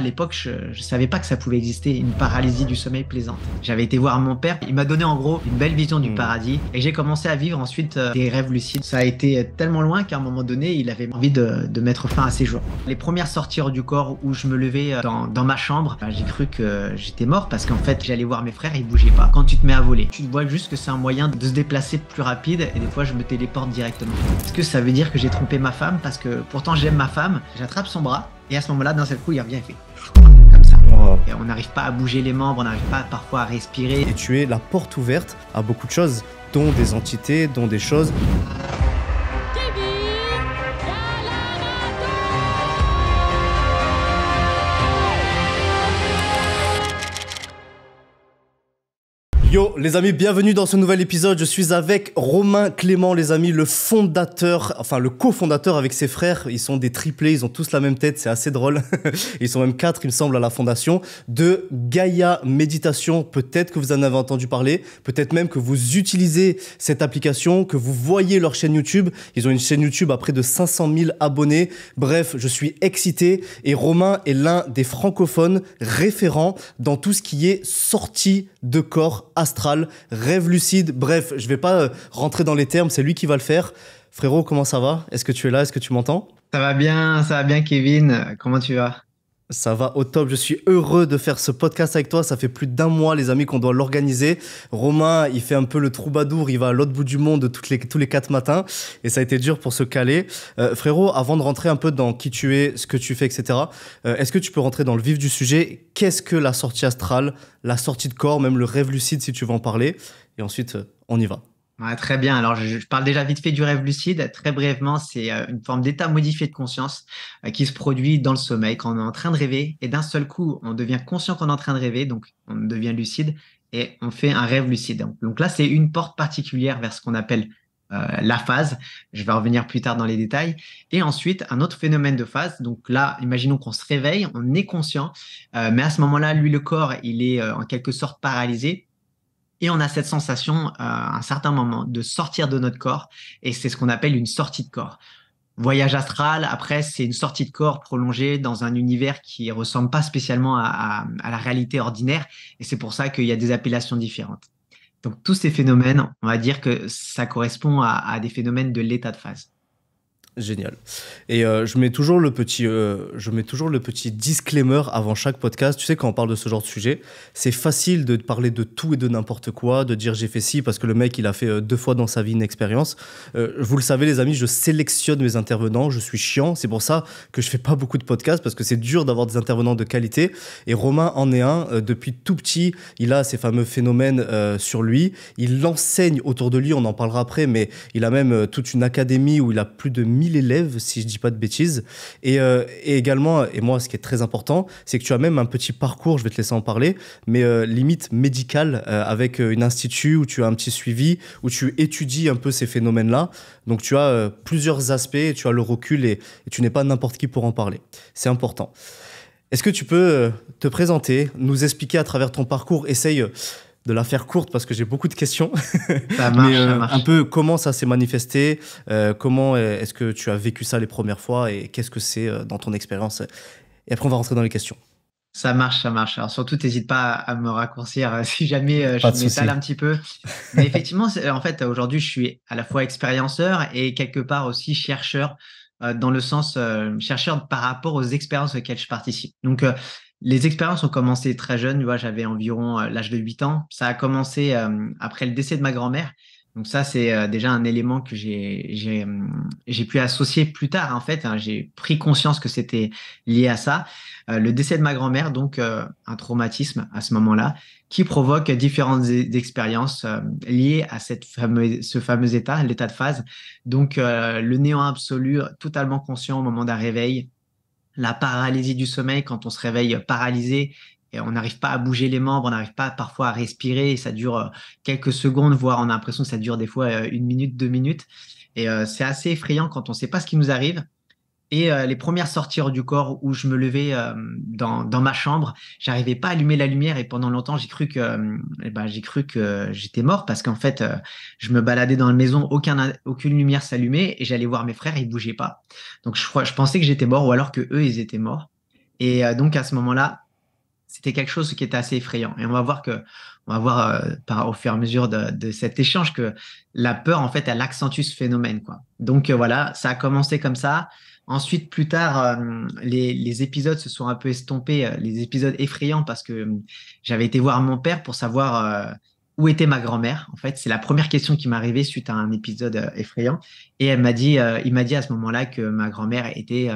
à l'époque, je, ne savais pas que ça pouvait exister, une paralysie du sommeil plaisante. J'avais été voir mon père, il m'a donné en gros une belle vision du hmm. paradis et j'ai commencé à vivre ensuite euh, des rêves lucides. Ça a été tellement loin qu'à un moment donné, il avait envie de, mettre fin à ses jours. Les premières sorties du corps où je me levais euh, dans, ma chambre, ben, j'ai cru que j'étais mort parce qu'en fait, j'allais voir mes frères, ils bougeaient pas. Quand tu te mets à voler, tu vois juste que c'est un moyen de se déplacer plus rapide et des fois, je me téléporte directement. Est-ce que ça veut dire que j'ai trompé ma femme parce que pourtant j'aime ma femme J'attrape son bras et à ce moment-là, dans cette coup, il revient et fait comme ça. Et on n'arrive pas à bouger les membres, on n'arrive pas parfois à respirer. Et tu es la porte ouverte à beaucoup de choses, dont des entités, dont des choses. Yo les amis, bienvenue dans ce nouvel épisode. Je suis avec Romain Clément les amis, le fondateur, enfin le cofondateur avec ses frères. Ils sont des triplés, ils ont tous la même tête, c'est assez drôle. ils sont même quatre, il me semble, à la fondation de Gaia Méditation. Peut-être que vous en avez entendu parler, peut-être même que vous utilisez cette application, que vous voyez leur chaîne YouTube. Ils ont une chaîne YouTube à près de 500 000 abonnés. Bref, je suis excité et Romain est l'un des francophones référents dans tout ce qui est sortie de corps, astral, rêve lucide. Bref, je vais pas euh, rentrer dans les termes, c'est lui qui va le faire. Frérot, comment ça va Est-ce que tu es là Est-ce que tu m'entends Ça va bien, ça va bien, Kevin. Comment tu vas ça va au top, je suis heureux de faire ce podcast avec toi. Ça fait plus d'un mois, les amis, qu'on doit l'organiser. Romain, il fait un peu le troubadour, il va à l'autre bout du monde toutes les, tous les quatre matins. Et ça a été dur pour se caler. Euh, frérot, avant de rentrer un peu dans qui tu es, ce que tu fais, etc., euh, est-ce que tu peux rentrer dans le vif du sujet Qu'est-ce que la sortie astrale, la sortie de corps, même le rêve lucide si tu veux en parler Et ensuite, euh, on y va très bien. Alors, je, parle déjà vite fait du rêve lucide. Très brièvement, c'est euh, une forme d'état modifié de conscience euh, qui se produit dans le sommeil quand on est en train de rêver et d'un seul coup, on devient conscient qu'on est en train de rêver, donc on devient lucide et on fait un rêve lucide. Donc, là, c'est une porte particulière vers ce qu'on appelle euh, la phase. Je vais revenir plus tard dans les détails. Et ensuite, un autre phénomène de phase. Donc là, imaginons qu'on se réveille, on est conscient, mais à ce moment-là, lui, le corps, il est en quelque sorte paralysé et on a cette sensation euh, à un certain moment de sortir de notre corps et c'est ce qu'on appelle une sortie de corps. Voyage astral, après, c'est une sortie de corps prolongée dans un univers qui ne ressemble pas spécialement à, la réalité ordinaire et c'est pour ça qu'il y a des appellations différentes. Donc tous ces phénomènes, on va dire que ça correspond à des phénomènes de l'état de phase. Génial. Et euh, je, mets toujours le petit, euh, je mets toujours le petit disclaimer avant chaque podcast. Tu sais, quand on parle de ce genre de sujet, c'est facile de parler de tout et de n'importe quoi, de dire j'ai fait ci parce que le mec, il a fait euh, deux fois dans sa vie une expérience. vous le savez, les amis, je sélectionne mes intervenants. Je suis chiant. C'est pour ça que je fais pas beaucoup de podcasts parce que c'est dur d'avoir des intervenants de qualité. Et Romain en est un. depuis tout petit, il a ces fameux phénomènes sur lui. Il enseigne autour de lui. On en parlera après, mais il a même toute une académie où il a plus de mille élèves, si je dis pas de bêtises. Euh, et, également, et moi, ce qui est très important, c'est que tu as même un petit parcours, je vais te laisser en parler, mais euh, limite médical, euh, avec une institut où tu as un petit suivi, où tu étudies un peu ces phénomènes-là. Donc tu as plusieurs aspects, tu as le recul et tu n'es pas n'importe qui pour en parler. C'est important. Est-ce que tu peux te présenter, nous expliquer à travers ton parcours, essaye de la faire courte parce que j'ai beaucoup de questions. Ça marche, Mais, ça euh, marche. Un peu comment ça s'est manifesté, euh, comment euh, est-ce que tu as vécu ça les premières fois et qu'est-ce que c'est dans ton expérience. Et après, on va rentrer dans les questions. Ça marche, ça marche. Alors surtout, n'hésite pas à me raccourcir si jamais je m'étale un petit peu. Mais effectivement, en fait, aujourd'hui, je suis à la fois expérienceur et quelque part aussi chercheur dans le sens chercheur par rapport aux expériences auxquelles je participe. Donc, les expériences ont commencé très jeune. J'avais environ euh, l'âge de 8 ans. Ça a commencé euh, après le décès de ma grand-mère. Donc ça, c'est euh, déjà un élément que j'ai pu associer plus tard. En fait, hein. j'ai pris conscience que c'était lié à ça. le décès de ma grand-mère, donc un traumatisme à ce moment-là, qui provoque différentes e-, expériences liées à cette fameuse, ce fameux état, l'état de phase. Donc le néant absolu, totalement conscient au moment d'un réveil, la paralysie du sommeil quand on se réveille paralysé et on n'arrive pas à bouger les membres, on n'arrive pas parfois à respirer, et ça dure euh, quelques secondes, voire on a l'impression que ça dure des fois euh, une minute, deux minutes. Et euh, c'est assez effrayant quand on ne sait pas ce qui nous arrive. Et euh, les premières sorties hors du corps où je me levais euh, dans, dans, ma chambre, j'arrivais pas à allumer la lumière et pendant longtemps j'ai cru que euh, eh ben, j'ai cru que j'étais mort parce qu'en fait je me baladais dans la maison, aucun, aucune lumière s'allumait et j'allais voir mes frères, ils bougeaient pas. Donc je, je pensais que j'étais mort ou alors que eux ils étaient morts. Et donc à ce moment-là, c'était quelque chose qui était assez effrayant. Et on va voir que, on va voir par, au fur et à mesure de, cet échange que la peur, en fait, elle accentue ce phénomène, quoi. Donc voilà, ça a commencé comme ça. Ensuite, plus tard, euh, les, épisodes se sont un peu estompés, euh, les épisodes effrayants, parce que euh, j'avais été voir mon père pour savoir où était ma grand-mère. En fait, c'est la première question qui m'est arrivée suite à un épisode effrayant. Et elle m'a dit, il m'a dit à ce moment-là que ma grand-mère était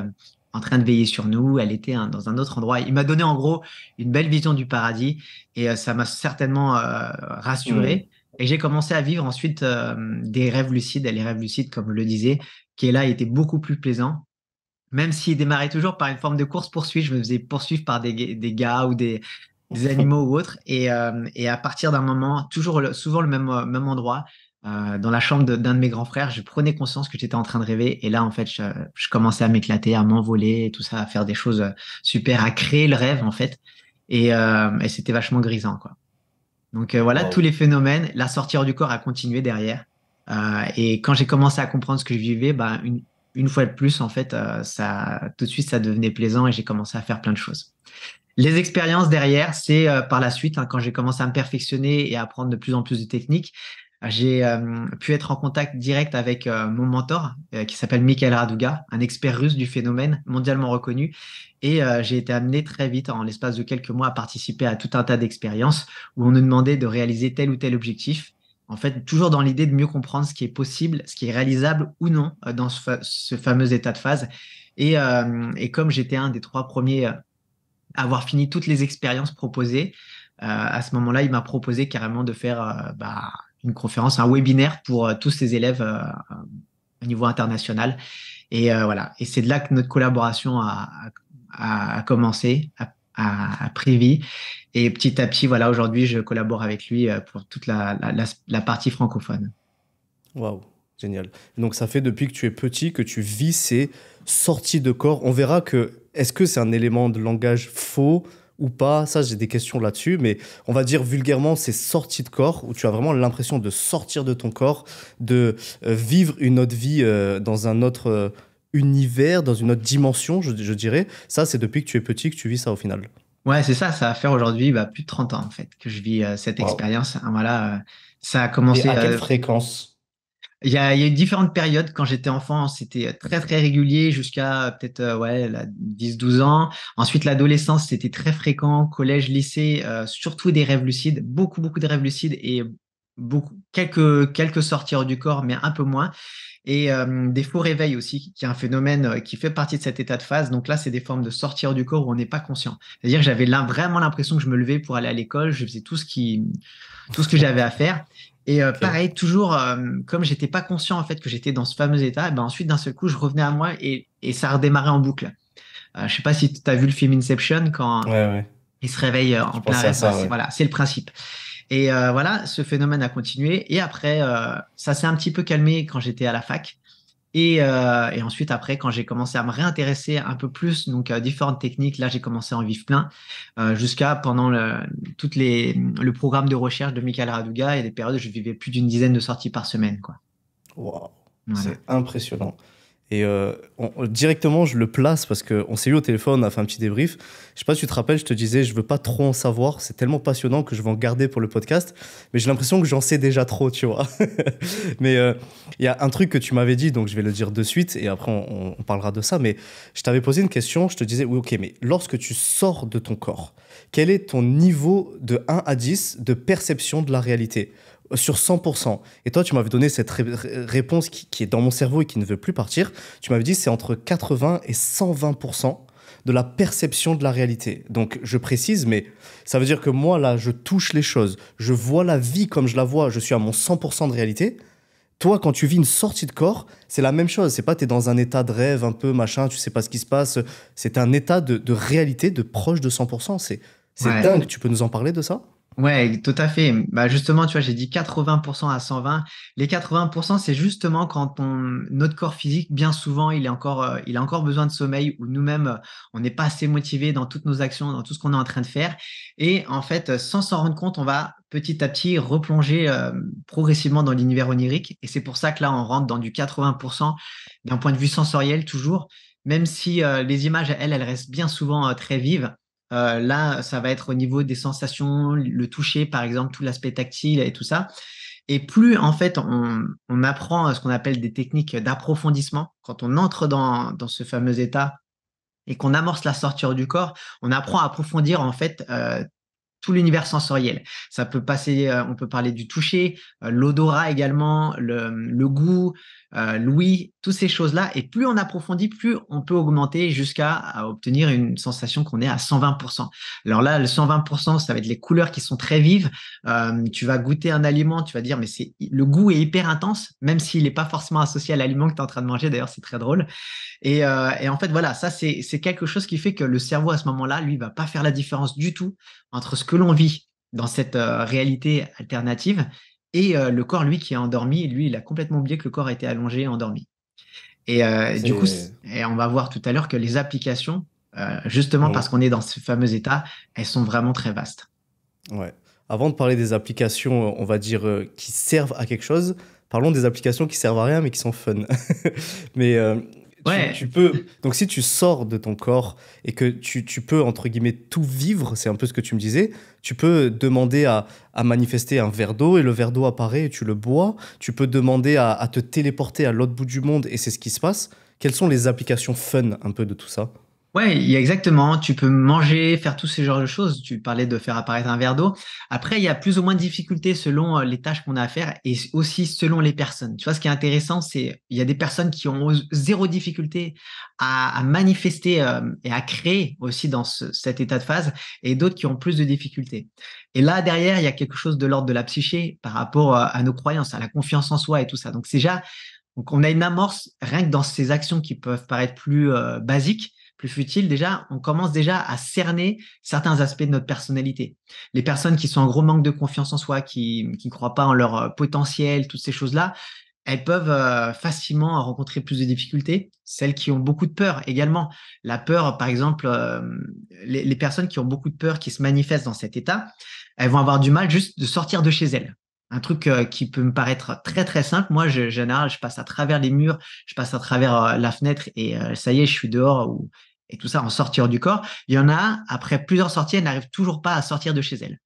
en train de veiller sur nous. Elle était dans un autre endroit. Il m'a donné en gros une belle vision du paradis et ça m'a certainement rassuré. Mmh. Et j'ai commencé à vivre ensuite des rêves lucides, les rêves lucides, comme je le disais, qui est là était beaucoup plus plaisant même s'il démarrait toujours par une forme de course-poursuite, je me faisais poursuivre par des, des gars ou des, animaux ou autres. Et, euh, et à partir d'un moment, toujours souvent le même, euh, même endroit, euh, dans la chambre d'un de, mes grands frères, je prenais conscience que j'étais en train de rêver. Et là, en fait, je, commençais à m'éclater, à m'envoler, tout ça, à faire des choses super, à créer le rêve, en fait. Et, c'était vachement grisant, quoi. Donc voilà, tous les phénomènes, la sortie hors du corps a continué derrière. et quand j'ai commencé à comprendre ce que je vivais, bah, une, une fois de plus, en fait, euh, ça, tout de suite, ça devenait plaisant et j'ai commencé à faire plein de choses. Les expériences derrière, c'est euh, par la suite, hein, quand j'ai commencé à me perfectionner et à apprendre de plus en plus de techniques, j'ai euh, pu être en contact direct avec mon mentor qui s'appelle Michael Raduga, un expert russe du phénomène mondialement reconnu. Et j'ai été amené très vite, en l'espace de quelques mois, à participer à tout un tas d'expériences où on nous demandait de réaliser tel ou tel objectif en fait, toujours dans l'idée de mieux comprendre ce qui est possible, ce qui est réalisable ou non euh, dans ce, fameux état de phase. Euh, et, comme j'étais un des trois premiers euh, à avoir fini toutes les expériences proposées, à ce moment-là, il m'a proposé carrément de faire bah, une conférence, un webinaire pour tous ses élèves au niveau international. Et voilà. Et c'est de là que notre collaboration a, commencé, à, privé Et petit à petit, voilà, aujourd'hui, je collabore avec lui euh, pour toute la, partie francophone. Waouh, génial. Donc, ça fait depuis que tu es petit que tu vis ces sorties de corps. On verra que, est-ce que c'est un élément de langage faux ou pas Ça, j'ai des questions là-dessus, mais on va dire vulgairement, c'est sorties de corps, où tu as vraiment l'impression de sortir de ton corps, de euh, vivre une autre vie euh, dans un autre univers, dans une autre dimension, je, dirais. Ça, c'est depuis que tu es petit que tu vis ça au final. Ouais, c'est ça, ça va faire aujourd'hui bah, plus de 30 ans en fait que je vis euh, cette expérience. Hein, voilà, euh, ça a commencé. à quelle euh, fréquence Il y a, eu différentes périodes. Quand j'étais enfant, c'était très très régulier jusqu'à peut-être ouais, 10-12 ans. Ensuite, l'adolescence, c'était très fréquent. Collège, lycée, surtout des rêves lucides, beaucoup beaucoup de rêves lucides et beaucoup quelques quelques sorties hors du corps, mais un peu moins et euh, des faux réveils aussi, qui est un phénomène euh, qui fait partie de cet état de phase. Donc là, c'est des formes de sortir du corps où on n'est pas conscient. C'est-à-dire que j'avais vraiment l'impression que je me levais pour aller à l'école, je faisais tout ce, qui, tout ce que j'avais à faire. Et euh, pareil, toujours, comme j'étais pas conscient en fait que j'étais dans ce fameux état, et eh ben ensuite d'un seul coup, je revenais à moi et, ça redémarrait en boucle. je sais pas si tu as vu le film Inception quand il se réveille en plein rêve. Voilà, c'est le principe. Et euh, voilà, ce phénomène a continué. Et après, euh, ça s'est un petit peu calmé quand j'étais à la fac. Euh, et, ensuite, après, quand j'ai commencé à me réintéresser un peu plus, donc à différentes techniques, là, j'ai commencé à en vivre plein, jusqu'à pendant le, le programme de recherche de Michael Raduga et des périodes où je vivais plus d'une dizaine de sorties par semaine. Wow, c'est impressionnant. Et euh, directement, je le place parce qu'on s'est eu au téléphone, on a fait un petit débrief. Je ne sais pas si tu te rappelles, je te disais, je veux pas trop en savoir. C'est tellement passionnant que je vais en garder pour le podcast. Mais j'ai l'impression que j'en sais déjà trop, tu vois. mais euh, il y a un truc que tu m'avais dit, donc je vais le dire de suite et après on, on parlera de ça. Mais je t'avais posé une question, je te disais, oui, ok, mais lorsque tu sors de ton corps, quel est ton niveau de 1 à 10 de perception de la réalité sur 100%. Et toi, tu m'avais donné cette réponse qui, est dans mon cerveau et qui ne veut plus partir. Tu m'avais dit c'est entre 80 et 120% de la perception de la réalité. Donc je précise, mais ça veut dire que moi, là, je touche les choses, je vois la vie comme je la vois, je suis à mon 100% de réalité. Toi, quand tu vis une sortie de corps, c'est la même chose. C'est pas tu es dans un état de rêve un peu machin, tu sais pas ce qui se passe. C'est un état de, réalité de proche de 100%. C'est dingue. Tu peux nous en parler de ça Ouais, tout à fait. Bah justement, tu vois, j'ai dit 80% à 120. Les 80%, c'est justement quand on, notre corps physique, bien souvent, il, est encore, euh, il a encore besoin de sommeil ou nous-mêmes, euh, on n'est pas assez motivé dans toutes nos actions, dans tout ce qu'on est en train de faire. Et en fait, euh, sans s'en rendre compte, on va petit à petit replonger progressivement dans l'univers onirique. Et c'est pour ça que là, on rentre dans du 80% d'un point de vue sensoriel toujours, même si les images, elles, elles restent bien souvent très vives euh, là, ça va être au niveau des sensations, le toucher, par exemple, tout l'aspect tactile et tout ça. Et plus, en fait, on, apprend euh, ce qu'on appelle des techniques d'approfondissement, quand on entre dans, ce fameux état et qu'on amorce la sortie du corps, on apprend à approfondir, en fait, euh, tout l'univers sensoriel. Ça peut passer, on peut parler du toucher, l'odorat également, le goût, euh, l'ouïe, toutes ces choses-là. Et plus on approfondit, plus on peut augmenter jusqu'à obtenir une sensation qu'on est à 120%. Alors là, le 120%, ça va être les couleurs qui sont très vives. Euh, tu vas goûter un aliment, tu vas dire, mais c'est le goût est hyper intense, même s'il n'est pas forcément associé à l'aliment que tu es en train de manger. D'ailleurs, c'est très drôle. Et, euh, et, en fait, voilà, ça, c'est quelque chose qui fait que le cerveau, à ce moment-là, lui, va pas faire la différence du tout entre ce que l'on vit dans cette euh, réalité alternative et euh, le corps, lui, qui est endormi, lui, il a complètement oublié que le corps était allongé et endormi. Et euh, du coup, et on va voir tout à l'heure que les applications, euh, justement parce qu'on est dans ce fameux état, elles sont vraiment très vastes. Ouais. Avant de parler des applications, on va dire, qui servent à quelque chose, parlons des applications qui servent à rien mais qui sont fun. mais tu, peux. Donc, si tu sors de ton corps et que tu, peux, entre guillemets, tout vivre, c'est un peu ce que tu me disais, tu peux demander à, manifester un verre d'eau et le verre d'eau apparaît et tu le bois. Tu peux demander à te téléporter à l'autre bout du monde et c'est ce qui se passe. Quelles sont les applications fun un peu de tout ça Ouais, il y a exactement. Tu peux manger, faire tous ces genres de choses. Tu parlais de faire apparaître un verre d'eau. Après, il y a plus ou moins de difficultés selon euh, les tâches qu'on a à faire et aussi selon les personnes. Tu vois, ce qui est intéressant, c'est il y a des personnes qui ont zéro difficulté à, manifester euh, et à créer aussi dans cet état de phase et d'autres qui ont plus de difficultés. Et là, derrière, il y a quelque chose de l'ordre de la psyché par rapport euh, à nos croyances, à la confiance en soi et tout ça. Donc, c'est déjà, donc on a une amorce rien que dans ces actions qui peuvent paraître plus basiques plus futile, déjà, on commence déjà à cerner certains aspects de notre personnalité. Les personnes qui sont en gros manque de confiance en soi, qui ne croient pas en leur euh, potentiel, toutes ces choses-là, elles peuvent euh, facilement rencontrer plus de difficultés. Celles qui ont beaucoup de peur également. La peur, par exemple, euh, les, personnes qui ont beaucoup de peur, qui se manifestent dans cet état, elles vont avoir du mal juste de sortir de chez elles un truc euh, qui peut me paraître très très simple. Moi, je, général, je passe à travers les murs, je passe à travers euh, la fenêtre et euh, ça y est, je suis dehors ou, et tout ça en sortir du corps. Il y en a, après plusieurs sorties, elles n'arrivent toujours pas à sortir de chez elles.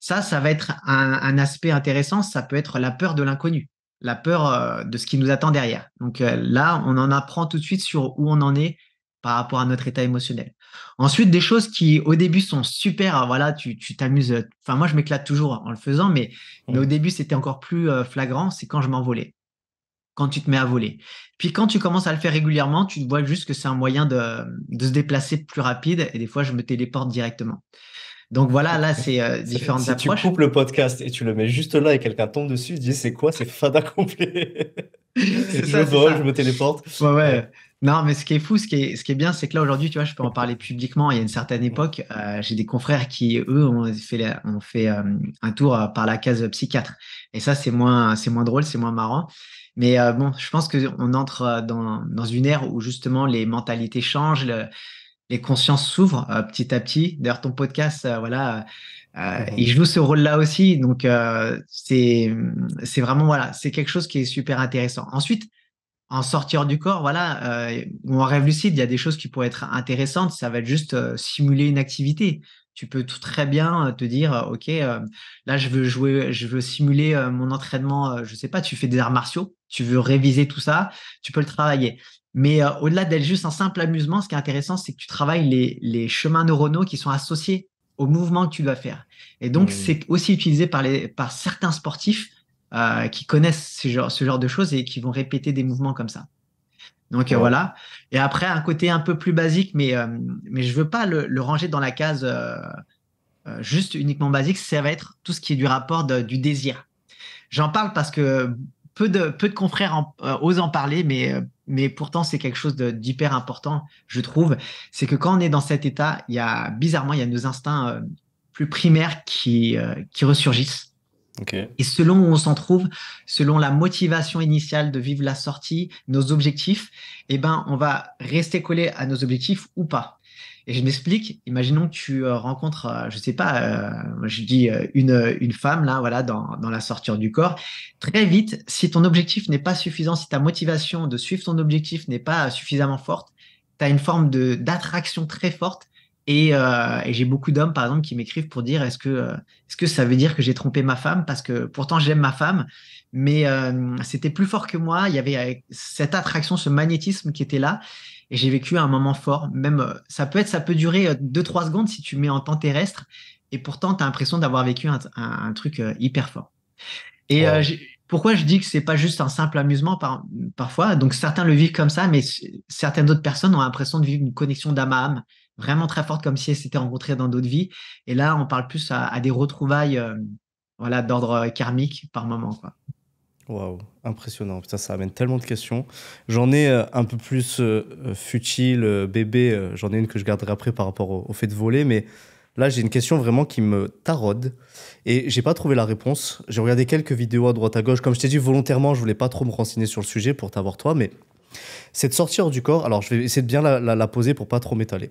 Ça, ça va être un aspect intéressant. Ça peut être la peur de l'inconnu, la peur de ce qui nous attend derrière. Donc là, on en apprend tout de suite sur où on en est par rapport à notre état émotionnel. Ensuite, des choses qui au début sont super, hein, voilà, tu t'amuses. Euh, enfin, moi, je m'éclate toujours en le faisant, mais, au début, c'était encore plus euh, flagrant, c'est quand je m'envolais, quand tu te mets à voler. Puis quand tu commences à le faire régulièrement, tu vois juste que c'est un moyen de, de, se déplacer plus rapide et des fois, je me téléporte directement. Donc voilà, là, c'est différentes euh, approches. Si tu coupes le podcast et tu le mets juste là et quelqu'un tombe dessus, il dit c'est quoi, c'est fin d'accompli je vole, je me téléporte. Ouais, Non, mais ce qui est fou, ce qui est, ce qui est bien, c'est que là aujourd'hui, tu vois, je peux en parler publiquement. Il y a une certaine époque, euh, j'ai des confrères qui, eux, ont fait, fait euh, un tour par la case psychiatre. Et ça, c'est moins, c'est moins drôle, c'est moins marrant. Mais bon, je pense qu'on entre dans, une ère où justement les mentalités changent, les consciences s'ouvrent euh, petit à petit. D'ailleurs, ton podcast, euh, voilà, euh, mm-hmm. il joue ce rôle-là aussi. Donc, c'est c'est vraiment voilà, c'est quelque chose qui est super intéressant. Ensuite, en sortir du corps, voilà, ou en rêve lucide, il y a des choses qui pourraient être intéressantes. Ça va être juste simuler une activité. Tu peux tout très bien te dire, ok, là je veux jouer, je veux simuler mon entraînement. je ne sais pas, tu fais des arts martiaux, tu veux réviser tout ça, tu peux le travailler. Mais euh, au-delà d'être juste un simple amusement, ce qui est intéressant, c'est que tu travailles les, les, chemins neuronaux qui sont associés au mouvement que tu dois faire. Et donc, mmh. c'est aussi utilisé par, les, par certains sportifs euh, qui connaissent ce genre, ce genre de choses et qui vont répéter des mouvements comme ça. Donc euh, voilà. Et après, un côté un peu plus basique, mais, mais je ne veux pas le, ranger dans la case juste uniquement basique, ça va être tout ce qui est du rapport du désir. J'en parle parce que peu de, peu de confrères osent en parler, mais mais pourtant c'est quelque chose d'hyper important, je trouve. C'est que quand on est dans cet état, il y a bizarrement, il y a nos instincts euh, plus primaires qui, euh, qui ressurgissent. Et selon où on s'en trouve, selon la motivation initiale de vivre la sortie, nos objectifs, eh ben, on va rester collé à nos objectifs ou pas. Et je m'explique, imaginons que tu euh, rencontres, euh, je sais pas, euh, je dis une, une femme là, voilà, dans, dans la sortie du corps. Très vite, si ton objectif n'est pas suffisant, si ta motivation de suivre ton objectif n'est pas suffisamment forte, tu as une forme de d'attraction très forte. Et, j'ai beaucoup d'hommes, par exemple, qui m'écrivent pour dire est-ce que, est-ce que ça veut dire que j'ai trompé ma femme Parce que pourtant, j'aime ma femme, mais c'était plus fort que moi. Il y avait cette attraction, ce magnétisme qui était là j'ai vécu un moment fort. Même, euh, ça peut être, ça peut durer 2-3 euh, secondes si tu mets en temps terrestre. Et pourtant, tu as l'impression d'avoir vécu un, truc euh, hyper fort. Et pourquoi je dis que c'est pas juste un simple amusement parfois Donc certains le vivent comme ça, mais certaines autres personnes ont l'impression de vivre une connexion d'âme à âme vraiment très forte, comme si elles s'étaient rencontrées dans d'autres vies. Et là, on parle plus à, des retrouvailles, voilà, d'ordre karmique par moment. Waouh, impressionnant. ça amène tellement de questions. J'en ai euh, un peu plus euh, euh, futile, bébé. J'en ai une que je garderai après par rapport au, fait de voler. Mais là, j'ai une question vraiment qui me taraude. Et j'ai pas trouvé la réponse. J'ai regardé quelques vidéos à droite à gauche. Comme je t'ai dit, volontairement, je voulais pas trop me renseigner sur le sujet pour t'avoir toi. Mais cette sortie sortir du corps. Alors, je vais essayer de bien la, la poser pour pas trop m'étaler.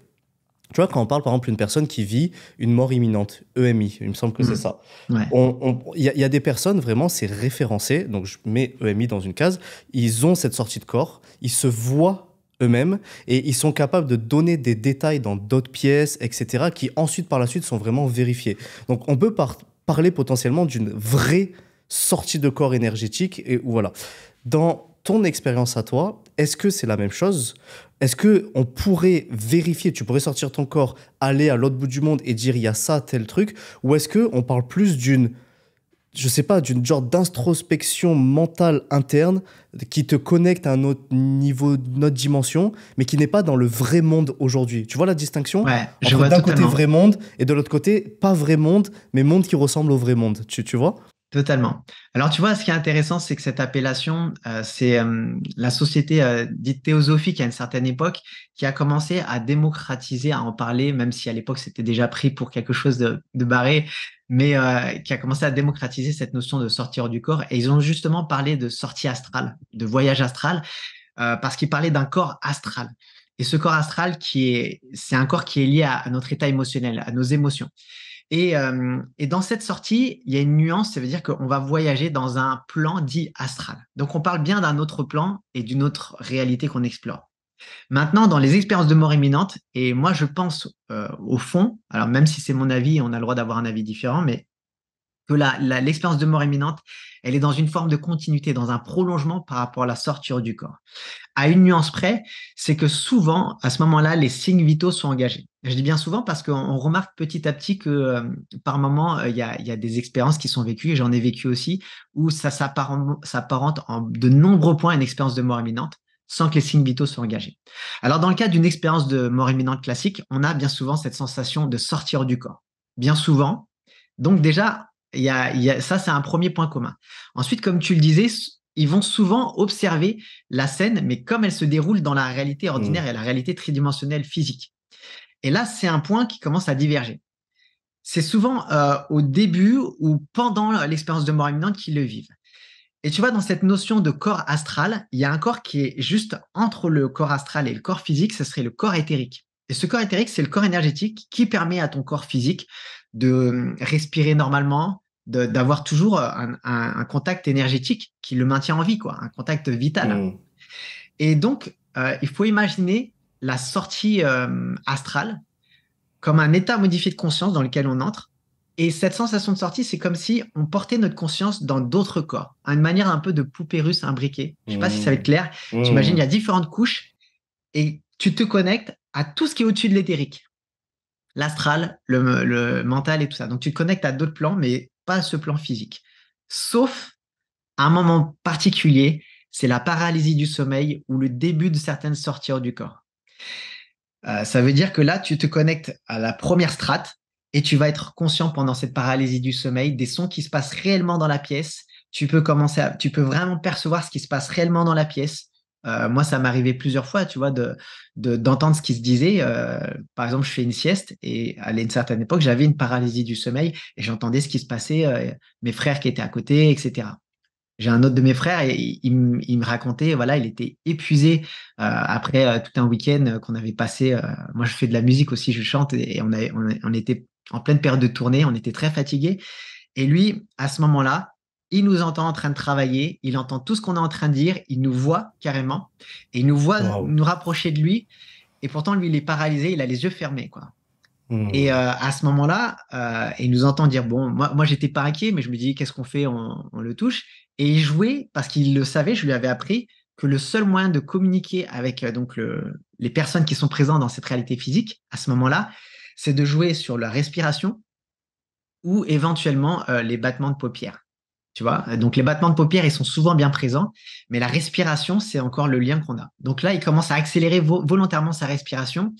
Tu vois, quand on parle par exemple d'une personne qui vit une mort imminente, EMI, il me semble que c'est mm. ça. Il y, a des personnes, vraiment, c'est référencé, donc je mets EMI dans une case, ils ont cette sortie de corps, ils se voient eux-mêmes et ils sont capables de donner des détails dans d'autres pièces, etc., qui ensuite, par la suite, sont vraiment vérifiés. Donc on peut parler potentiellement d'une vraie sortie de corps énergétique, et voilà. Dans ton expérience à toi, est-ce que c'est la même chose Est-ce que on pourrait vérifier Tu pourrais sortir ton corps, aller à l'autre bout du monde et dire il y a ça, tel truc Ou est-ce que on parle plus d'une je sais pas, d'une genre d'introspection mentale interne qui te connecte à un autre niveau, notre dimension, mais qui n'est pas dans le vrai monde aujourd'hui. Tu vois la distinction ouais, d'un côté vrai monde et de l'autre côté pas vrai monde, mais monde qui ressemble au vrai monde. Tu, tu vois Totalement. Alors tu vois, ce qui est intéressant, c'est que cette appellation, euh, c'est euh, la société euh, dite théosophique à une certaine époque qui a commencé à démocratiser, à en parler, même si à l'époque c'était déjà pris pour quelque chose de, barré, mais qui a commencé à démocratiser cette notion de sortir du corps. Et ils ont justement parlé de sortie astrale, de voyage astral, parce qu'ils parlaient d'un corps astral. Et ce corps astral, qui est, c'est un corps qui est lié à notre état émotionnel, à nos émotions. Euh, et, dans cette sortie, il y a une nuance, ça veut dire qu'on va voyager dans un plan dit astral. Donc on parle bien d'un autre plan et d'une autre réalité qu'on explore. Maintenant, dans les expériences de mort imminente, et moi je pense euh, au fond, alors même si c'est mon avis, on a le droit d'avoir un avis différent, mais que l'expérience de mort imminente, elle est dans une forme de continuité, dans un prolongement par rapport à la sortie du corps. À une nuance près, c'est que souvent, à ce moment-là, les signes vitaux sont engagés. Je dis bien souvent parce qu'on remarque petit à petit que euh, par moment, euh, il y, y, a, des expériences qui sont vécues, et j'en ai vécu aussi, où ça s'apparente en de nombreux points à une expérience de mort imminente sans que les signes vitaux soient engagés. Alors, dans le cas d'une expérience de mort imminente classique, on a bien souvent cette sensation de sortir du corps. Bien souvent, donc déjà, ça, c'est un premier point commun. Ensuite, comme tu le disais, ils vont souvent observer la scène, mais comme elle se déroule dans la réalité mmh. ordinaire et la réalité tridimensionnelle physique. Et là, c'est un point qui commence à diverger. C'est souvent euh, au début ou pendant l'expérience de mort imminente qu'ils le vivent. Et tu vois, dans cette notion de corps astral, il y a un corps qui est juste entre le corps astral et le corps physique, ce serait le corps éthérique. Et ce corps éthérique, c'est le corps énergétique qui permet à ton corps physique de hum, respirer normalement, d'avoir toujours un, contact énergétique qui le maintient en vie, quoi, un contact vital. Mmh. Et donc, euh, il faut imaginer la sortie euh, astrale comme un état modifié de conscience dans lequel on entre. Et cette sensation de sortie, c'est comme si on portait notre conscience dans d'autres corps, à une manière un peu de poupée russe imbriquée. Je ne sais pas si ça va être mmh. clair. tu mmh. imagines il y a différentes couches et tu te connectes à tout ce qui est au-dessus de l'éthérique l'astral, le, le, mental et tout ça. Donc tu te connectes à d'autres plans, mais pas ce plan physique. Sauf à un moment particulier, c'est la paralysie du sommeil ou le début de certaines sorties du corps. Euh, ça veut dire que là, tu te connectes à la première strate et tu vas être conscient pendant cette paralysie du sommeil des sons qui se passent réellement dans la pièce. Tu peux commencer tu peux vraiment percevoir ce qui se passe réellement dans la pièce. Euh, moi, ça m'arrivait plusieurs fois, tu vois, de, d'entendre ce qui se disait. Euh, par exemple, je fais une sieste et à une certaine époque, j'avais une paralysie du sommeil et j'entendais ce qui se passait, euh, mes frères qui étaient à côté, etc. J'ai un autre de mes frères et il, me racontait, voilà, il était épuisé après tout un week-end qu'on avait passé. moi, je fais de la musique aussi, je chante et, on, on était en pleine période de tournée, on était très fatigué. Et lui, à ce moment-là, il nous entend en train de travailler, il entend tout ce qu'on est en train de dire, il nous voit carrément, et il nous voit nous rapprocher de lui. Et pourtant, lui, il est paralysé, il a les yeux fermés, quoi. Hmm. Et euh, à ce moment-là, euh, il nous entend dire bon, moi, moi j'étais pas inquiet, mais je me dis qu'est-ce qu'on fait on, le touche. Et il jouait parce qu'il le savait, je lui avais appris que le seul moyen de communiquer avec euh, donc les personnes qui sont présentes dans cette réalité physique à ce moment-là, c'est de jouer sur la respiration ou éventuellement les battements de paupières. Tu vois, donc les battements de paupières, ils sont souvent bien présents, mais la respiration, c'est encore le lien qu'on a. Donc là, il commence à accélérer volontairement sa respiration,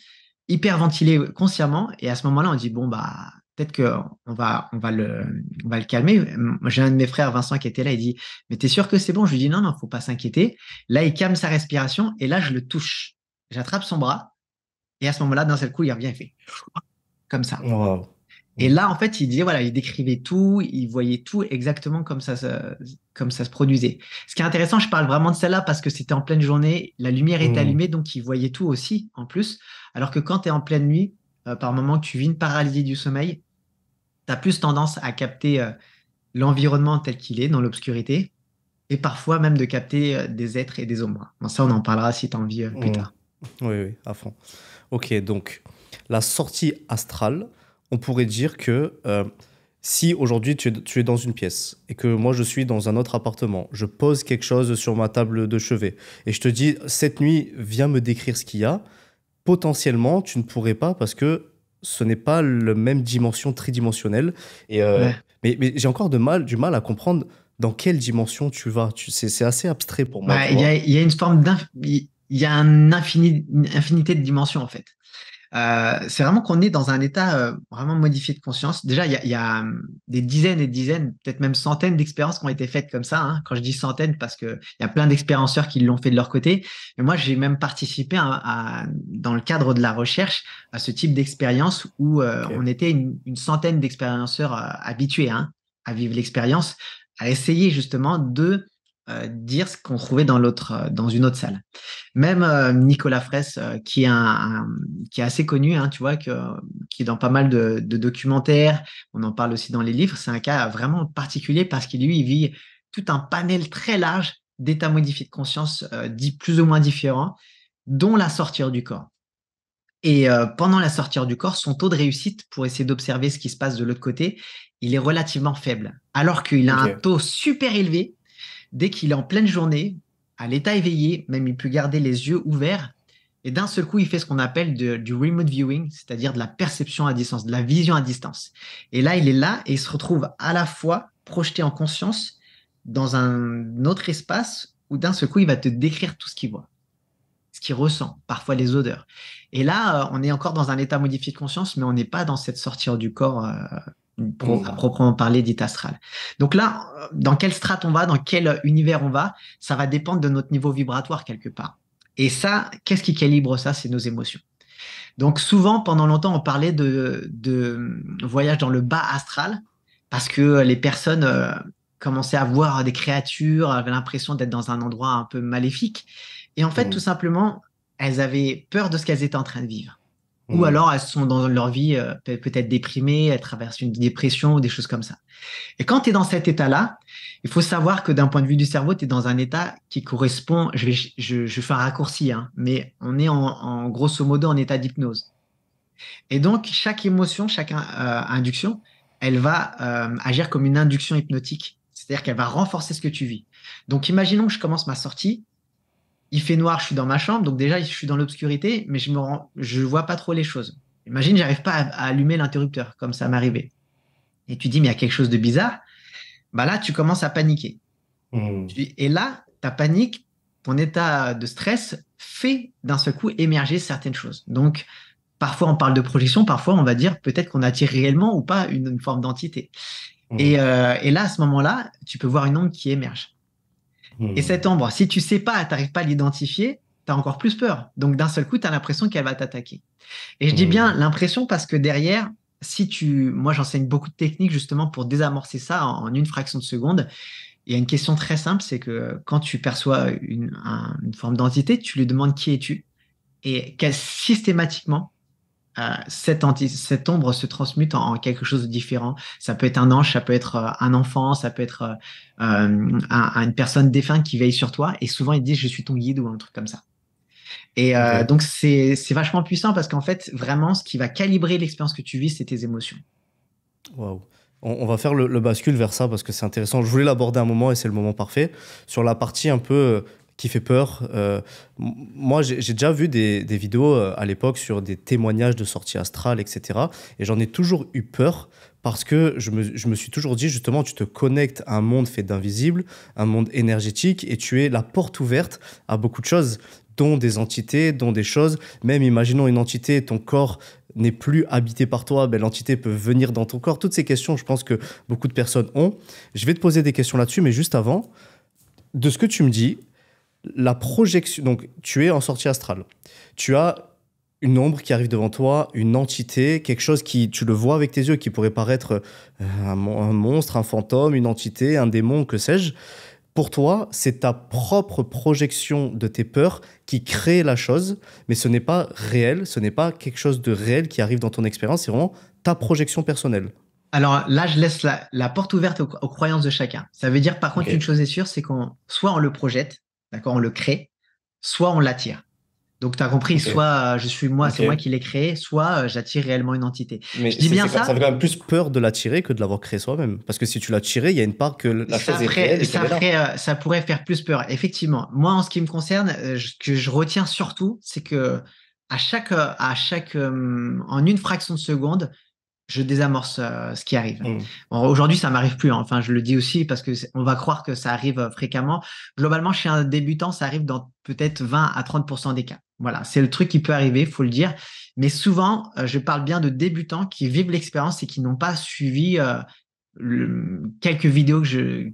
hyperventiler consciemment, et à ce moment-là, on dit bon bah peut-être que on va on va le on va le calmer. J'ai un de mes frères, Vincent, qui était là, il dit mais t'es sûr que c'est bon Je lui dis non non, faut pas s'inquiéter. Là, il calme sa respiration, et là, je le touche, j'attrape son bras, et à ce moment-là, d'un seul coup, il revient et fait comme ça. Et là, en fait, il disait, voilà, il décrivait tout, il voyait tout exactement comme ça, comme ça se produisait. Ce qui est intéressant, je parle vraiment de celle-là parce que c'était en pleine journée, la lumière est mmh. allumée, donc il voyait tout aussi, en plus. Alors que quand tu es en pleine nuit, euh, par moment, tu vis une paralysie du sommeil, tu as plus tendance à capter euh, l'environnement tel qu'il est, dans l'obscurité, et parfois même de capter euh, des êtres et des ombres. ça, on en parlera si tu as envie plus mmh. tard. Oui, oui, à fond. Ok, donc la sortie astrale on pourrait dire que euh, si aujourd'hui tu, es dans une pièce et que moi je suis dans un autre appartement, je pose quelque chose sur ma table de chevet et je te dis cette nuit viens me décrire ce qu'il y a, potentiellement tu ne pourrais pas parce que ce n'est pas la même dimension tridimensionnelle. Et euh, Mais, j'ai encore du mal à comprendre dans quelle dimension tu vas. c'est, assez abstrait pour moi. Il y, a une forme Il y a une infinité de dimensions en fait. Euh, c'est vraiment qu'on est dans un état euh, vraiment modifié de conscience. Déjà, il y, a, hum, des dizaines et dizaines, peut-être même centaines d'expériences qui ont été faites comme ça. Hein. Quand je dis centaines, parce qu'il y a plein d'expérienceurs qui l'ont fait de leur côté. Mais moi, j'ai même participé à, dans le cadre de la recherche à ce type d'expérience où euh, on était une, centaine d'expérienceurs habitués hein, à vivre l'expérience, à essayer justement de euh, dire ce qu'on trouvait dans l'autre, euh, dans une autre salle. Même euh, Nicolas Fraisse, qui est assez connu, hein, tu vois, que, qui est dans pas mal de, documentaires. On en parle aussi dans les livres. C'est un cas vraiment particulier parce qu'il vit tout un panel très large d'états modifiés de conscience, dits plus ou moins différents, dont la sortie du corps. Et pendant la sortie du corps, son taux de réussite pour essayer d'observer ce qui se passe de l'autre côté, il est relativement faible, alors qu'il a un taux super élevé Dès qu'il est en pleine journée, à l'état éveillé, même il peut garder les yeux ouverts, et d'un seul coup, il fait ce qu'on appelle du remote viewing, c'est-à-dire de la perception à distance, de la vision à distance. Et là, il est là et il se retrouve à la fois projeté en conscience dans un autre espace où d'un seul coup, il va te décrire tout ce qu'il voit, ce qu'il ressent, parfois les odeurs. Et là, euh, on est encore dans un état modifié de conscience, mais on n'est pas dans cette sortie du corps euh, Mm. à proprement parler dite astrale. Donc là, dans quelle strate on va, dans quel univers on va, ça va dépendre de notre niveau vibratoire quelque part. Et ça, qu'est-ce qui calibre ça C'est nos émotions. Donc souvent, pendant longtemps, on parlait de, voyage dans le bas astral parce que les personnes euh, commençaient à voir des créatures, avaient l'impression d'être dans un endroit un peu maléfique. Et en fait, mm. tout simplement, elles avaient peur de ce qu'elles étaient en train de vivre. Ou mm. alors elles sont dans leur vie euh, peut-être déprimées, elles traversent une dépression ou des choses comme ça. Et quand tu es dans cet état-là, il faut savoir que d'un point de vue du cerveau, tu es dans un état qui correspond, je, vais, je, je fais un raccourci, hein, mais on est en, grosso modo en état d'hypnose. Et donc chaque émotion, chaque euh, induction, elle va euh, agir comme une induction hypnotique, c'est-à-dire qu'elle va renforcer ce que tu vis. Donc imaginons que je commence ma sortie il fait noir, je suis dans ma chambre, donc déjà je suis dans l'obscurité, mais je ne vois pas trop les choses. Imagine, j'arrive pas à, allumer l'interrupteur comme ça m'arrivait. Et tu dis mais il y a quelque chose de bizarre. Bah là, tu commences à paniquer. Hmm. Et là, ta panique, ton état de stress fait d'un seul coup émerger certaines choses. Donc parfois on parle de projection, parfois on va dire peut-être qu'on attire réellement ou pas une, forme d'entité. Hmm. Et, euh, et là, à ce moment-là, tu peux voir une onde qui émerge. Et hmm. cette ombre, si tu sais pas, tu n'arrives pas à l'identifier, tu as encore plus peur. Donc d'un seul coup, tu as l'impression qu'elle va t'attaquer. Et je dis hmm. bien l'impression parce que derrière, si tu, moi j'enseigne beaucoup de techniques justement pour désamorcer ça en, une fraction de seconde. Il y a une question très simple, c'est que quand tu perçois une forme d'entité, tu lui demandes qui es-tu et qu'elle systématiquement, euh, cette, ombre se transmute en, quelque chose de différent. Ça peut être un ange, ça peut être euh, un enfant, ça peut être euh, une personne défunte qui veille sur toi. Et souvent, ils disent Je suis ton guide ou un truc comme ça. Et donc, c'est vachement puissant parce qu'en fait, vraiment, ce qui va calibrer l'expérience que tu vis, c'est tes émotions. Waouh. On, va faire le, le, bascule vers ça parce que c'est intéressant. Je voulais l'aborder un moment et c'est le moment parfait. Sur la partie un peu qui fait peur. Euh, moi, j'ai déjà vu des, vidéos euh, à l'époque sur des témoignages de sorties astrales, etc. Et j'en ai toujours eu peur parce que je me, je me, suis toujours dit, justement, tu te connectes à un monde fait d'invisible, un monde énergétique, et tu es la porte ouverte à beaucoup de choses dont des entités, dont des choses. Même imaginons une entité, ton corps n'est plus habité par toi, ben, l'entité peut venir dans ton corps. Toutes ces questions, je pense que beaucoup de personnes ont. Je vais te poser des questions là-dessus, mais juste avant, de ce que tu me dis, la projection. Donc, tu es en sortie astrale. Tu as une ombre qui arrive devant toi, une entité, quelque chose qui, tu le vois avec tes yeux, qui pourrait paraître euh, un, monstre, un fantôme, une entité, un démon, que sais-je. Pour toi, c'est ta propre projection de tes peurs qui crée la chose, mais ce n'est pas réel, ce n'est pas quelque chose de réel qui arrive dans ton expérience, c'est vraiment ta projection personnelle. Alors là, je laisse la, porte ouverte aux, croyances de chacun. Ça veut dire, par contre, une chose est sûre, c'est qu'on soit on le projette, D'accord On le crée, soit on l'attire. Donc, tu as compris, soit euh, je suis moi, c'est moi qui l'ai créé, soit euh, j'attire réellement une entité. Mais je dis bien ça. Ça fait quand même plus peur de l'attirer que de l'avoir créé soi-même. Parce que si tu l'as il y a une part que la ça chose est créée. Euh, ça, pourrait faire plus peur, effectivement. Moi, en ce qui me concerne, ce que je retiens surtout, c'est que à chaque, à chaque, en une fraction de seconde, je désamorce euh, ce qui arrive. Mmh. Aujourd'hui, ça m'arrive plus. Hein. Enfin, je le dis aussi parce que on va croire que ça arrive euh, fréquemment. Globalement, chez un débutant, ça arrive dans peut-être 20 à 30 des cas. Voilà, c'est le truc qui peut arriver, faut le dire. Mais souvent, euh, je parle bien de débutants qui vivent l'expérience et qui n'ont pas suivi quelques vidéos que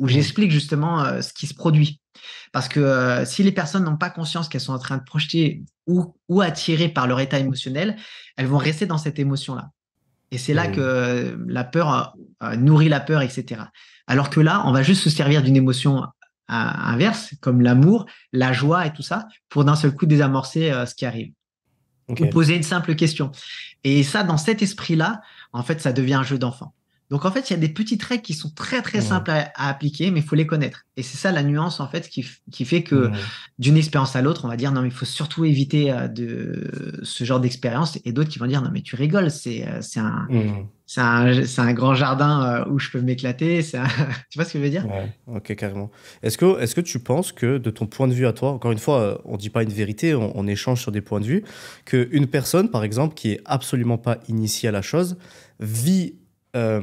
où mmh. j'explique justement ce qui se produit. Parce que si les personnes n'ont pas conscience qu'elles sont en train de projeter ou, attirer par leur état émotionnel, elles vont rester dans cette émotion-là. Et c'est là mmh. que la peur euh, euh, nourrit la peur, etc. Alors que là, on va juste se servir d'une émotion euh, inverse, comme l'amour, la joie et tout ça, pour d'un seul coup désamorcer ce qui arrive. Pour poser une simple question. Et ça, dans cet esprit-là, en fait, ça devient un jeu d'enfant. Donc en fait, il y a des petites règles qui sont très très mmh. simples à, appliquer, mais il faut les connaître. Et c'est ça la nuance en fait qui, fait que mmh. d'une expérience à l'autre, on va dire non mais il faut surtout éviter euh, de ce genre d'expérience, et d'autres qui vont dire non mais tu rigoles, c'est euh, c'est un, mmh. un, grand jardin euh, où je peux m'éclater. tu vois ce que je veux dire Ok carrément. Est-ce que est-ce que tu penses que de ton point de vue à toi, encore une fois, on ne dit pas une vérité, on, on échange sur des points de vue, que une personne par exemple qui est absolument pas initiée à la chose vit euh,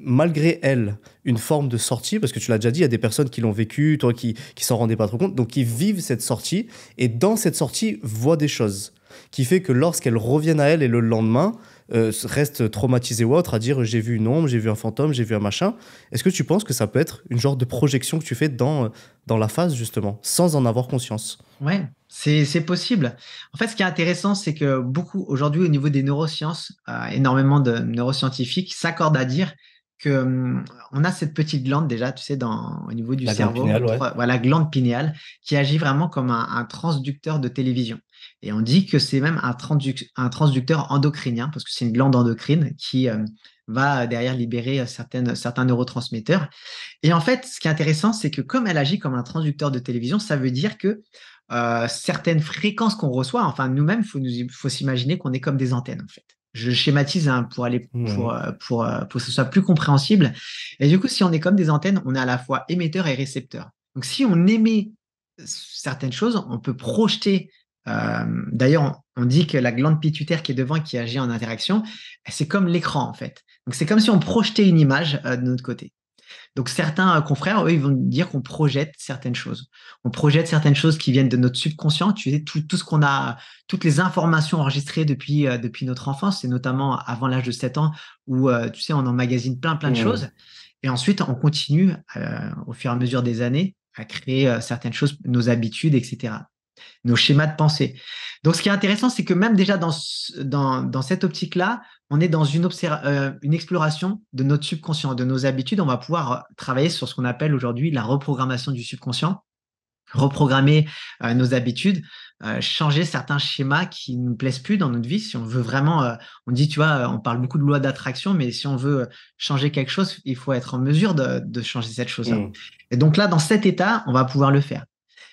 malgré elle, une forme de sortie, parce que tu l'as déjà dit, il y a des personnes qui l'ont vécu, toi qui, qui s'en rendaient pas trop compte, donc qui vivent cette sortie, et dans cette sortie, voient des choses, qui fait que lorsqu'elles reviennent à elle et le lendemain, euh, reste traumatisé ou autre à dire j'ai vu une ombre, j'ai vu un fantôme, j'ai vu un machin. Est-ce que tu penses que ça peut être une genre de projection que tu fais dans, euh, dans la phase justement, sans en avoir conscience Ouais, c'est possible. En fait, ce qui est intéressant, c'est que beaucoup aujourd'hui au niveau des neurosciences, euh, énormément de neuroscientifiques s'accordent à dire Hum, on a cette petite glande déjà, tu sais, dans, au niveau du cerveau, la glande pinéale, qui agit vraiment comme un, transducteur de télévision. Et on dit que c'est même un, transducteur endocrinien, parce que c'est une glande endocrine qui hum, va derrière libérer euh, certains neurotransmetteurs. Et en fait, ce qui est intéressant, c'est que comme elle agit comme un transducteur de télévision, ça veut dire que euh, certaines fréquences qu'on reçoit, enfin nous-mêmes, il faut, faut s'imaginer qu'on est comme des antennes, en fait je schématise hein, pour aller pour, euh, pour, euh, pour, que ce soit plus compréhensible. Et du coup, si on est comme des antennes, on est à la fois émetteur et récepteur. Donc, si on émet certaines choses, on peut projeter. Euh, d'ailleurs, on, dit que la glande pituitaire qui est devant, qui agit en interaction, c'est comme l'écran en fait. Donc, c'est comme si on projetait une image de notre côté. Donc certains euh, confrères, eux, ils vont dire qu'on projette certaines choses. On projette certaines choses qui viennent de notre subconscient. Tu sais, tout, ce qu'on a, toutes les informations enregistrées depuis, euh, depuis notre enfance, et notamment avant l'âge de 7 ans, où euh, tu sais, on emmagasine plein, plein de choses. Et ensuite, on continue au fur et à mesure des années à créer certaines choses, nos habitudes, etc nos schémas de pensée. Donc, ce qui est intéressant, c'est que même déjà dans, dans, cette optique-là, on est dans une, euh, une, exploration de notre subconscient, de nos habitudes. On va pouvoir euh, travailler sur ce qu'on appelle aujourd'hui la reprogrammation du subconscient, reprogrammer euh, nos habitudes, changer certains schémas qui ne nous plaisent plus dans notre vie. Si on veut vraiment, on dit, tu vois, on parle beaucoup de loi d'attraction, mais si on veut changer quelque chose, il faut être en mesure de, changer cette chose-là. Mmh. Et donc là, dans cet état, on va pouvoir le faire.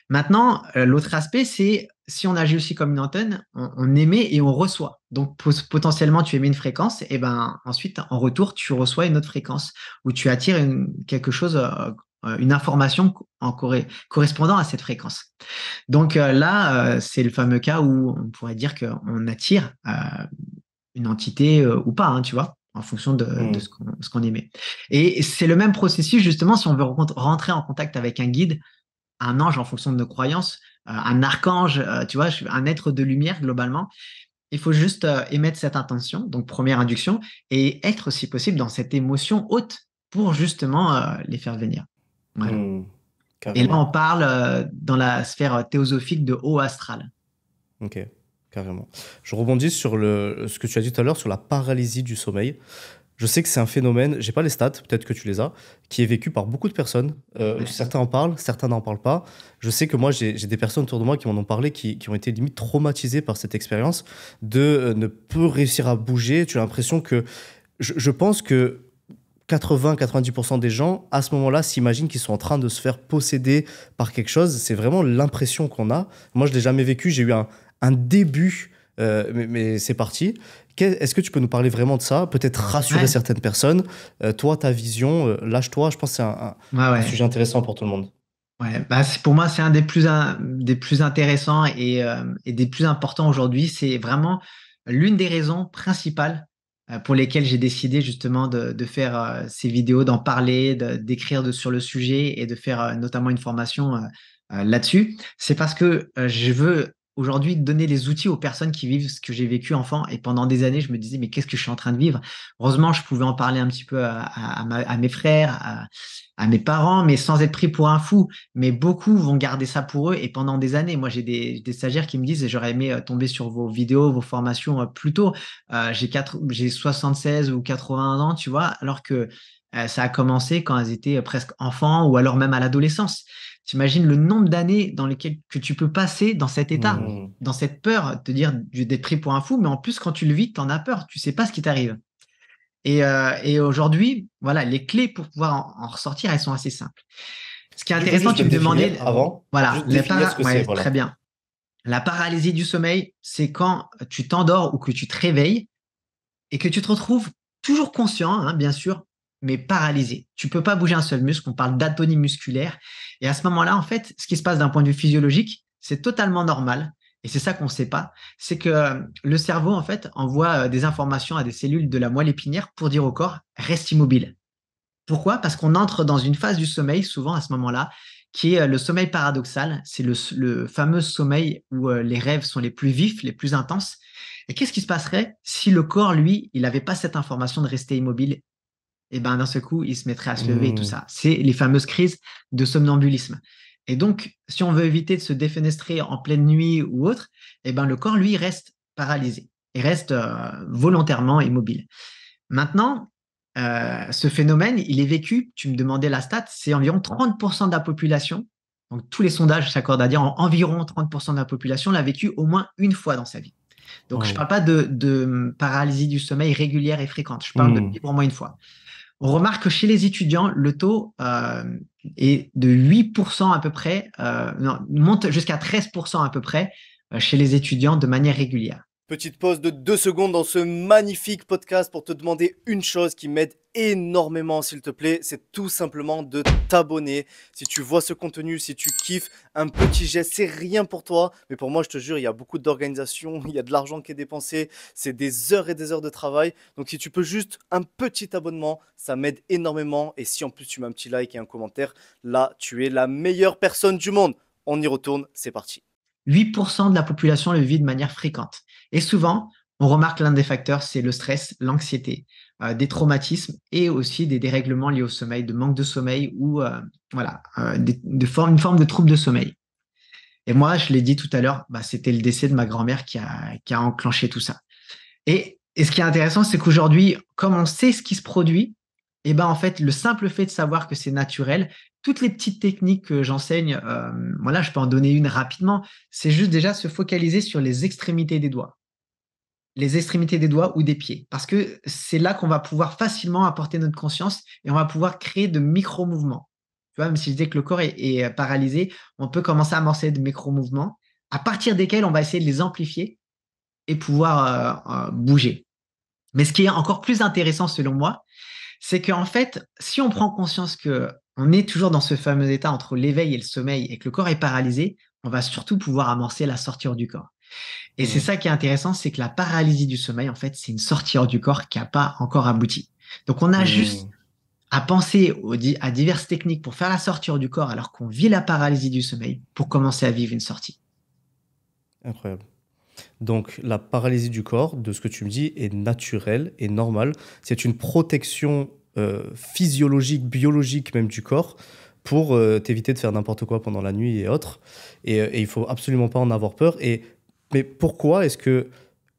Maintenant, euh, l'autre aspect, c'est si on agit aussi comme une antenne, on, émet et on reçoit. Donc potentiellement, tu émets une fréquence, et ben ensuite, en retour, tu reçois une autre fréquence où tu attires quelque chose, euh, euh, une information correspondant à cette fréquence. Donc là, c'est le fameux cas où on pourrait dire qu'on attire une entité ou pas, hein, tu vois en fonction de, mmh. ce qu'on émet. Et c'est le même processus, justement, si on veut rentrer en contact avec un guide, un ange en fonction de nos croyances, euh, un archange, euh, tu vois, un être de lumière globalement. Il faut juste euh, émettre cette intention, donc première induction, et être si possible dans cette émotion haute pour justement les faire venir. Voilà. Mmh, et là, on parle dans la sphère théosophique de haut astral. Ok, carrément. Je rebondis sur le, ce que tu as dit tout à l'heure sur la paralysie du sommeil. Je sais que c'est un phénomène, j'ai pas les stats, peut-être que tu les as, qui est vécu par beaucoup de personnes. Euh, certains en parlent, certains n'en parlent pas. Je sais que moi, j'ai des personnes autour de moi qui m'en ont parlé, qui, ont été limite traumatisées par cette expérience de euh, ne plus réussir à bouger. Tu as l'impression que. Je, pense que 80-90% des gens, à ce moment-là, s'imaginent qu'ils sont en train de se faire posséder par quelque chose. C'est vraiment l'impression qu'on a. Moi, je ne l'ai jamais vécu. J'ai eu un, début, euh, mais, mais c'est parti. Est-ce que tu peux nous parler vraiment de ça Peut-être rassurer certaines personnes. Euh, toi, ta vision, euh, lâche-toi, je pense que c'est un, sujet intéressant pour tout le monde. Bah, pour moi, c'est un des plus, des plus intéressants euh, et, des plus importants aujourd'hui. C'est vraiment l'une des raisons principales pour lesquelles j'ai décidé justement de, faire ces vidéos, d'en parler, d'écrire sur le sujet et de faire notamment une formation là-dessus. C'est parce que je veux aujourd'hui donner les outils aux personnes qui vivent ce que j'ai vécu enfant. Et pendant des années, je me disais, mais qu'est-ce que je suis en train de vivre Heureusement, je pouvais en parler un petit peu à, mes frères, à, mes parents, mais sans être pris pour un fou. Mais beaucoup vont garder ça pour eux. Et pendant des années, moi, j'ai des, stagiaires qui me disent, j'aurais aimé euh, tomber sur vos vidéos, vos formations euh, plus tôt. Euh, j'ai, j'ai 76 ou 80 ans, tu vois, alors que ça a commencé quand elles étaient presque enfants ou alors même à l'adolescence. T'imagines le nombre d'années dans lesquelles que tu peux passer dans cet état, mmh. dans cette peur, te dire d'être pris pour un fou, mais en plus quand tu le vis, tu en as peur, tu ne sais pas ce qui t'arrive. Euh, et, aujourd'hui, voilà, les clés pour pouvoir en, ressortir, elles sont assez simples. Ce qui est intéressant, tu me demandais avant. Voilà, très bien. La paralysie du sommeil, c'est quand tu t'endors ou que tu te réveilles et que tu te retrouves toujours conscient, hein, bien sûr, mais paralysé. Tu peux pas bouger un seul muscle. On parle d'atonie musculaire. Et à ce moment-là, en fait, ce qui se passe d'un point de vue physiologique, c'est totalement normal. Et c'est ça qu'on ne sait pas. C'est que euh, le cerveau, en fait, envoie euh, des informations à des cellules de la moelle épinière pour dire au corps, reste immobile. Pourquoi Parce qu'on entre dans une phase du sommeil, souvent à ce moment-là, qui est euh, le sommeil paradoxal. C'est le, fameux sommeil où les rêves sont les plus vifs, les plus intenses. Et qu'est-ce qui se passerait si le corps, lui, il avait pas cette information de rester immobile et ben d'un seul coup, il se mettrait à se lever tout mmh. ça. C'est les fameuses crises de somnambulisme. Et donc, si on veut éviter de se défenestrer en pleine nuit ou autre, et ben le corps, lui, reste paralysé et reste euh, volontairement immobile. Maintenant, euh, ce phénomène, il est vécu, tu me demandais la stat, c'est environ 30% de la population, donc tous les sondages s'accordent à dire environ 30% de la population l'a vécu au moins une fois dans sa vie. Donc, je ne parle pas de, hum, paralysie du sommeil régulière et fréquente, je parle de au mmh. moins une fois. On remarque que chez les étudiants, le taux euh, est de 8% à peu près, euh, monte jusqu'à 13% à peu près euh, chez les étudiants de manière régulière. Petite pause de deux secondes dans ce magnifique podcast pour te demander une chose qui m'aide énormément, s'il te plaît, c'est tout simplement de t'abonner. Si tu vois ce contenu, si tu kiffes, un petit geste, c'est rien pour toi. Mais pour moi, je te jure, il y a beaucoup d'organisations, il y a de l'argent qui est dépensé, c'est des heures et des heures de travail. Donc si tu peux juste un petit abonnement, ça m'aide énormément. Et si en plus tu mets un petit like et un commentaire, là, tu es la meilleure personne du monde. On y retourne, c'est parti. 8% de la population le vit de manière fréquente. Et souvent, on remarque l'un des facteurs, c'est le stress, l'anxiété. Euh, des traumatismes et aussi des dérèglements liés au sommeil, de manque de sommeil ou euh, voilà, euh, de forme, une forme de trouble de sommeil. Et moi, je l'ai dit tout à l'heure, bah, c'était le décès de ma grand-mère qui a, qui a enclenché tout ça. Et, ce qui est intéressant, c'est qu'aujourd'hui, comme on sait ce qui se produit, et eh ben en fait, le simple fait de savoir que c'est naturel, toutes les petites techniques que j'enseigne, voilà, je peux en donner une rapidement, c'est juste déjà se focaliser sur les extrémités des doigts les extrémités des doigts ou des pieds, parce que c'est là qu'on va pouvoir facilement apporter notre conscience et on va pouvoir créer de micro-mouvements. Tu vois, même si je disais que le corps est, euh, paralysé, on peut commencer à amorcer de micro-mouvements, à partir desquels on va essayer de les amplifier et pouvoir euh, euh, bouger. Mais ce qui est encore plus intéressant selon moi, c'est qu'en fait, si on prend conscience que on est toujours dans ce fameux état entre l'éveil et le sommeil et que le corps est paralysé, on va surtout pouvoir amorcer la sortie du corps. Et c'est mmh. ça qui est intéressant, c'est que la paralysie du sommeil, en fait, c'est une sortie hors du corps qui n'a pas encore abouti. Donc on a mmh. juste à penser à diverses techniques pour faire la sortie hors du corps alors qu'on vit la paralysie du sommeil pour commencer à vivre une sortie. Incroyable. Donc la paralysie du corps, de ce que tu me dis, est naturelle et normale. C'est une protection euh, physiologique, biologique même du corps pour euh, t'éviter de faire n'importe quoi pendant la nuit et autres. Et, euh, et il faut absolument pas en avoir peur. Et mais pourquoi est-ce que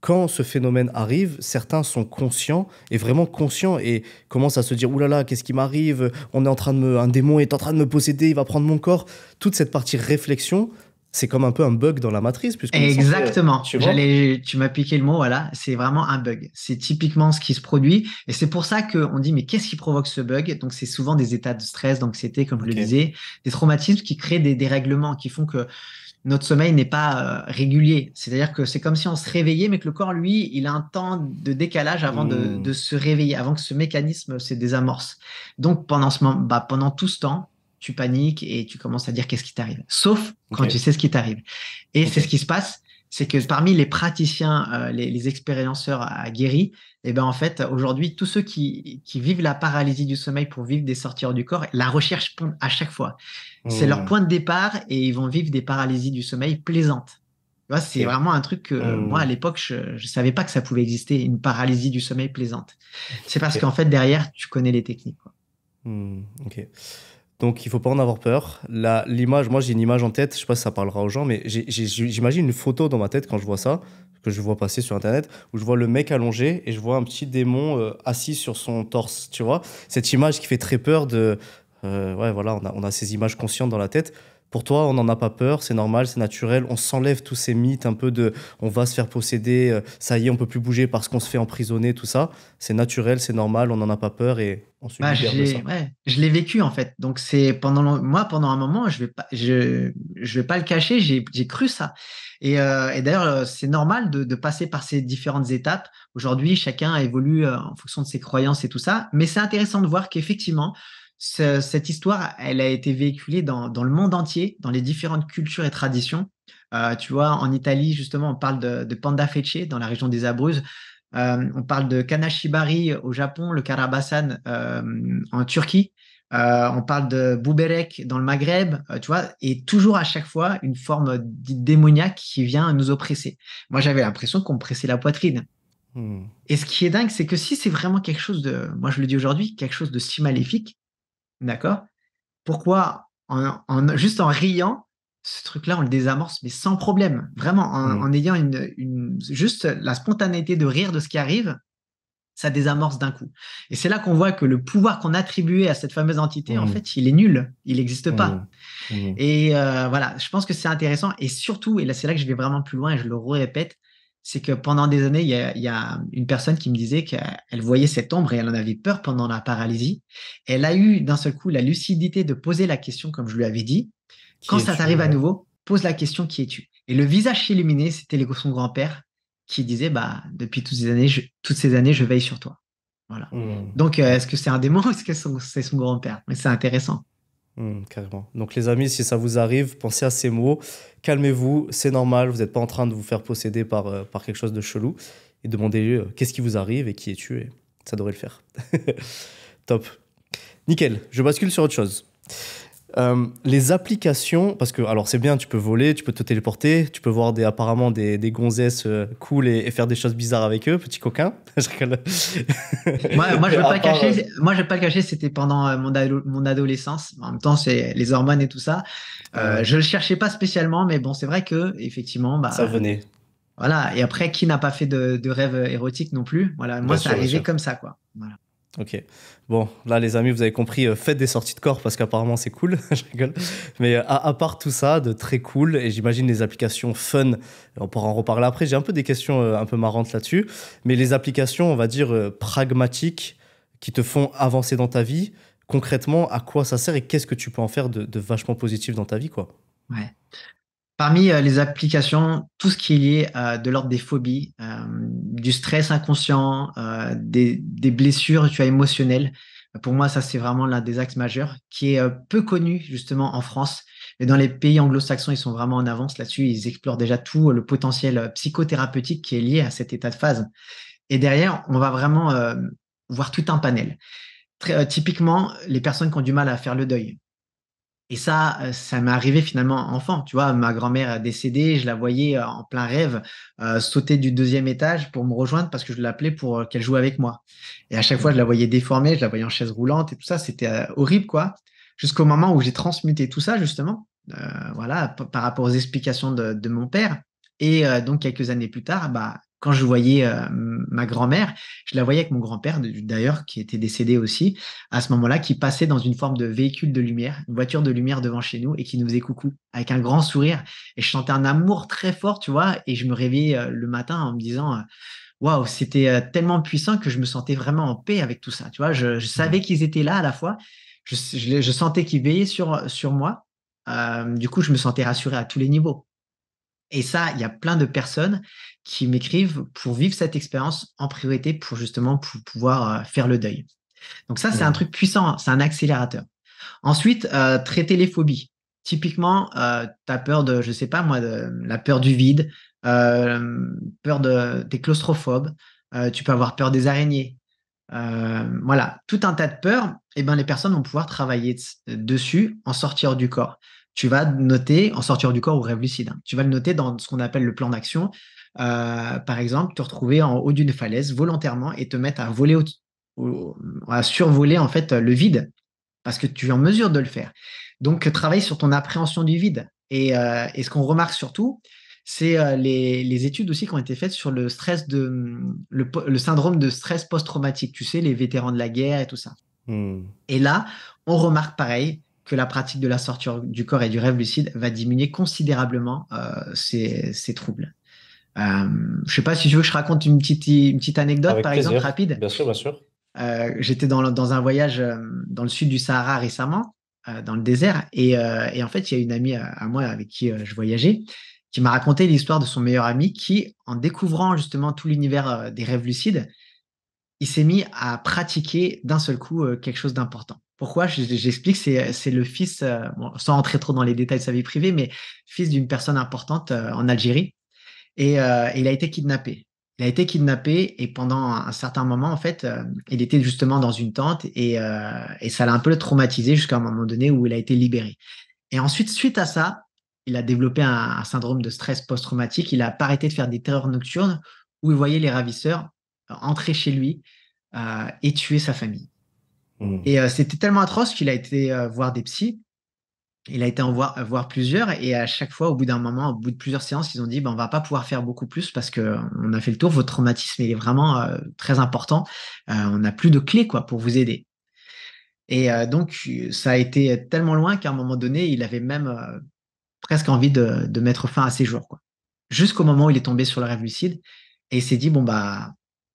quand ce phénomène arrive, certains sont conscients et vraiment conscients et commencent à se dire Ouh là là, qu'est-ce qui m'arrive On est en train de me, un démon est en train de me posséder, il va prendre mon corps. Toute cette partie réflexion, c'est comme un peu un bug dans la matrice. Exactement. tu, m'as piqué le mot, voilà. C'est vraiment un bug. C'est typiquement ce qui se produit. Et c'est pour ça qu'on dit, mais qu'est-ce qui provoque ce bug Donc, c'est souvent des états de stress, d'anxiété, comme je le disais, des traumatismes qui créent des dérèglements, qui font que notre sommeil n'est pas euh, régulier. C'est-à-dire que c'est comme si on se réveillait, mais que le corps, lui, il a un temps de décalage avant de, mmh. se réveiller, avant que ce mécanisme se désamorce. Donc pendant, ce moment, bah, pendant tout ce temps, tu paniques et tu commences à dire qu'est-ce qui t'arrive. Sauf quand tu sais ce qui t'arrive. Et c'est ce qui se passe, c'est que parmi les praticiens, euh, les, les, expérienceurs aguerris, eh ben en fait, aujourd'hui, tous ceux qui, vivent la paralysie du sommeil pour vivre des sorties du corps, la recherche ponde à chaque fois. C'est leur mmh. point de départ et ils vont vivre des paralysies du sommeil plaisantes. c'est vraiment un truc que mmh. moi à l'époque je, ne savais pas que ça pouvait exister une paralysie du sommeil plaisante. C'est parce qu'en fait derrière tu connais les techniques. Mmh, ok. Donc il faut pas en avoir peur. l'image, moi j'ai une image en tête, je sais pas si ça parlera aux gens, mais j'imagine une photo dans ma tête quand je vois ça, que je vois passer sur internet, où je vois le mec allongé et je vois un petit démon euh, assis sur son torse, tu vois. Cette image qui fait très peur de euh, voilà, on a, ces images conscientes dans la tête. Pour toi, on n'en a pas peur, c'est normal, c'est naturel. On s'enlève tous ces mythes un peu de on va se faire posséder, euh, ça y est, on peut plus bouger parce qu'on se fait emprisonner, tout ça. C'est naturel, c'est normal, on n'en a pas peur et on bah, Je l'ai vécu en fait. Donc c'est pendant moi pendant un moment, je vais pas, je, vais pas le cacher, j'ai cru ça. Et, euh, d'ailleurs, c'est normal de, de, passer par ces différentes étapes. Aujourd'hui, chacun évolue en fonction de ses croyances et tout ça. Mais c'est intéressant de voir qu'effectivement, cette histoire, elle a été véhiculée dans, dans, le monde entier, dans les différentes cultures et traditions. Euh, tu vois, en Italie, justement, on parle de, panda Fece dans la région des Abruzzes. Euh, on parle de kanashibari au Japon, le karabasan euh, en Turquie. on parle de bouberek dans le Maghreb, tu vois, et toujours à chaque fois une forme démoniaque qui vient nous oppresser. Moi, j'avais l'impression qu'on me pressait la poitrine. Hmm. Et ce qui est dingue, c'est que si c'est vraiment quelque chose de, moi je le dis aujourd'hui, quelque chose de si maléfique, D'accord Pourquoi juste en riant, ce truc-là, on le désamorce, mais sans problème. Vraiment, en, mmh. ayant une, juste la spontanéité de rire de ce qui arrive, ça désamorce d'un coup. Et c'est là qu'on voit que le pouvoir qu'on attribuait à cette fameuse entité, en mmh. fait, il est nul, il n'existe pas. Mmh. Et euh, voilà, je pense que c'est intéressant. Et surtout, et là, c'est là que je vais vraiment plus loin et je le répète, c'est que pendant des années, il y, a, une personne qui me disait qu'elle voyait cette ombre et elle en avait peur pendant la paralysie. Elle a eu d'un seul coup la lucidité de poser la question comme je lui avais dit. Quand ça t'arrive à nouveau, pose la question qui es-tu Et le visage illuminé, c'était son grand-père qui disait bah depuis toutes ces années, je, toutes ces années, je veille sur toi. Voilà. Hmm. Donc euh, est-ce que c'est un démon ou est-ce que c'est son, son grand-père Mais c'est intéressant. Hmm, carrément. Donc les amis, si ça vous arrive, pensez à ces mots, calmez-vous, c'est normal, vous n'êtes pas en train de vous faire posséder par, euh, par quelque chose de chelou, et demandez lui euh, qu'est-ce qui vous arrive et qui est tué. Ça devrait le faire. Top. Nickel, je bascule sur autre chose. Euh, les applications, parce que alors c'est bien, tu peux voler, tu peux te téléporter, tu peux voir des, apparemment des, des gonzesses euh, cool et, faire des choses bizarres avec eux, petit coquin. moi, moi, je vais pas cacher. Euh, moi, pas le cacher. C'était pendant mon, mon, adolescence. En même temps, c'est les hormones et tout ça. je le cherchais pas spécialement, mais bon, c'est vrai que effectivement, bah, ça venait. Voilà. Et après, qui n'a pas fait de, de, rêve érotique non plus Voilà. Moi, ça arrivait comme ça, quoi. Voilà. Ok. Bon, là, les amis, vous avez compris, euh, faites des sorties de corps parce qu'apparemment, c'est cool. Je Mais euh, à, part tout ça, de très cool, et j'imagine les applications fun, on pourra en reparler après. J'ai un peu des questions euh, un peu marrantes là-dessus. Mais les applications, on va dire, pragmatiques qui te font avancer dans ta vie, concrètement, à quoi ça sert et qu'est-ce que tu peux en faire de, vachement positif dans ta vie, quoi Ouais. Parmi euh, les applications, tout ce qui est lié de l'ordre des phobies, euh, du stress inconscient, euh, des, blessures émotionnelles, pour moi, ça, c'est vraiment l'un des axes majeurs qui est peu connu justement en France. Mais dans les pays anglo-saxons, ils sont vraiment en avance là-dessus. Ils explorent déjà tout le potentiel psychothérapeutique qui est lié à cet état de phase. Et derrière, on va vraiment voir tout un panel. typiquement, les personnes qui ont du mal à faire le deuil, et ça, euh, ça m'est arrivé finalement enfant. Tu vois, ma grand-mère décédée, je la voyais euh, en plein rêve euh, sauter du deuxième étage pour me rejoindre parce que je l'appelais pour qu'elle joue avec moi. Et à chaque fois, je la voyais déformée, je la voyais en chaise roulante et tout ça. C'était horrible, quoi. Jusqu'au moment où j'ai transmuté tout ça, justement, voilà, par rapport aux explications de, de mon père. Et donc, quelques années plus tard, bah, quand je voyais euh, ma grand-mère, je la voyais avec mon grand-père d'ailleurs, qui était décédé aussi, à ce moment-là, qui passait dans une forme de véhicule de lumière, une voiture de lumière devant chez nous, et qui nous faisait coucou avec un grand sourire. Et je sentais un amour très fort, tu vois, et je me réveillais euh, le matin en me disant, euh, waouh, c'était tellement puissant que je me sentais vraiment en paix avec tout ça, tu vois. Je, mmh. savais qu'ils étaient là à la fois, je, sentais qu'ils veillaient sur, sur moi. du coup, je me sentais rassuré à tous les niveaux et ça, il y a plein de personnes qui m'écrivent pour vivre cette expérience en priorité pour justement pouvoir euh, faire le deuil. Donc ça, c'est un mmh. truc puissant, hein, c'est un accélérateur. Ensuite, euh, traiter les phobies. Typiquement, euh, tu as peur de, je sais pas moi, de la peur du vide, peur de, claustrophobes, tu peux avoir peur des araignées. voilà, tout un tas de peurs, et ben, les personnes vont pouvoir travailler dessus, en sortir du corps tu vas noter en sortir du corps au rêve lucide. Hein. Tu vas le noter dans ce qu'on appelle le plan d'action. Euh, par exemple, te retrouver en haut d'une falaise volontairement et te mettre à voler, survoler en fait le vide parce que tu es en mesure de le faire. Donc, travaille sur ton appréhension du vide. Et, euh, ce qu'on remarque surtout, c'est euh, les, études aussi qui ont été faites sur le stress de le, syndrome de stress post-traumatique. Tu sais, les vétérans de la guerre et tout ça. Hmm. Et là, on remarque pareil que la pratique de la sortie du corps et du rêve lucide va diminuer considérablement euh, ces, troubles. Euh, je sais pas si tu veux que je raconte une petite, une petite anecdote, par exemple, rapide. Bien sûr, bien sûr. Euh, j'étais dans, dans, un voyage euh, dans le sud du Sahara récemment, dans le désert, et, et en fait, il y a une amie à moi avec qui je voyageais qui m'a raconté l'histoire de son meilleur ami qui, en découvrant justement tout l'univers des rêves lucides, il s'est mis à pratiquer d'un seul coup quelque chose d'important. Pourquoi J'explique, c'est le fils, euh, sans entrer trop dans les détails de sa vie privée, mais fils d'une personne importante euh, en Algérie. Et euh, il a été kidnappé. Il a été kidnappé et pendant un certain moment, en fait, il était justement dans une tente et, ça l'a un peu traumatisé jusqu'à un moment donné où il a été libéré. Et ensuite, suite à ça, il a développé un, syndrome de stress post-traumatique. Il a arrêté de faire des terreurs nocturnes où il voyait les ravisseurs entrer chez lui et tuer sa famille. Mm. Et euh, c'était tellement atroce qu'il a été euh, voir des psys. Il a été en voir, plusieurs. Et à chaque fois, au bout d'un moment, au bout de plusieurs séances, ils ont dit, ben, on va pas pouvoir faire beaucoup plus parce que euh, on a fait le tour. Votre traumatisme, il est vraiment très important. on n'a plus de clés, quoi, pour vous aider. Et donc, ça a été tellement loin qu'à un moment donné, il avait même presque envie de, mettre fin à ses jours, Jusqu'au moment où il est tombé sur le rêve lucide et il s'est dit, bon, bah,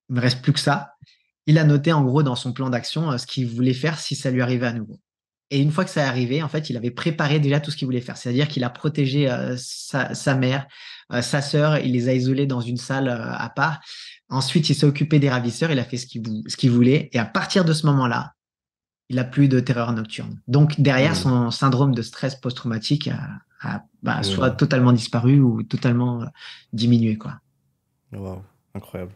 il me reste plus que ça il a noté en gros dans son plan d'action euh, ce qu'il voulait faire si ça lui arrivait à nouveau. Et une fois que ça est arrivé, en fait, il avait préparé déjà tout ce qu'il voulait faire. C'est-à-dire qu'il a protégé euh, sa, mère, euh, sa sœur, il les a isolés dans une salle à part. Ensuite, il s'est occupé des ravisseurs, il a fait ce qu'il, voulait. Et à partir de ce moment-là, il n'a plus de terreur nocturne. Donc derrière, mmh. son syndrome de stress post-traumatique a, bah, mmh. soit totalement disparu ou totalement diminué. Quoi. Wow, incroyable.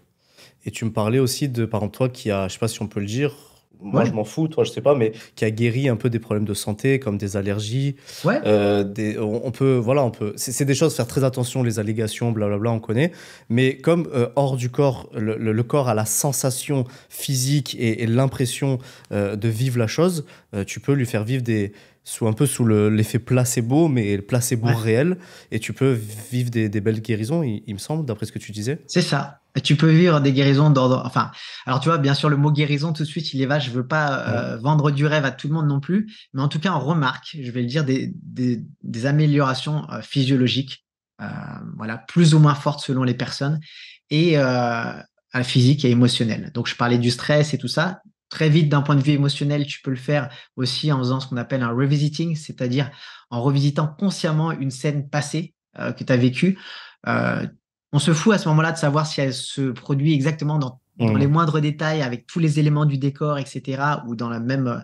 Et tu me parlais aussi de, par exemple, toi qui a, je sais pas si on peut le dire, moi je m'en fous, toi je sais pas, mais qui a guéri un peu des problèmes de santé comme des allergies. Ouais. Euh, on, peut, voilà, on peut. C'est des choses, faire très attention, les allégations, blablabla, on connaît. Mais comme euh, hors du corps, le, corps a la sensation physique et, l'impression euh, de vivre la chose, tu peux lui faire vivre des, sous un peu sous l'effet placebo, mais placebo réel, et tu peux vivre des, belles guérisons, il, me semble, d'après ce que tu disais. C'est ça. Tu peux vivre des guérisons d'ordre. Enfin, alors tu vois, bien sûr, le mot guérison, tout de suite, il est va. Je ne veux pas euh, vendre du rêve à tout le monde non plus, mais en tout cas, on remarque, je vais le dire, des, améliorations euh, physiologiques, euh, voilà, plus ou moins fortes selon les personnes, et à physique et émotionnelle. Donc, je parlais du stress et tout ça très vite d'un point de vue émotionnel, tu peux le faire aussi en faisant ce qu'on appelle un revisiting, c'est-à-dire en revisitant consciemment une scène passée euh, que tu as vécue. Euh, on se fout à ce moment-là de savoir si elle se produit exactement dans, mmh. les moindres détails, avec tous les éléments du décor, etc., ou dans la même euh,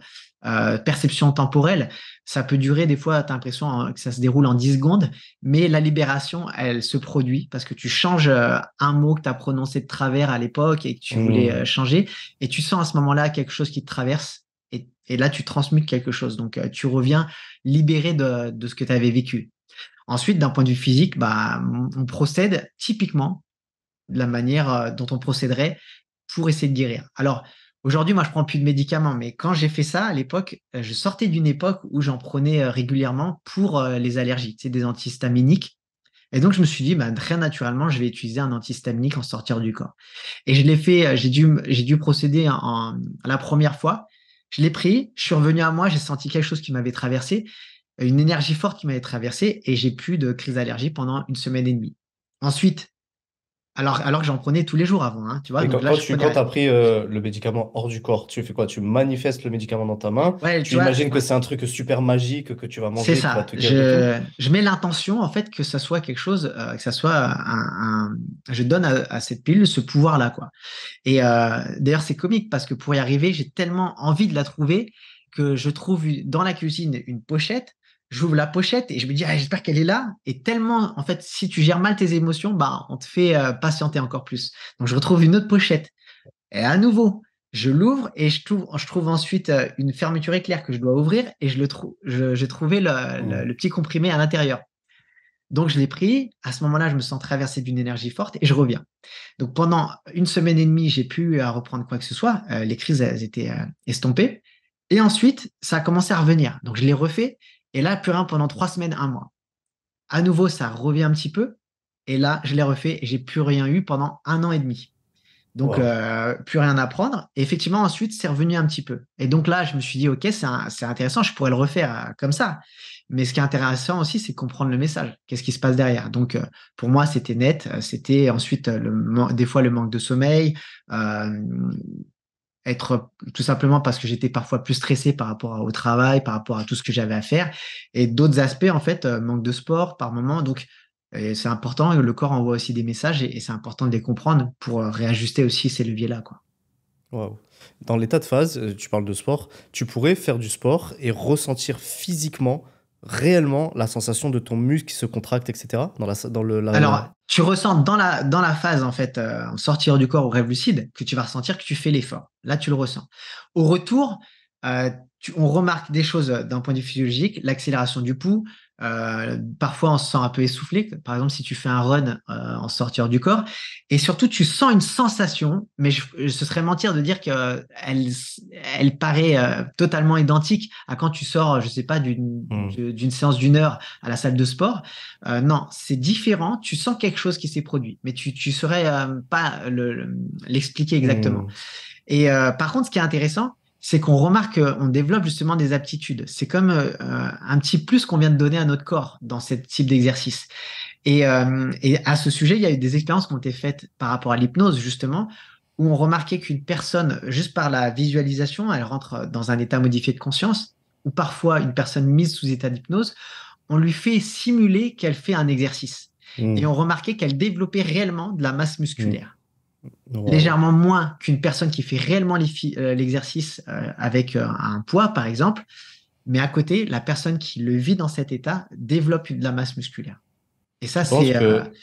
euh, perception temporelle. Ça peut durer, des fois, tu as l'impression que ça se déroule en 10 secondes, mais la libération, elle se produit parce que tu changes euh, un mot que tu as prononcé de travers à l'époque et que tu voulais mmh. euh, changer, et tu sens à ce moment-là quelque chose qui te traverse, et, là, tu transmutes quelque chose. Donc, tu reviens libéré de, ce que tu avais vécu. Ensuite, d'un point de vue physique, bah, on procède typiquement de la manière dont on procéderait pour essayer de guérir. Alors, Aujourd'hui, moi, je prends plus de médicaments, mais quand j'ai fait ça à l'époque, euh, je sortais d'une époque où j'en prenais euh, régulièrement pour euh, les allergies, c'est des antihistaminiques. Et donc, je me suis dit, bah, très naturellement, je vais utiliser un antihistaminique en sortir du corps. Et je l'ai fait, j'ai dû, j'ai dû procéder en, la première fois. Je l'ai pris, je suis revenu à moi, j'ai senti quelque chose qui m'avait traversé, une énergie forte qui m'avait traversé, et j'ai plus de crise d'allergie pendant une semaine et demie. Ensuite, alors, alors que j'en prenais tous les jours avant, hein, tu vois. quand, tu as pris euh, le médicament hors du corps, tu fais quoi? Tu manifestes le médicament dans ta main. tu, imagines que c'est un truc super magique que tu vas manger. C'est ça. je... je, mets l'intention en fait que ça soit quelque chose, euh, que ça soit un, je donne à, cette pile ce pouvoir-là, quoi. Et euh, d'ailleurs, c'est comique parce que pour y arriver, j'ai tellement envie de la trouver que je trouve dans la cuisine une pochette j'ouvre la pochette et je me dis ah, j'espère qu'elle est là et tellement en fait si tu gères mal tes émotions bah on te fait euh, patienter encore plus donc je retrouve une autre pochette et à nouveau je l'ouvre et je trouve, ensuite euh, une fermeture éclair que je dois ouvrir et je le trouve j'ai trouvé mmh. le, petit comprimé à l'intérieur donc je l'ai pris à ce moment-là je me sens traversé d'une énergie forte et je reviens donc pendant une semaine et demie j'ai pu euh, reprendre quoi que ce soit les crises elles étaient estompées et ensuite, ça a commencé à revenir. Donc, je l'ai refait et là, plus rien pendant trois semaines, un mois. À nouveau, ça revient un petit peu. Et là, je l'ai refait et j'ai plus rien eu pendant un an et demi. Donc, euh, plus rien à prendre. Et effectivement, ensuite, c'est revenu un petit peu. Et donc là, je me suis dit, OK, c'est intéressant, je pourrais le refaire euh, comme ça. Mais ce qui est intéressant aussi, c'est comprendre le message. Qu'est-ce qui se passe derrière Donc, euh, pour moi, c'était net. C'était ensuite, des fois, le manque de sommeil, être tout simplement parce que j'étais parfois plus stressé par rapport au travail, par rapport à tout ce que j'avais à faire. Et d'autres aspects, en fait, euh, manque de sport par moment. Donc, euh, c'est important. Le corps envoie aussi des messages et, c'est important de les comprendre pour euh, réajuster aussi ces leviers-là. Dans l'état de phase, tu parles de sport, tu pourrais faire du sport et ressentir physiquement réellement la sensation de ton muscle qui se contracte, etc. Dans dans le, Alors, tu ressens dans la, dans la phase, en fait, en euh, sortir du corps au rêve lucide, que tu vas ressentir que tu fais l'effort. Là, tu le ressens. Au retour, euh, on remarque des choses d'un point de vue physiologique, l'accélération du pouls, euh, parfois, on se sent un peu essoufflé. Par exemple, si tu fais un run euh, en sortir du corps, et surtout, tu sens une sensation. Mais je, ce serait mentir de dire qu'elle elle paraît euh, totalement identique à quand tu sors, je sais pas, d'une hmm. séance d'une heure à la salle de sport. non, c'est différent. Tu sens quelque chose qui s'est produit, mais tu ne saurais pas l'expliquer hmm. exactement. Et par contre, ce qui est intéressant, c'est qu'on remarque qu'on euh, développe justement des aptitudes. C'est comme euh, euh, un petit plus qu'on vient de donner à notre corps dans ce type d'exercice. Et, à ce sujet, il y a eu des expériences qui ont été faites par rapport à l'hypnose, justement, où on remarquait qu'une personne, juste par la visualisation, elle rentre dans un état modifié de conscience, ou parfois une personne mise sous état d'hypnose, on lui fait simuler qu'elle fait un exercice. Mmh. Et on remarquait qu'elle développait réellement de la masse musculaire légèrement moins qu'une personne qui fait réellement euh, l'exercice euh, avec euh, un poids, par exemple. Mais à côté, la personne qui le vit dans cet état développe de la masse musculaire. Et ça, c'est,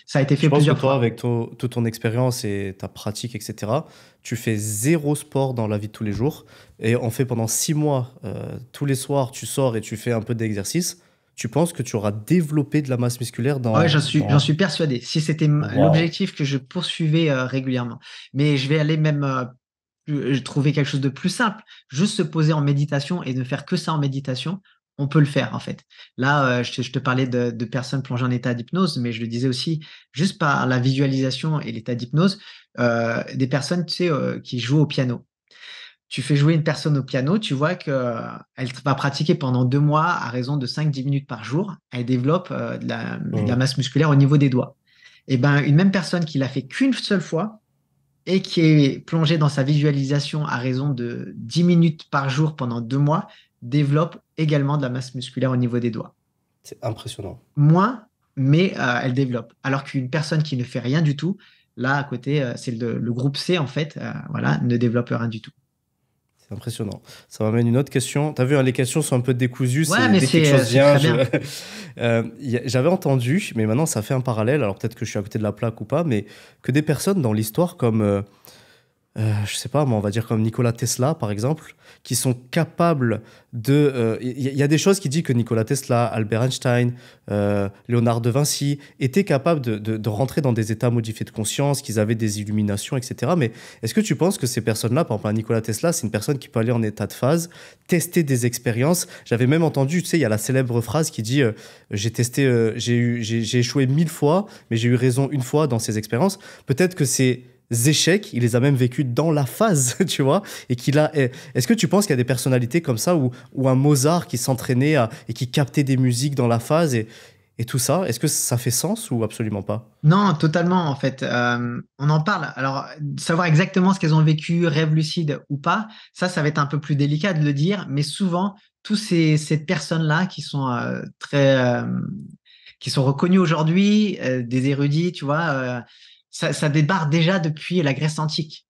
ça a été fait plusieurs toi, Avec toute ton expérience et ta pratique, etc., tu fais zéro sport dans la vie de tous les jours. Et on fait pendant six mois, tous les soirs, tu sors et tu fais un peu d'exercice tu penses que tu auras développé de la masse musculaire dans. j'en suis, persuadé. Si c'était l'objectif que je poursuivais euh, régulièrement. Mais je vais aller même euh, trouver quelque chose de plus simple. Juste se poser en méditation et ne faire que ça en méditation, on peut le faire en fait. Là, euh, je, te, parlais de, personnes plongées en état d'hypnose, mais je le disais aussi, juste par la visualisation et l'état d'hypnose, des personnes qui jouent au piano tu fais jouer une personne au piano, tu vois qu'elle euh, va pratiquer pendant deux mois à raison de 5-10 minutes par jour. Elle développe euh, de, la, mmh. masse musculaire au niveau des doigts. Et eh ben, une même personne qui l'a fait qu'une seule fois et qui est plongée dans sa visualisation à raison de 10 minutes par jour pendant deux mois développe également de la masse musculaire au niveau des doigts. C'est impressionnant. Moins, mais euh, elle développe. Alors qu'une personne qui ne fait rien du tout, là à côté, c'est le, le, groupe C en fait, voilà, ne développe rien du tout impressionnant. Ça m'amène une autre question. Tu as vu, hein, les questions sont un peu décousues. C'est mais quelque chose euh, bien. Euh, j'avais entendu, mais maintenant ça fait un parallèle. Alors peut-être que je suis à côté de la plaque ou pas, mais que des personnes dans l'histoire comme euh, euh, je sais pas, moi on va dire comme Nikola Tesla, par exemple, qui sont capables de... Il euh, y, a des choses qui disent que Nikola Tesla, Albert Einstein, euh, Léonard de Vinci étaient capables de, rentrer dans des états modifiés de conscience, qu'ils avaient des illuminations, etc. Mais est-ce que tu penses que ces personnes-là, par exemple Nikola Tesla, c'est une personne qui peut aller en état de phase, tester des expériences J'avais même entendu, tu sais, il y a la célèbre phrase qui dit euh, j'ai testé, j'ai échoué mille fois, mais j'ai eu raison une fois dans ces expériences. Peut-être que c'est échecs, il les a même vécus dans la phase, tu vois, et qu'il a. Eh, est-ce que tu penses qu'il y a des personnalités comme ça ou ou un Mozart qui s'entraînait et qui captait des musiques dans la phase et, et tout ça, est-ce que ça fait sens ou absolument pas Non, totalement en fait. Euh, on en parle. Alors, savoir exactement ce qu'elles ont vécu, rêve lucide ou pas, ça, ça va être un peu plus délicat de le dire, mais souvent, tous ces, personnes-là qui sont euh, très. Euh, qui sont reconnues aujourd'hui, des érudits, tu vois, ça, ça débarre déjà depuis la Grèce antique.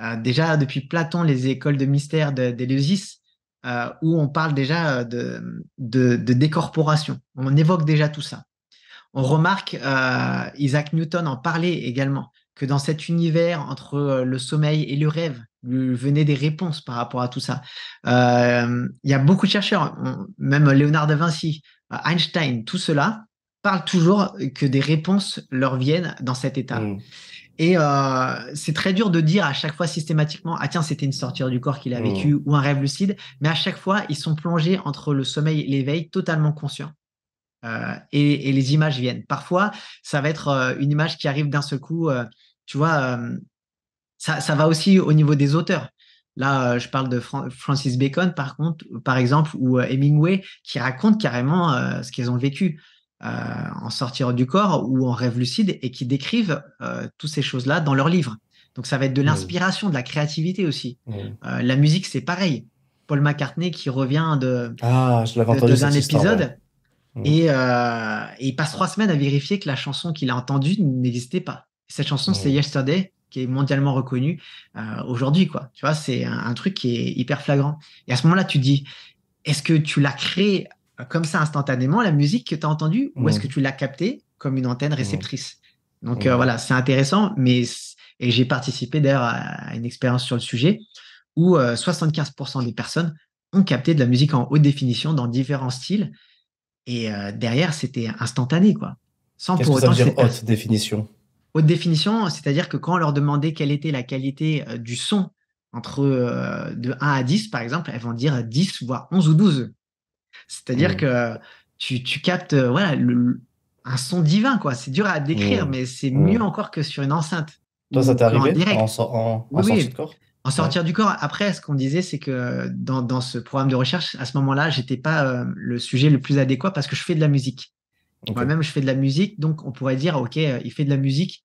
Euh, déjà depuis Platon, les écoles de mystère d'Éleusis, euh, où on parle déjà euh, de, de, de, décorporation. On évoque déjà tout ça. On remarque, euh, Isaac Newton en parlait également, que dans cet univers entre le sommeil et le rêve, lui venaient des réponses par rapport à tout ça. Il y a beaucoup de chercheurs, même Léonard de Vinci, Einstein, tout cela, parle toujours que des réponses leur viennent dans cet état. Mm. Et euh, c'est très dur de dire à chaque fois systématiquement, ah tiens, c'était une sortie du corps qu'il a vécu mm. ou un rêve lucide, mais à chaque fois, ils sont plongés entre le sommeil et l'éveil totalement conscients. Euh, et, les images viennent. Parfois, ça va être euh, une image qui arrive d'un seul coup, tu vois, ça, va aussi au niveau des auteurs. Là, je parle de Francis Bacon, par contre, par exemple, ou Hemingway, qui raconte carrément ce qu'ils ont vécu. Euh, en sortir du corps ou en rêve lucide et qui décrivent euh, toutes ces choses-là dans leurs livres. Donc ça va être de l'inspiration, de la créativité aussi. Euh, la musique, c'est pareil. Paul McCartney qui revient de, ah, un épisode mm. et, il passe trois semaines à vérifier que la chanson qu'il a entendue n'existait pas. Cette chanson, c'est mm. Yesterday, qui est mondialement reconnue aujourd'hui, quoi. Tu vois, c'est un, un, truc qui est hyper flagrant. Et à ce moment-là, tu dis, est-ce que tu l'as créé comme ça instantanément la musique que tu as entendue ou est-ce mm. que tu l'as captée comme une antenne mm. réceptrice Donc euh, mm. voilà, c'est intéressant, mais et j'ai participé d'ailleurs à une expérience sur le sujet où 75% euh, des personnes ont capté de la musique en haute définition dans différents styles et euh, derrière c'était instantané quoi. Sans pour autant ça dire haute définition. Haute définition, c'est-à-dire que quand on leur demandait quelle était la qualité du son entre de 1 à 10 par exemple, elles vont dire 10 voire 11 ou 12. C'est-à-dire mm. que tu, captes euh, un son divin, quoi. C'est dur à décrire, mm. mais c'est mm. mieux encore que sur une enceinte. Toi, ça t'est arrivé en, en sortir du corps. Après, ce qu'on disait, c'est que dans, ce programme de recherche, à ce moment-là, je n'étais pas euh, le sujet le plus adéquat parce que je fais de la musique. Moi-même, je fais de la musique, donc on pourrait dire, ok, euh, il fait de la musique.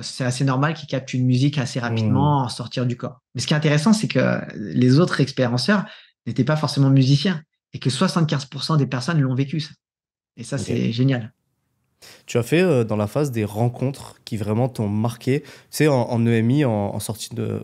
c'est assez normal qu'il capte une musique assez rapidement, en sortir du corps. Mais ce qui est intéressant, c'est que les autres expérienceurs n'étaient pas forcément musiciens et que 75% des personnes l'ont vécu. Ça. Et ça, c'est génial. Tu as fait euh, dans la phase des rencontres qui vraiment t'ont marqué. Tu sais, en, EMI, e en, sortie de.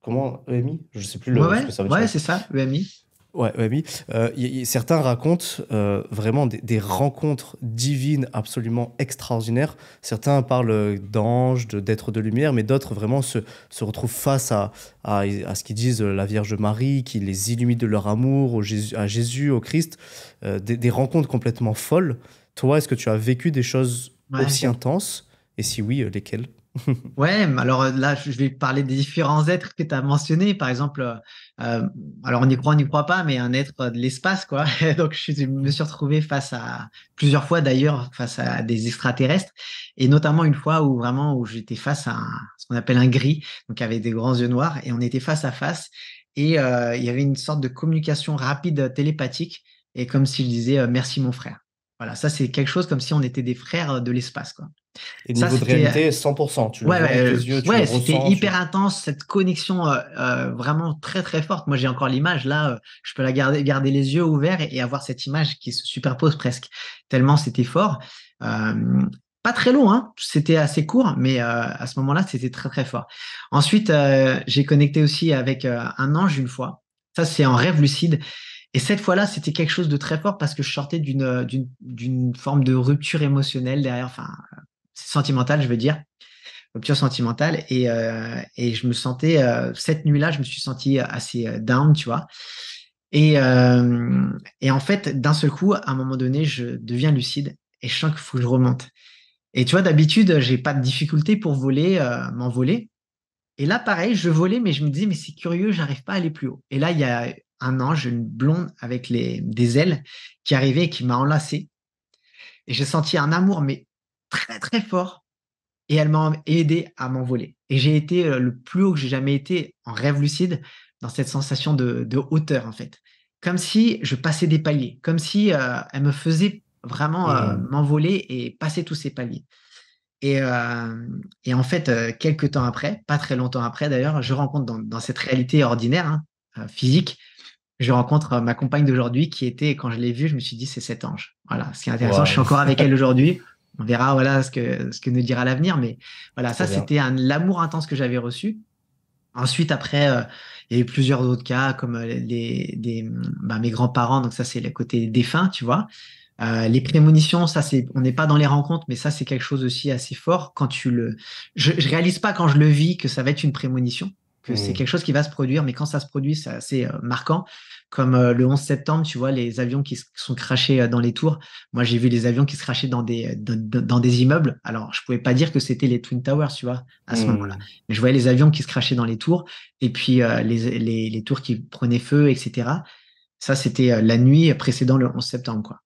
Comment EMI Je ne sais plus le, ouais, ouais, c'est ça, EMI. Ouais, oui. Euh, certains racontent euh, vraiment des, rencontres divines absolument extraordinaires. Certains parlent euh, d'anges, d'êtres de, lumière, mais d'autres vraiment se, retrouvent face à, à, ce qu'ils disent la Vierge Marie, qui les illumine de leur amour, à Jésus, au Christ. des, rencontres complètement folles. Toi, est-ce que tu as vécu des choses aussi intenses Et si oui, lesquelles ouais, alors euh, là, je vais parler des différents êtres que tu as mentionnés. Par exemple, euh, euh, alors on y croit, on n'y croit pas, mais un être de l'espace, quoi. Donc, je me suis retrouvé face à, plusieurs fois d'ailleurs, face à des extraterrestres. Et notamment une fois où vraiment, où j'étais face à ce qu'on appelle un gris, donc avec des grands yeux noirs, et on était face à face. Et il y avait une sorte de communication rapide télépathique. Et comme s'il disait, disais merci mon frère. Voilà, ça c'est quelque chose comme si on était des frères de l'espace, quoi. Et ça, niveau de euh, réalité, 100%. Euh, tu ouais, ouais, c'était hyper intense, cette connexion euh, vraiment très très forte. Moi, j'ai encore l'image là, je peux la garder, garder les yeux ouverts et, avoir cette image qui se superpose presque, tellement c'était fort. pas très long, hein, c'était assez court, mais à ce moment-là, c'était très très fort. Ensuite, j'ai connecté aussi avec un ange une fois. Ça, c'est en rêve lucide. Et cette fois-là, c'était quelque chose de très fort parce que je sortais d'une forme de rupture émotionnelle derrière, enfin, sentimental, je veux dire, rupture sentimentale. Et, euh, et je me sentais, euh, cette nuit-là, je me suis senti assez euh, down, tu vois. Et, en fait, d'un seul coup, à un moment donné, je deviens lucide et je sens qu'il faut que je remonte. Et tu vois, d'habitude, j'ai pas de difficulté pour voler, m'envoler. Et là, pareil, je volais, mais je me disais, mais c'est curieux, j'arrive pas à aller plus haut. Et là, il y a un ange, une blonde avec les, des ailes, qui arrivait et qui m'a enlacé. Et j'ai senti un amour, mais très très fort et elle m'a aidé à m'envoler. Et j'ai été euh, le plus haut que j'ai jamais été en rêve lucide dans cette sensation de, hauteur en fait. Comme si je passais des paliers, comme si euh, elle me faisait vraiment euh, mmh. m'envoler et passer tous ces paliers. Et, et en fait, quelques temps après, pas très longtemps après d'ailleurs, je rencontre dans, cette réalité ordinaire, hein, physique, je rencontre ma compagne d'aujourd'hui qui était, quand je l'ai vue, je me suis dit, c'est cet ange. Voilà, ce qui est intéressant, je suis encore avec elle aujourd'hui on verra voilà ce que ce que nous dira l'avenir mais voilà ça c'était un l'amour intense que j'avais reçu ensuite après euh, il y a eu plusieurs autres cas comme euh, les, des, bah, mes grands-parents donc ça c'est le côté défunt tu vois euh, les prémonitions, ça c'est, on n'est pas dans les rencontres, mais ça c'est quelque chose aussi assez fort quand tu le. Je, réalise pas quand je le vis que ça va être une prémonition, que c'est mmh. quelque chose qui va se produire, mais quand ça se produit, c'est assez marquant comme euh, le 11 septembre, tu vois, les avions qui sont crachés euh, dans les tours. Moi, j'ai vu les avions qui se crachaient dans des, dans, des immeubles. Alors, je pouvais pas dire que c'était les Twin Towers, tu vois, à ce moment-là. Mmh. Mais je voyais les avions qui se crachaient dans les tours et puis euh, les, tours qui prenaient feu, etc. Ça, c'était la nuit précédant le 11 septembre, quoi.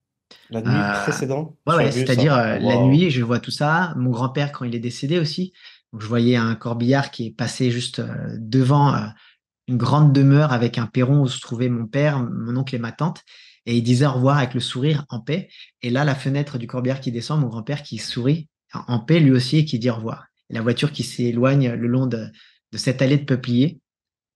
La nuit précédant Ouais, c'est-à-dire hein. la nuit, je vois tout ça. Mon grand-père, quand il est décédé aussi, je voyais un corbillard qui est passé juste devant une grande demeure avec un perron où se trouvaient mon père, mon oncle et ma tante. Et ils disaient au revoir avec le sourire en paix. Et là, la fenêtre du corbière qui descend, mon grand-père qui sourit en paix lui aussi et qui dit au revoir. la voiture qui s'éloigne le long de, cette allée de peupliers.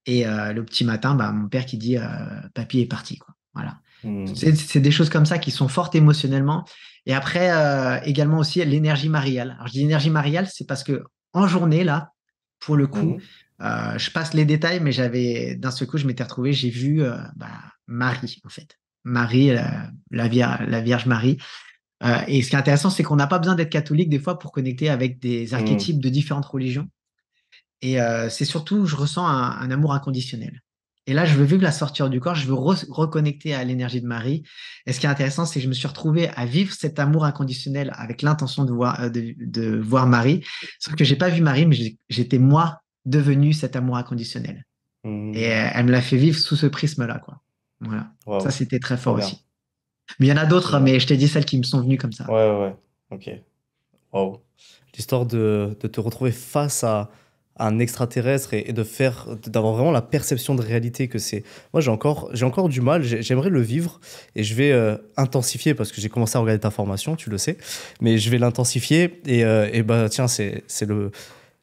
Et euh, le petit matin, bah, mon père qui dit euh, Papy est parti. Quoi. Voilà. Mmh. C'est des choses comme ça qui sont fortes émotionnellement. Et après, euh, également aussi l'énergie mariale. Alors, je dis énergie mariale, c'est parce que en journée, là, pour le coup, mmh. Euh, je passe les détails, mais j'avais d'un seul coup, je m'étais retrouvé, j'ai vu euh, bah, Marie, en fait. Marie, euh, la, la, Vierge, Marie. et ce qui est intéressant, c'est qu'on n'a pas besoin d'être catholique des fois pour connecter avec des mmh. archétypes de différentes religions. Et c'est surtout, je ressens un, amour inconditionnel. Et là, je veux vivre la sortie du corps, je veux reconnecter à l'énergie de Marie. Et ce qui est intéressant, c'est que je me suis retrouvé à vivre cet amour inconditionnel avec l'intention de voir, de voir Marie. Sauf que j'ai pas vu Marie, mais j'étais moi devenu cet amour inconditionnel. Mmh. Et euh, elle me l'a fait vivre sous ce prisme-là, quoi. Voilà. Ça, c'était très fort aussi. Mais il y en a d'autres, hein, mais je t'ai dit celles qui me sont venues comme ça. Ouais, ouais, ok. Wow. L'histoire de, de, te retrouver face à, un extraterrestre et, de faire d'avoir vraiment la perception de réalité que c'est. Moi, j'ai encore, j'ai encore du mal, j'aimerais le vivre et je vais euh, intensifier parce que j'ai commencé à regarder ta formation, tu le sais, mais je vais l'intensifier et, euh, et bah, tiens, c'est le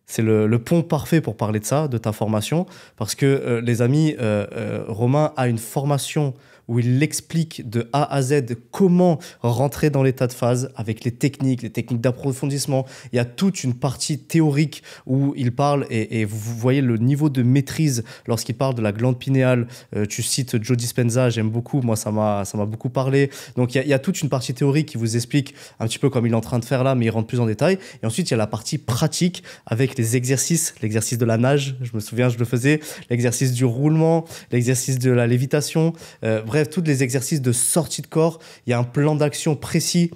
c'est le, pont parfait pour parler de ça, de ta formation, parce que euh, les amis, euh, euh, Romain a une formation où il explique de A à Z comment rentrer dans l'état de phase avec les techniques, les techniques d'approfondissement. Il y a toute une partie théorique où il parle et, vous voyez le niveau de maîtrise lorsqu'il parle de la glande pinéale. Euh, tu cites Joe Dispenza, j'aime beaucoup, moi ça m'a beaucoup parlé. Donc il y, a, toute une partie théorique qui vous explique un petit peu comme il est en train de faire là, mais il rentre plus en détail. Et ensuite il y a la partie pratique avec les exercices, l'exercice de la nage, je me souviens je le faisais, l'exercice du roulement, l'exercice de la lévitation. Euh, bref, tous les exercices de sortie de corps. Il y a un plan d'action précis.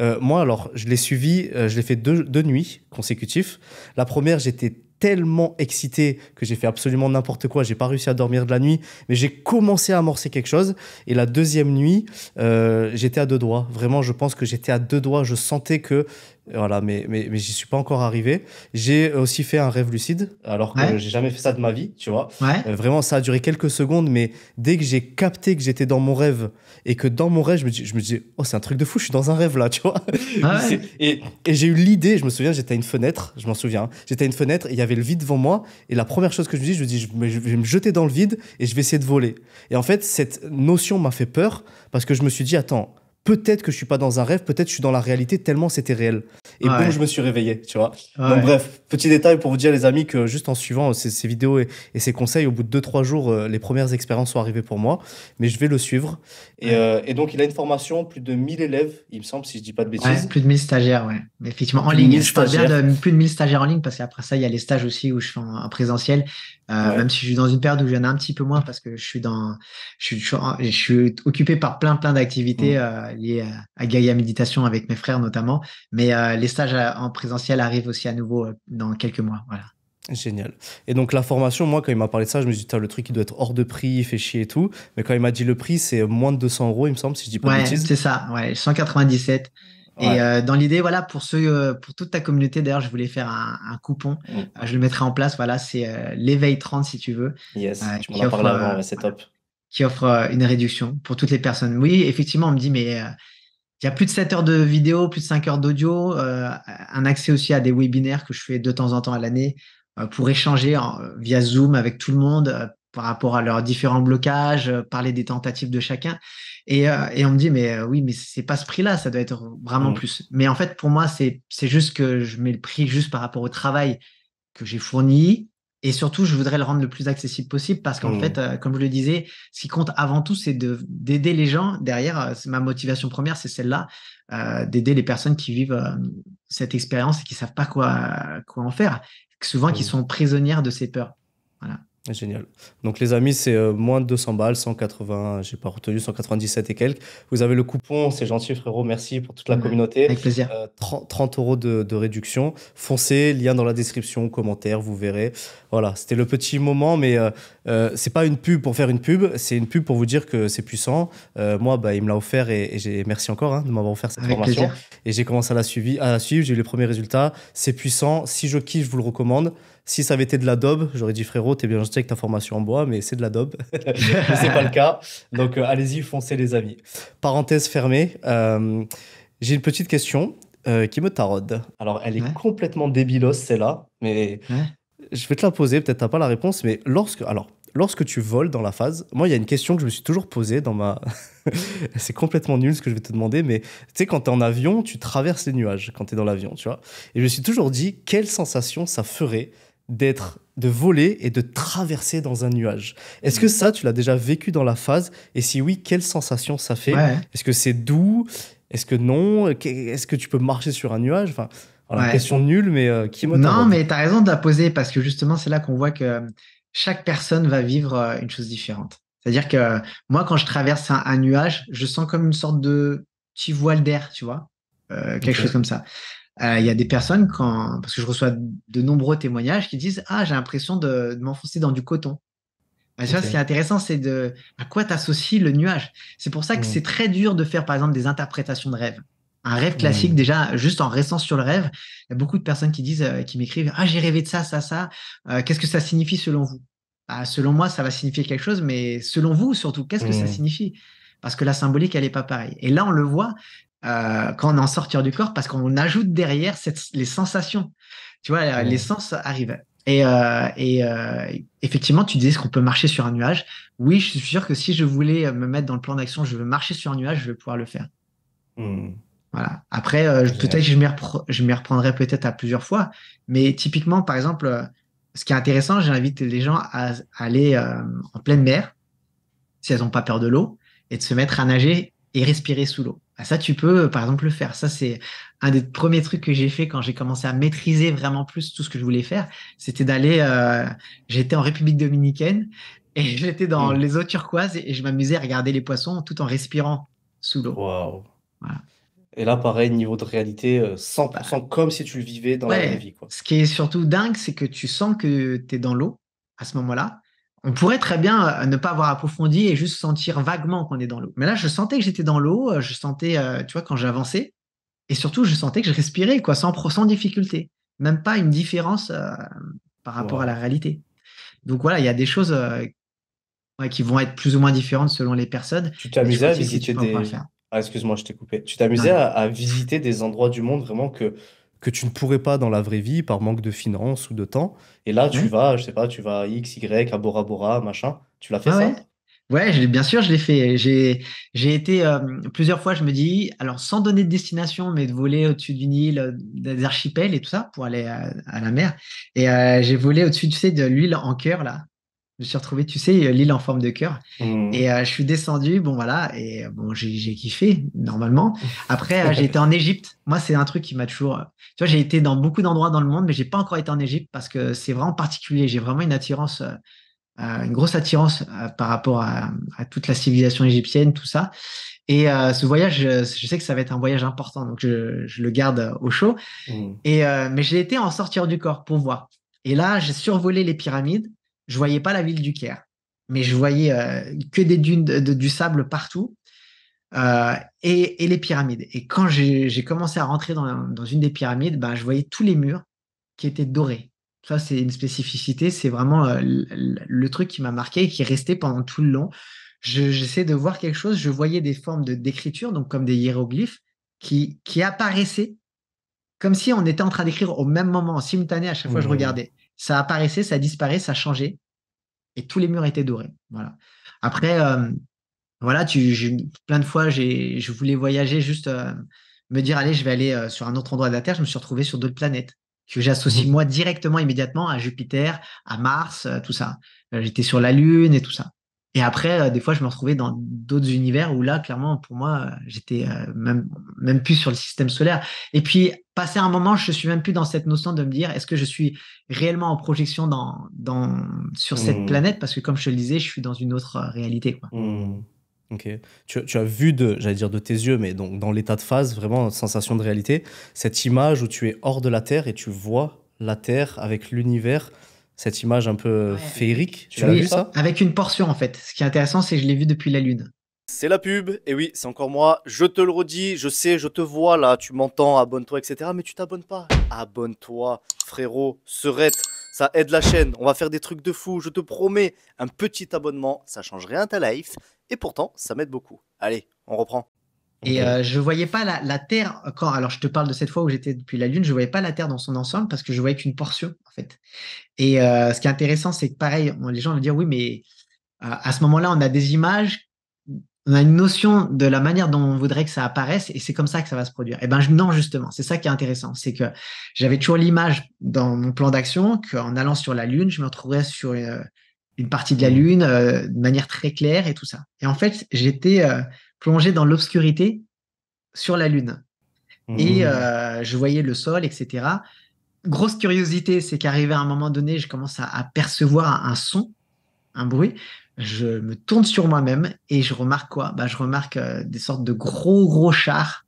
Euh, moi, alors, je l'ai suivi, euh, je l'ai fait deux, nuits consécutives. La première, j'étais tellement excité que j'ai fait absolument n'importe quoi. J'ai pas réussi à dormir de la nuit, mais j'ai commencé à amorcer quelque chose. Et la deuxième nuit, euh, j'étais à deux doigts. Vraiment, je pense que j'étais à deux doigts. Je sentais que mais, mais, mais j'y suis pas encore arrivé. J'ai aussi fait un rêve lucide, alors que je j'ai jamais fait ça de ma vie, tu vois. Euh, vraiment, ça a duré quelques secondes, mais dès que j'ai capté que j'étais dans mon rêve et que dans mon rêve, je me dis, je oh, c'est un truc de fou, je suis dans un rêve là, tu vois. Ah et, j'ai eu l'idée, je me souviens, j'étais à une fenêtre, je m'en souviens, hein. j'étais à une fenêtre il y avait le vide devant moi. Et la première chose que je me dis, je me dis, je vais me jeter dans le vide et je vais essayer de voler. Et en fait, cette notion m'a fait peur parce que je me suis dit, attends, peut-être que je suis pas dans un rêve, peut-être je suis dans la réalité tellement c'était réel. Et bon, je me suis réveillé, tu vois. Donc bref, petit détail pour vous dire les amis que juste en suivant euh, ces, vidéos et, ces conseils, au bout de 2-3 jours, euh, les premières expériences sont arrivées pour moi, mais je vais le suivre. Et, euh, donc il a une formation, plus de 1000 élèves, il me semble, si je dis pas de bêtises. plus de 1000 stagiaires, ouais. Effectivement, en ligne, je parle bien de plus de 1000 stagiaires en ligne, parce qu'après ça, il y a les stages aussi où je fais en présentiel. Euh, même si je suis dans une période où j'en ai un petit peu moins parce que je suis dans, je suis, occupé par plein plein d'activités mm. euh, liées à, Gaïa Méditation avec mes frères notamment. Mais euh, les stages en présentiel arrivent aussi à nouveau dans quelques mois. Génial. Et donc la formation, moi quand il m'a parlé de ça, je me suis dit, le truc il doit être hors de prix, il fait chier et tout. Mais quand il m'a dit le prix, c'est moins de 200 euros, il me semble, si je dis pas de bêtises. C'est ça, ouais, 197. Et euh, dans l'idée, voilà, pour ceux, euh, pour toute ta communauté, d'ailleurs, je voulais faire un, coupon. Mm. Euh, je le mettrai en place. Voilà, c'est l'éveil 30 si tu veux. Yes, tu m'en parlé avant, c'est top. Qui offre une réduction pour toutes les personnes. Oui, effectivement, on me dit, mais il y a plus de 7 heures de vidéo, plus de 5 heures d'audio, un accès aussi à des webinaires que je fais de temps en temps à l'année pour échanger via Zoom avec tout le monde par rapport à leurs différents blocages, parler des tentatives de chacun. Euh, et, on me dit, mais euh, oui, mais c'est pas ce prix-là, ça doit être vraiment mmh. plus. Mais en fait, pour moi, c'est juste que je mets le prix juste par rapport au travail que j'ai fourni. Et surtout, je voudrais le rendre le plus accessible possible parce qu'en mmh. fait, euh, comme je le disais, ce qui compte avant tout, c'est d'aider les gens. Derrière, ma motivation première, c'est celle-là, d'aider les personnes qui vivent cette expérience et qui savent pas quoi, quoi en faire, souvent qui mmh. sont prisonnières de ces peurs. Génial. Donc les amis, c'est euh, moins de 200 balles, 180, j'ai pas retenu, 197 et quelques. Vous avez le coupon, c'est gentil frérot, merci pour toute la mmh, communauté. Avec plaisir. 30, euh, euros de, réduction. Foncez, lien dans la description, commentaire, vous verrez. Voilà, c'était le petit moment, mais euh, euh, c'est pas une pub pour faire une pub, c'est une pub pour vous dire que c'est puissant. Euh, moi, bah, il me l'a offert et, merci encore hein, de m'avoir offert cette formation. Et j'ai commencé à la, à la suivre, j'ai eu les premiers résultats. C'est puissant. Si je kiffe, je vous le recommande. Si ça avait été de la j'aurais dit frérot, t'es bien gentil avec ta formation en bois, mais c'est de la daube. mais c'est pas le cas. Donc euh, allez-y, foncez les amis. Parenthèse fermée. j'ai une petite question. qui me taraude. Alors, elle est complètement débilos, celle-là, mais je vais te la poser, peut-être t'as pas la réponse, mais lorsque, alors, lorsque tu voles dans la phase, moi, il y a une question que je me suis toujours posée dans ma. c'est complètement nul ce que je vais te demander, mais tu sais, quand es en avion, tu traverses les nuages quand tu es dans l'avion, tu vois. Et je me suis toujours dit, quelle sensation ça ferait d'être de voler et de traverser dans un nuage. Est-ce que mm. ça, tu l'as déjà vécu dans la phase Et si oui, quelle sensation ça fait Est-ce que c'est doux Est-ce que non Est-ce que tu peux marcher sur un nuage enfin, alors, Question nulle, mais euh, qui Non, mais tu as raison de la poser parce que justement, c'est là qu'on voit que chaque personne va vivre euh, une chose différente. C'est-à-dire que moi, quand je traverse un, nuage, je sens comme une sorte de petit voile d'air, tu vois, euh, quelque chose comme ça. Il y a des personnes, quand, parce que je reçois de nombreux témoignages, qui disent Ah, j'ai l'impression de, m'enfoncer dans du coton. Bah, vois, ce qui est intéressant, c'est de à quoi tu associes le nuage. C'est pour ça que mmh. c'est très dur de faire, par exemple, des interprétations de rêves un rêve classique, déjà, juste en restant sur le rêve, il y a beaucoup de personnes qui disent, euh, qui m'écrivent Ah, j'ai rêvé de ça, ça, ça. Euh, qu'est-ce que ça signifie selon vous bah, Selon moi, ça va signifier quelque chose, mais selon vous, surtout, qu'est-ce que ça mmh. signifie Parce que la symbolique, elle n'est pas pareille. Et là, on le voit euh, quand on est en sortir du corps, parce qu'on ajoute derrière les sensations. Tu vois, les sens arrivent. Et, effectivement, tu disais qu'on peut marcher sur un nuage. Oui, je suis sûr que si je voulais me mettre dans le plan d'action, je veux marcher sur un nuage, je vais pouvoir le faire. Mmh. Voilà. Après, euh, peut-être que je m'y, reprendrai peut-être à plusieurs fois, mais typiquement, par exemple, euh, ce qui est intéressant, j'invite les gens à, aller euh, en pleine mer, si elles n'ont pas peur de l'eau, et de se mettre à nager et respirer sous l'eau. Ah, ça, tu peux, par exemple, le faire. Ça, c'est un des premiers trucs que j'ai fait quand j'ai commencé à maîtriser vraiment plus tout ce que je voulais faire. C'était d'aller. j'étais en République dominicaine et j'étais dans mmh. les eaux turquoises et, je m'amusais à regarder les poissons tout en respirant sous l'eau. Wow. Voilà. Et là, pareil, niveau de réalité, 100% euh, bah. comme si tu le vivais dans la vie. Ce qui est surtout dingue, c'est que tu sens que tu es dans l'eau à ce moment-là. On pourrait très bien euh, ne pas avoir approfondi et juste sentir vaguement qu'on est dans l'eau. Mais là, je sentais que j'étais dans l'eau, euh, je sentais, tu vois, quand j'avançais, et surtout, je sentais que je respirais, quoi, sans, difficulté. Même pas une différence par rapport à la réalité. Donc voilà, il y a des choses qui vont être plus ou moins différentes selon les personnes. Tu t'amusais à visiter des, ah, excuse-moi, je t'ai coupé. Tu t'amusais à, visiter des endroits du monde vraiment que, que tu ne pourrais pas dans la vraie vie par manque de finances ou de temps. Et là, tu vas, je sais pas, tu vas à X, Y, à Bora Bora, machin. Tu l'as fait ça ouais. bien sûr, je l'ai fait. J'ai, j'ai été plusieurs fois, je me dis, alors sans donner de destination, mais de voler au-dessus d'une île, des archipels et tout ça pour aller à, la mer. Et j'ai volé au-dessus, de l'île en cœur, là me suis retrouvé, tu sais, l'île en forme de cœur. Mmh. Et euh, je suis descendu, bon voilà, et euh, bon, j'ai kiffé, normalement. Après, euh, j'ai été en Égypte. Moi, c'est un truc qui m'a toujours. Tu vois, j'ai été dans beaucoup d'endroits dans le monde, mais j'ai pas encore été en Égypte parce que c'est vraiment particulier. J'ai vraiment une attirance, une grosse attirance par rapport à, toute la civilisation égyptienne, tout ça. Et ce voyage, je, sais que ça va être un voyage important, donc je, le garde au chaud. Mmh. Et, mais j'ai été en sortir du corps pour voir. Et là, j'ai survolé les pyramides je voyais pas la ville du Caire, mais je voyais euh, que des dunes de, du sable partout euh, et, et, les pyramides. Et quand j'ai commencé à rentrer dans, une des pyramides, ben, je voyais tous les murs qui étaient dorés. Ça, c'est une spécificité, c'est vraiment euh, le, truc qui m'a marqué et qui est resté pendant tout le long. J'essaie de voir quelque chose, je voyais des formes d'écriture, donc comme des hiéroglyphes, qui, qui apparaissaient comme si on était en train d'écrire au même moment, en simultané, à chaque fois que je mmh. regardais ça apparaissait, ça disparaissait, ça changeait. Et tous les murs étaient dorés. Voilà. Après, euh, voilà, tu, plein de fois, je voulais voyager juste euh, me dire, allez, je vais aller euh, sur un autre endroit de la Terre. Je me suis retrouvé sur d'autres planètes que j'associe mmh. moi directement, immédiatement à Jupiter, à Mars, tout ça. J'étais sur la Lune et tout ça. Et après, euh, des fois, je me retrouvais dans d'autres univers où là, clairement, pour moi, euh, j'étais euh, même, plus sur le système solaire. Et puis, passé un moment, je suis même plus dans cette notion de me dire, est-ce que je suis réellement en projection dans, sur cette mmh. planète Parce que, comme je te le disais, je suis dans une autre réalité. Mmh. Ok. Tu, tu, as vu de, j'allais dire de tes yeux, mais donc dans l'état de phase, vraiment sensation de réalité, cette image où tu es hors de la Terre et tu vois la Terre avec l'univers cette image un peu euh, féerique. Tu l'as vu ça Avec une portion en fait. Ce qui est intéressant, c'est que je l'ai vu depuis la Lune. C'est la pub, et oui, c'est encore moi. Je te le redis, je sais, je te vois là, tu m'entends, abonne-toi, etc. Mais tu t'abonnes pas. Abonne-toi, frérot, serette, ça aide la chaîne. On va faire des trucs de fou, je te promets. Un petit abonnement, ça change rien à ta life, et pourtant, ça m'aide beaucoup. Allez, on reprend. Et je euh, je voyais pas la, Terre quand. Alors, je te parle de cette fois où j'étais depuis la Lune, je voyais pas la Terre dans son ensemble parce que je voyais qu'une portion, en fait. Et euh, ce qui est intéressant, c'est que pareil, les gens vont dire oui, mais euh, à ce moment-là, on a des images, on a une notion de la manière dont on voudrait que ça apparaisse, et c'est comme ça que ça va se produire. Et eh ben non, justement, c'est ça qui est intéressant, c'est que j'avais toujours l'image dans mon plan d'action qu'en allant sur la Lune, je me retrouverais sur une partie de la mmh. Lune de manière très claire et tout ça. Et en fait, j'étais plongé dans l'obscurité sur la Lune. Et mmh. euh, je voyais le sol, etc. Grosse curiosité, c'est qu'arrivé à un moment donné, je commence à, percevoir un son, un bruit. Je me tourne sur moi-même et je remarque quoi bah, Je remarque euh, des sortes de gros, gros chars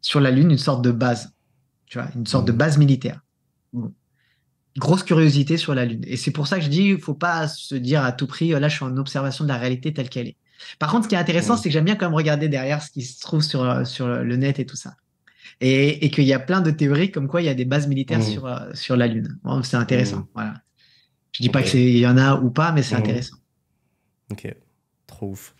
sur la Lune, une sorte de base, tu vois, une sorte de mmh. base militaire. grosse curiosité sur la Lune. Et c'est pour ça que je dis, il faut pas se dire à tout prix, euh, là, je suis en observation de la réalité telle qu'elle est. Par contre, ce qui est intéressant, c'est que j'aime bien quand même regarder derrière ce qui se trouve sur, euh, sur le net et tout ça. Et, et qu'il y a plein de théories comme quoi il y a des bases militaires sur, euh, sur la Lune. c'est intéressant. Je Voilà. Je dis pas qu'il y en a ou pas, mais c'est intéressant. Ok, trop ouf.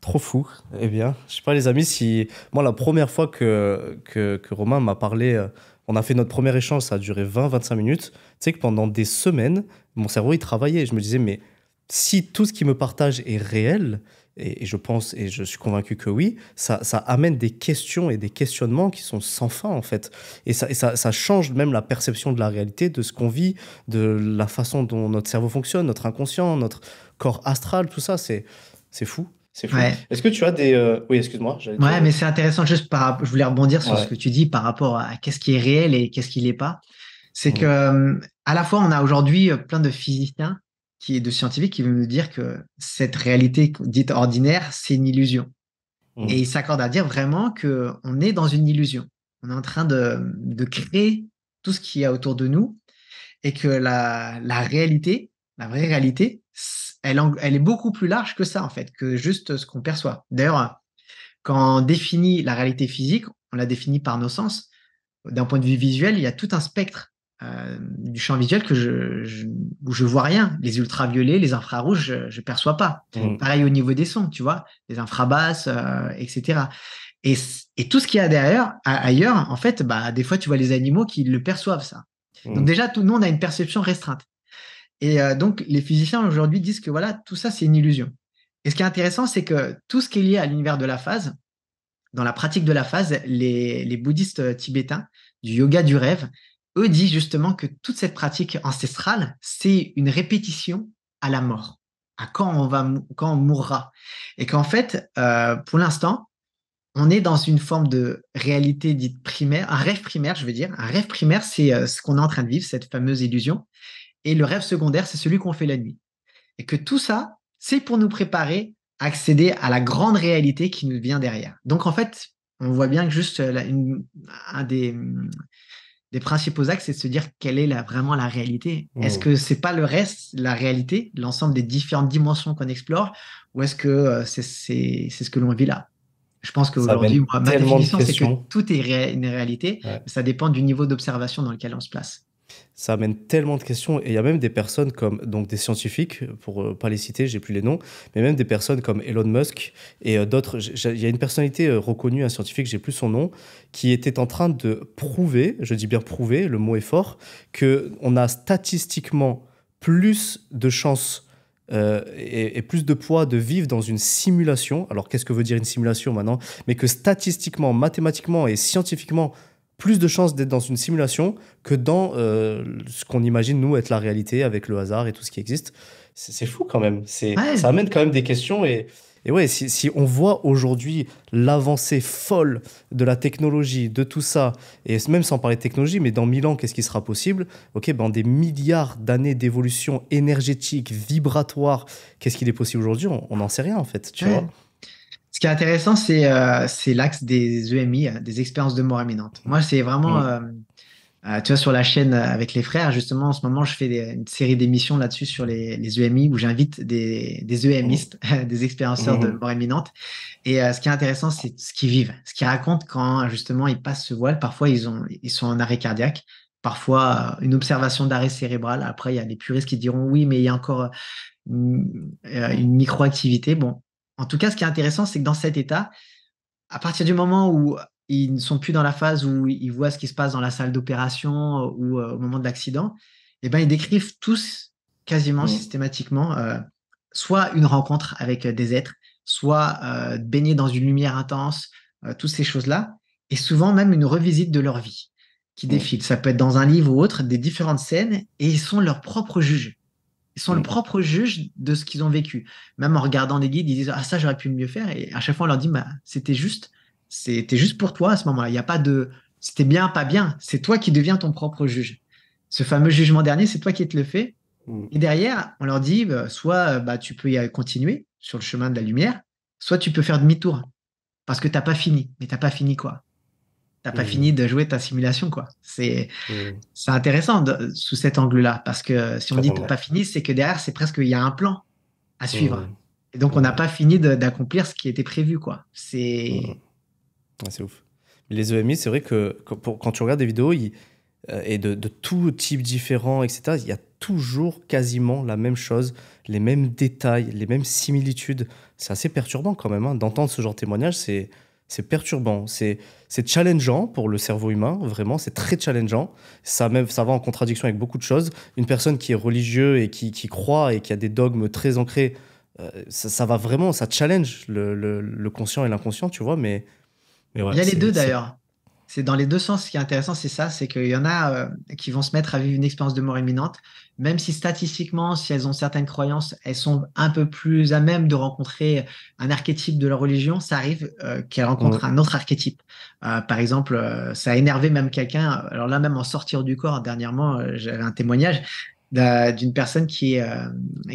Trop fou. Eh bien, je sais pas, les amis, si. Moi, la première fois que, que, que Romain m'a parlé, euh, on a fait notre premier échange, ça a duré 20-25 minutes. Tu sais que pendant des semaines, mon cerveau, il travaillait. Je me disais, mais si tout ce qu'il me partage est réel, et, je pense et je suis convaincu que oui, ça, amène des questions et des questionnements qui sont sans fin en fait. Et ça, change même la perception de la réalité, de ce qu'on vit, de la façon dont notre cerveau fonctionne, notre inconscient, notre corps astral, tout ça, c'est fou. C'est fou. Est-ce que tu as des. Euh, oui, excuse-moi. Ouais, mais c'est intéressant, juste par... je voulais rebondir sur ce que tu dis par rapport à qu'est-ce qui est réel et qu'est-ce qui l'est pas. C'est qu'à mmh. que, euh, à la fois, on a aujourd'hui euh, plein de physiciens qui est de scientifique, qui veut nous dire que cette réalité dite ordinaire, c'est une illusion. Mmh. Et il s'accorde à dire vraiment que on est dans une illusion. On est en train de, créer tout ce qu'il y a autour de nous et que la, réalité, la vraie réalité, elle, elle, est beaucoup plus large que ça, en fait, que juste ce qu'on perçoit. D'ailleurs, quand on définit la réalité physique, on la définit par nos sens. D'un point de vue visuel, il y a tout un spectre euh, du champ visuel que je, je, je vois rien. Les ultraviolets, les infrarouges, je, ne perçois pas. Mm. Pareil au niveau des sons, tu vois, les infrabasses, euh, etc. Et, tout ce qu'il y a derrière, ailleurs, en fait, bah, des fois, tu vois les animaux qui le perçoivent, ça. Mm. Donc, déjà, tout, nous, on a une perception restreinte. Et euh, donc, les physiciens aujourd'hui disent que voilà, tout ça, c'est une illusion. Et ce qui est intéressant, c'est que tout ce qui est lié à l'univers de la phase, dans la pratique de la phase, les bouddhistes tibétains, du yoga du rêve, eux disent justement que toute cette pratique ancestrale, c'est une répétition à la mort, à quand on, va, quand on mourra. Et qu'en fait, euh, pour l'instant, on est dans une forme de réalité dite primaire, un rêve primaire, je veux dire. Un rêve primaire, c'est euh, ce qu'on est en train de vivre, cette fameuse illusion. Et le rêve secondaire, c'est celui qu'on fait la nuit. Et que tout ça, c'est pour nous préparer à accéder à la grande réalité qui nous vient derrière. Donc en fait, on voit bien que juste euh, une, un des des principaux axes, c'est de se dire quelle est vraiment la réalité. Mmh. Est-ce que c'est pas le reste, la réalité, l'ensemble des différentes dimensions qu'on explore, ou est-ce que euh, c'est ce que l'on vit là Je pense qu'aujourd'hui, ma définition, c'est que tout est une réalité, ça dépend du niveau d'observation dans lequel on se place ça amène tellement de questions. Et il y a même des personnes comme, donc des scientifiques, pour ne euh, pas les citer, j'ai plus les noms, mais même des personnes comme Elon Musk et euh, d'autres. Il y a une personnalité euh, reconnue, un scientifique, j'ai plus son nom, qui était en train de prouver, je dis bien prouver, le mot est fort, qu'on a statistiquement plus de chances et, et, plus de poids de vivre dans une simulation. Alors qu'est-ce que veut dire une simulation maintenant Mais que statistiquement, mathématiquement et scientifiquement, plus de chances d'être dans une simulation que dans euh, ce qu'on imagine nous être la réalité avec le hasard et tout ce qui existe. C'est fou quand même. C'est Ça amène quand même des questions et, et ouais, si, on voit aujourd'hui l'avancée folle de la technologie, de tout ça, et même sans parler de technologie, mais dans mille ans, qu'est-ce qui sera possible Ok, ben des milliards d'années d'évolution énergétique, vibratoire, qu'est-ce qu'il est possible aujourd'hui On n'en sait rien en fait, tu vois ce qui est intéressant, c'est euh, l'axe des EMI, euh, des expériences de mort imminente. Moi, c'est vraiment, mm. euh, tu vois, sur la chaîne avec les frères, justement, en ce moment, je fais une série d'émissions là-dessus sur les, EMI e où j'invite des, des e mm. des expérienceurs de mm. mort imminente. Et ce qui est intéressant, c'est ce qu'ils vivent, ce qu'ils racontent quand justement ils passent ce voile. Parfois, ils, sont en arrêt cardiaque parfois une observation d'arrêt cérébral. Après, il y a des puristes qui diront oui, mais il y a encore une, une microactivité. Bon, en tout cas, ce qui est intéressant, c'est que dans cet état, à partir du moment où ils ne sont plus dans la phase où ils voient ce qui se passe dans la salle d'opération euh, ou euh, au moment de l'accident, et eh ben, ils décrivent tous quasiment systématiquement euh, soit une rencontre avec des êtres, soit euh, baigner dans une lumière intense, toutes ces choses-là, et souvent même une revisite de leur vie qui défile. Ça peut être dans un livre ou autre, des différentes scènes, et ils sont leurs propres juges. Ils sont le mm. propre juge de ce qu'ils ont vécu. Même en regardant des guides, ils disent Ah, ça, j'aurais pu mieux faire. Et à chaque fois, on leur dit bah, C'était juste. C'était juste pour toi à ce moment-là. Il a pas de c'était bien, pas bien. C'est toi qui deviens ton propre juge. Ce fameux jugement dernier, c'est toi qui te le fais. Mm. Et derrière, on leur dit bah, soit bah, tu peux y continuer sur le chemin de la lumière, soit tu peux faire demi-tour parce que tu n'as pas fini. Mais tu n'as pas fini quoi T'as pas mm. fini de jouer ta simulation, quoi. C'est mm. intéressant sous cet angle-là, parce que si on dit t'as pas fini, c'est que derrière, c'est presque il y a un plan à suivre. Mm. Et donc, on n'a pas fini d'accomplir ce qui était prévu, quoi. C'est c'est ouf. Les EMI, c'est vrai que quand, pour, quand, tu regardes des vidéos euh, et de, de tout type différent, etc., il y a toujours quasiment la même chose, les mêmes détails, les mêmes similitudes. C'est assez perturbant quand même. Hein, d'entendre ce genre de témoignage, c'est c'est perturbant, c'est challengeant pour le cerveau humain, vraiment, c'est très challengeant. Ça, même, ça va en contradiction avec beaucoup de choses. Une personne qui est religieuse et qui, qui croit et qui a des dogmes très ancrés, euh, ça, va vraiment, ça challenge le, le, conscient et l'inconscient, tu vois, mais... Il y a les deux d'ailleurs. C'est dans les deux sens. Ce qui est intéressant, c'est ça, c'est qu'il y en a euh, qui vont se mettre à vivre une expérience de mort imminente même si statistiquement, si elles ont certaines croyances, elles sont un peu plus à même de rencontrer un archétype de leur religion, ça arrive euh, qu'elles rencontrent un autre archétype. Euh, par exemple, euh, ça a énervé même quelqu'un. Alors là, même en sortir du corps, dernièrement, j'avais un témoignage d'une personne qui,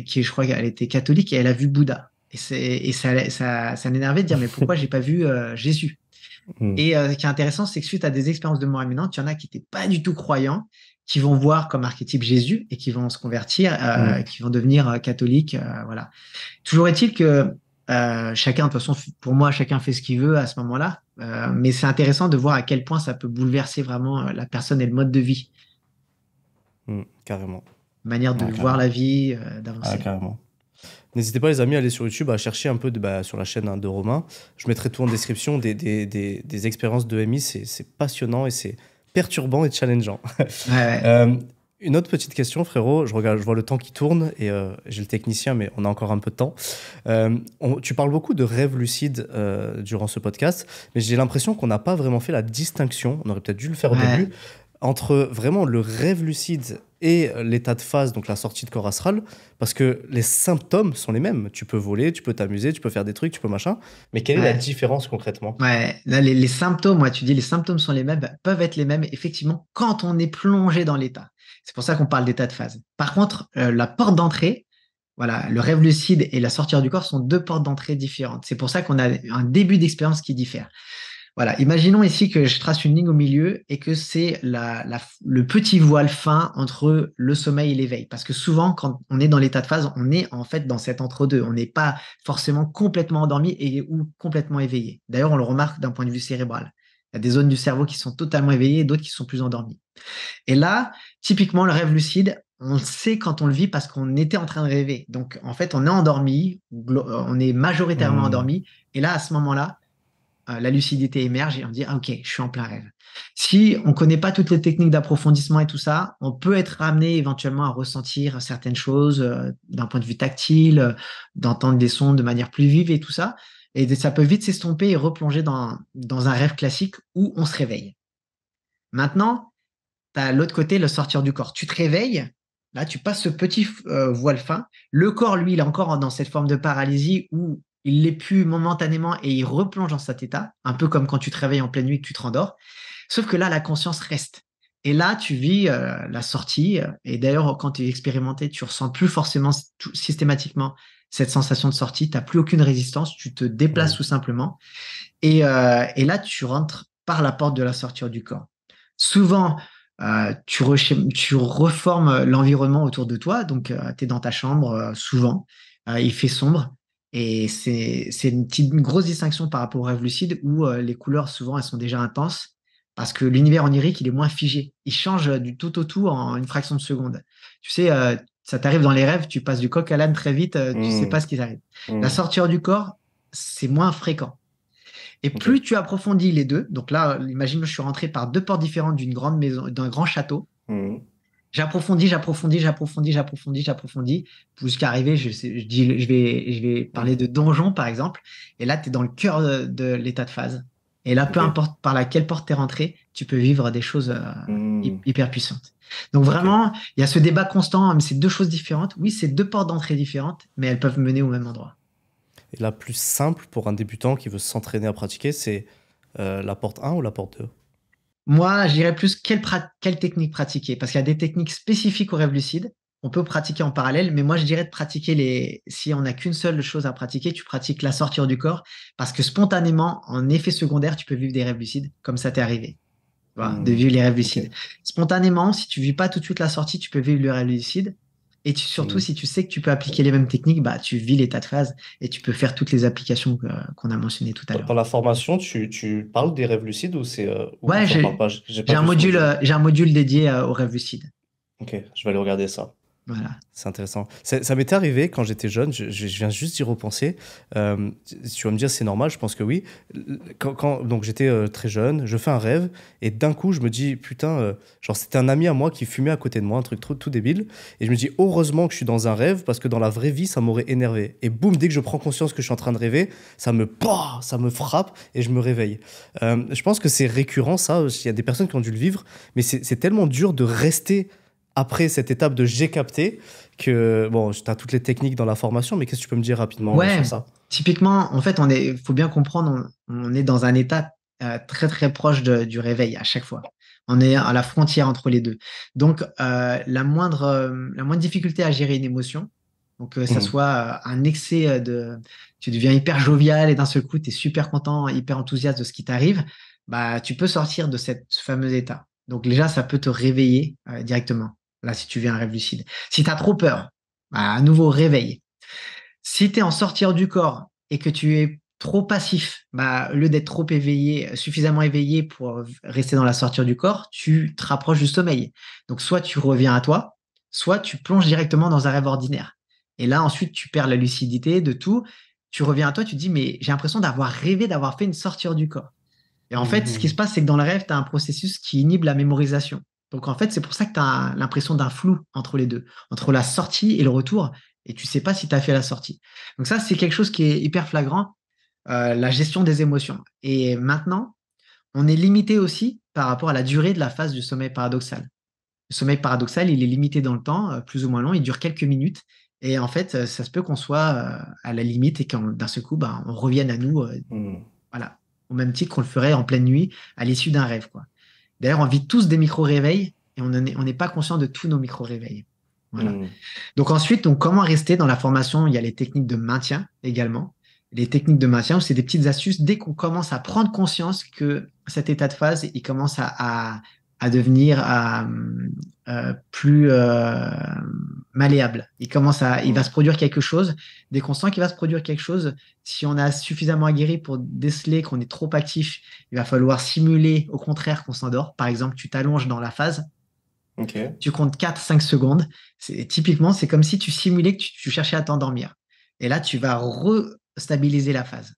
qui, je crois qu'elle était catholique et elle a vu Bouddha. Et, ça, ça, m'énervait de dire, mais pourquoi j'ai pas vu Jésus hmm. Et ce qui est intéressant, c'est que suite à des expériences de mort imminente, il y en a qui n'étaient pas du tout croyants qui vont voir comme archétype Jésus et qui vont se convertir, euh, mm. qui vont devenir euh, catholiques. Euh, voilà. Toujours est-il que chacun, de toute façon, pour moi, chacun fait ce qu'il veut à ce moment-là. Mais c'est intéressant de voir à quel point ça peut bouleverser vraiment la personne et le mode de vie. Mm, carrément. Manière de voir la vie, d'avancer. Ah, carrément. N'hésitez pas, les amis, à aller sur YouTube, à chercher un peu bah, sur la chaîne hein, de Romain. Je mettrai tout en description des, des, des, des expériences de MI. C'est passionnant et c'est perturbant et challengeant. Euh, une autre petite question, frérot. Je regarde, je vois le temps qui tourne et euh, j'ai le technicien, mais on a encore un peu de temps. Euh, tu parles beaucoup de rêve lucide durant ce podcast, mais j'ai l'impression qu'on n'a pas vraiment fait la distinction. On aurait peut-être dû le faire au début entre vraiment le rêve lucide et l'état de phase, donc la sortie de corps astral, parce que les symptômes sont les mêmes. Tu peux voler, tu peux t'amuser, tu peux faire des trucs, tu peux machin. Mais quelle est la différence concrètement Ouais, les, symptômes, tu dis les symptômes sont les mêmes, peuvent être les mêmes, effectivement, quand on est plongé dans l'état. C'est pour ça qu'on parle d'état de phase. Par contre, euh, la porte d'entrée, voilà, le rêve lucide et la sortie du corps sont deux portes d'entrée différentes. C'est pour ça qu'on a un début d'expérience qui diffère. Voilà, imaginons ici que je trace une ligne au milieu et que c'est le petit voile fin entre le sommeil et l'éveil. Parce que souvent, quand on est dans l'état de phase, on est en fait dans cet entre-deux. On n'est pas forcément complètement endormi et, ou complètement éveillé. D'ailleurs, on le remarque d'un point de vue cérébral. Il y a des zones du cerveau qui sont totalement éveillées et d'autres qui sont plus endormies. Et là, typiquement, le rêve lucide, on le sait quand on le vit parce qu'on était en train de rêver. Donc, en fait, on est endormi, on est majoritairement mmh. endormi. Et là, à ce moment-là, euh, la lucidité émerge et on dit ah, ok, je suis en plein rêve. Si on ne connaît pas toutes les techniques d'approfondissement et tout ça, on peut être amené éventuellement à ressentir certaines choses euh, d'un point de vue tactile, euh, d'entendre des sons de manière plus vive et tout ça. Et ça peut vite s'estomper et replonger dans, dans un rêve classique où on se réveille. Maintenant, tu as l'autre côté, le sortir du corps. Tu te réveilles, là, tu passes ce petit voile fin. Le corps, lui, il est encore dans cette forme de paralysie où il l'est plus momentanément et il replonge dans cet état, un peu comme quand tu te réveilles en pleine nuit et que tu te rendors. Sauf que là, la conscience reste. Et là, tu vis euh, la sortie. Euh, et d'ailleurs, quand tu es expérimenté, tu ressens plus forcément systématiquement cette sensation de sortie. Tu n'as plus aucune résistance. Tu te déplaces tout simplement. Euh, et, là, tu rentres par la porte de la sortie du corps. Souvent, tu, tu, reformes l'environnement autour de toi. Donc, tu es dans ta chambre souvent. il fait sombre. Et c'est une, grosse distinction par rapport au rêve lucide où euh, les couleurs, souvent, elles sont déjà intenses parce que l'univers onirique, il est moins figé. Il change euh, du tout au tout en une fraction de seconde. Tu sais, euh, ça t'arrive dans les rêves, tu passes du coq à l'âne très vite, tu ne tu sais mmh. pas ce qui t'arrive. Mmh. La sortie du corps, c'est moins fréquent. Et plus tu approfondis les deux, donc là, imagine je suis rentré par deux portes différentes d'une grande maison, d'un grand château. Mmh j'approfondis, j'approfondis, j'approfondis, j'approfondis, j'approfondis, jusqu'à arriver, je, je, dis, je, vais, je vais parler de donjon, par exemple, et là, tu es dans le cœur de, l'état de phase. Et là, peu importe par laquelle porte tu es rentré, tu peux vivre des choses euh, hmm. hyper puissantes. Donc vraiment, il y a ce débat constant, mais c'est deux choses différentes. Oui, c'est deux portes d'entrée différentes, mais elles peuvent mener au même endroit. Et la plus simple pour un débutant qui veut s'entraîner à pratiquer, c'est euh, la porte 1 ou la porte 2 moi, je plus quelle, technique pratiquer, parce qu'il y a des techniques spécifiques au rêve lucide. On peut pratiquer en parallèle, mais moi, je dirais de pratiquer les. Si on n'a qu'une seule chose à pratiquer, tu pratiques la sortie du corps, parce que spontanément, en effet secondaire, tu peux vivre des rêves lucides, comme ça t'est arrivé. Mmh. de vivre les rêves lucides. Spontanément, si tu vis pas tout de suite la sortie, tu peux vivre le rêve lucide. Et surtout, mm. si tu sais que tu peux appliquer les mêmes techniques, bah, tu vis l'état de phase et tu peux faire toutes les applications qu'on a mentionnées tout à l'heure. Dans la formation, tu, parles des rêves lucides ou c'est. Euh, ouais, j'ai un, module, euh, j'ai un module dédié euh, aux rêves lucides. Ok, je vais aller regarder ça. C'est intéressant. Ça, m'était arrivé quand j'étais jeune, je, viens juste d'y repenser. Euh, tu vas me dire c'est normal, je pense que oui. Quand, donc j'étais euh, très jeune, je fais un rêve et d'un coup je me dis putain, euh, genre c'était un ami à moi qui fumait à côté de moi, un truc trop, tout débile. Et je me dis heureusement que je suis dans un rêve parce que dans la vraie vie ça m'aurait énervé. Et boum, dès que je prends conscience que je suis en train de rêver, ça me ça me frappe et je me réveille. Euh, je pense que c'est récurrent ça, il y a des personnes qui ont dû le vivre, mais c'est tellement dur de rester après cette étape de j'ai capté que bon, tu as toutes les techniques dans la formation, mais qu'est-ce que tu peux me dire rapidement euh, sur ça Typiquement, en fait, on est, faut bien comprendre, on, est dans un état euh, très très proche du réveil à chaque fois. On est à la frontière entre les deux. Donc, euh, la moindre, la moindre difficulté à gérer une émotion, donc, que ça mmh. soit un excès de. Tu deviens hyper jovial et d'un seul coup, tu es super content, hyper enthousiaste de ce qui t'arrive. Bah, tu peux sortir de cette, ce fameux état. Donc, déjà, ça peut te réveiller directement. Là, si tu vis un rêve lucide. Si tu as trop peur, bah, à nouveau, réveille. Si tu es en sortir du corps et que tu es trop passif, bah, au lieu d'être trop éveillé, euh, suffisamment éveillé pour rester dans la sortir du corps, tu te rapproches du sommeil. Donc, soit tu reviens à toi, soit tu plonges directement dans un rêve ordinaire. Et là, ensuite, tu perds la lucidité de tout. Tu reviens à toi, tu te dis, mais j'ai l'impression d'avoir rêvé, d'avoir fait une sortir du corps. Et en fait, ce qui mmh. se passe, c'est que dans le rêve, tu as un processus qui inhibe la mémorisation. Donc en fait, c'est pour ça que tu as l'impression d'un flou entre les deux, entre la sortie et le retour, et tu sais pas si tu as fait la sortie. Donc ça, c'est quelque chose qui est hyper flagrant, euh, la gestion des émotions. Et maintenant, on est limité aussi par rapport à la durée de la phase du sommeil paradoxal. Le sommeil paradoxal, il est limité dans le temps, euh, plus ou moins long, il dure quelques minutes. Et en fait, euh, ça se peut qu'on soit à la limite et qu'en d'un seul coup, ben, on revienne à nous, mmh. voilà, au même titre qu'on le ferait en pleine nuit à l'issue d'un rêve. Quoi. D'ailleurs, on vit tous des micro-réveils et on n'est pas conscient de tous nos micro-réveils. Voilà. Hmm. Donc ensuite, comment rester dans la formation Il y a les techniques de maintien également. Les techniques de maintien, c'est des petites astuces. Dès qu'on commence à prendre conscience que cet état de phase, il commence à, à devenir à, euh, plus euh, malléable. Il commence à, il va se produire quelque chose. Dès qu'on sent qu'il va se produire quelque chose, si on a suffisamment aguerri pour déceler qu'on est trop actif, il va falloir simuler au contraire qu'on s'endort. Par exemple, tu t'allonges dans la phase. Tu comptes 4-5 secondes. C'est, typiquement, c'est comme si tu simulais que tu, tu cherchais à t'endormir. Et là, tu vas restabiliser la phase.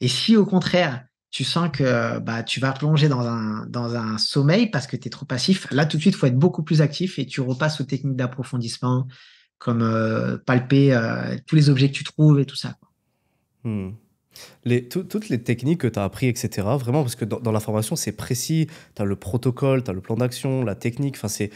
Et si au contraire, tu sens que bah, tu vas plonger dans un, dans un sommeil parce que tu es trop passif. Là, tout de suite, il faut être beaucoup plus actif et tu repasses aux techniques d'approfondissement, comme euh, palper euh, tous les objets que tu trouves et tout ça. Hmm. Les, toutes les techniques que tu as apprises, etc., vraiment, parce que dans, la formation, c'est précis, tu as le protocole, tu as le plan d'action, la technique, enfin, c'est,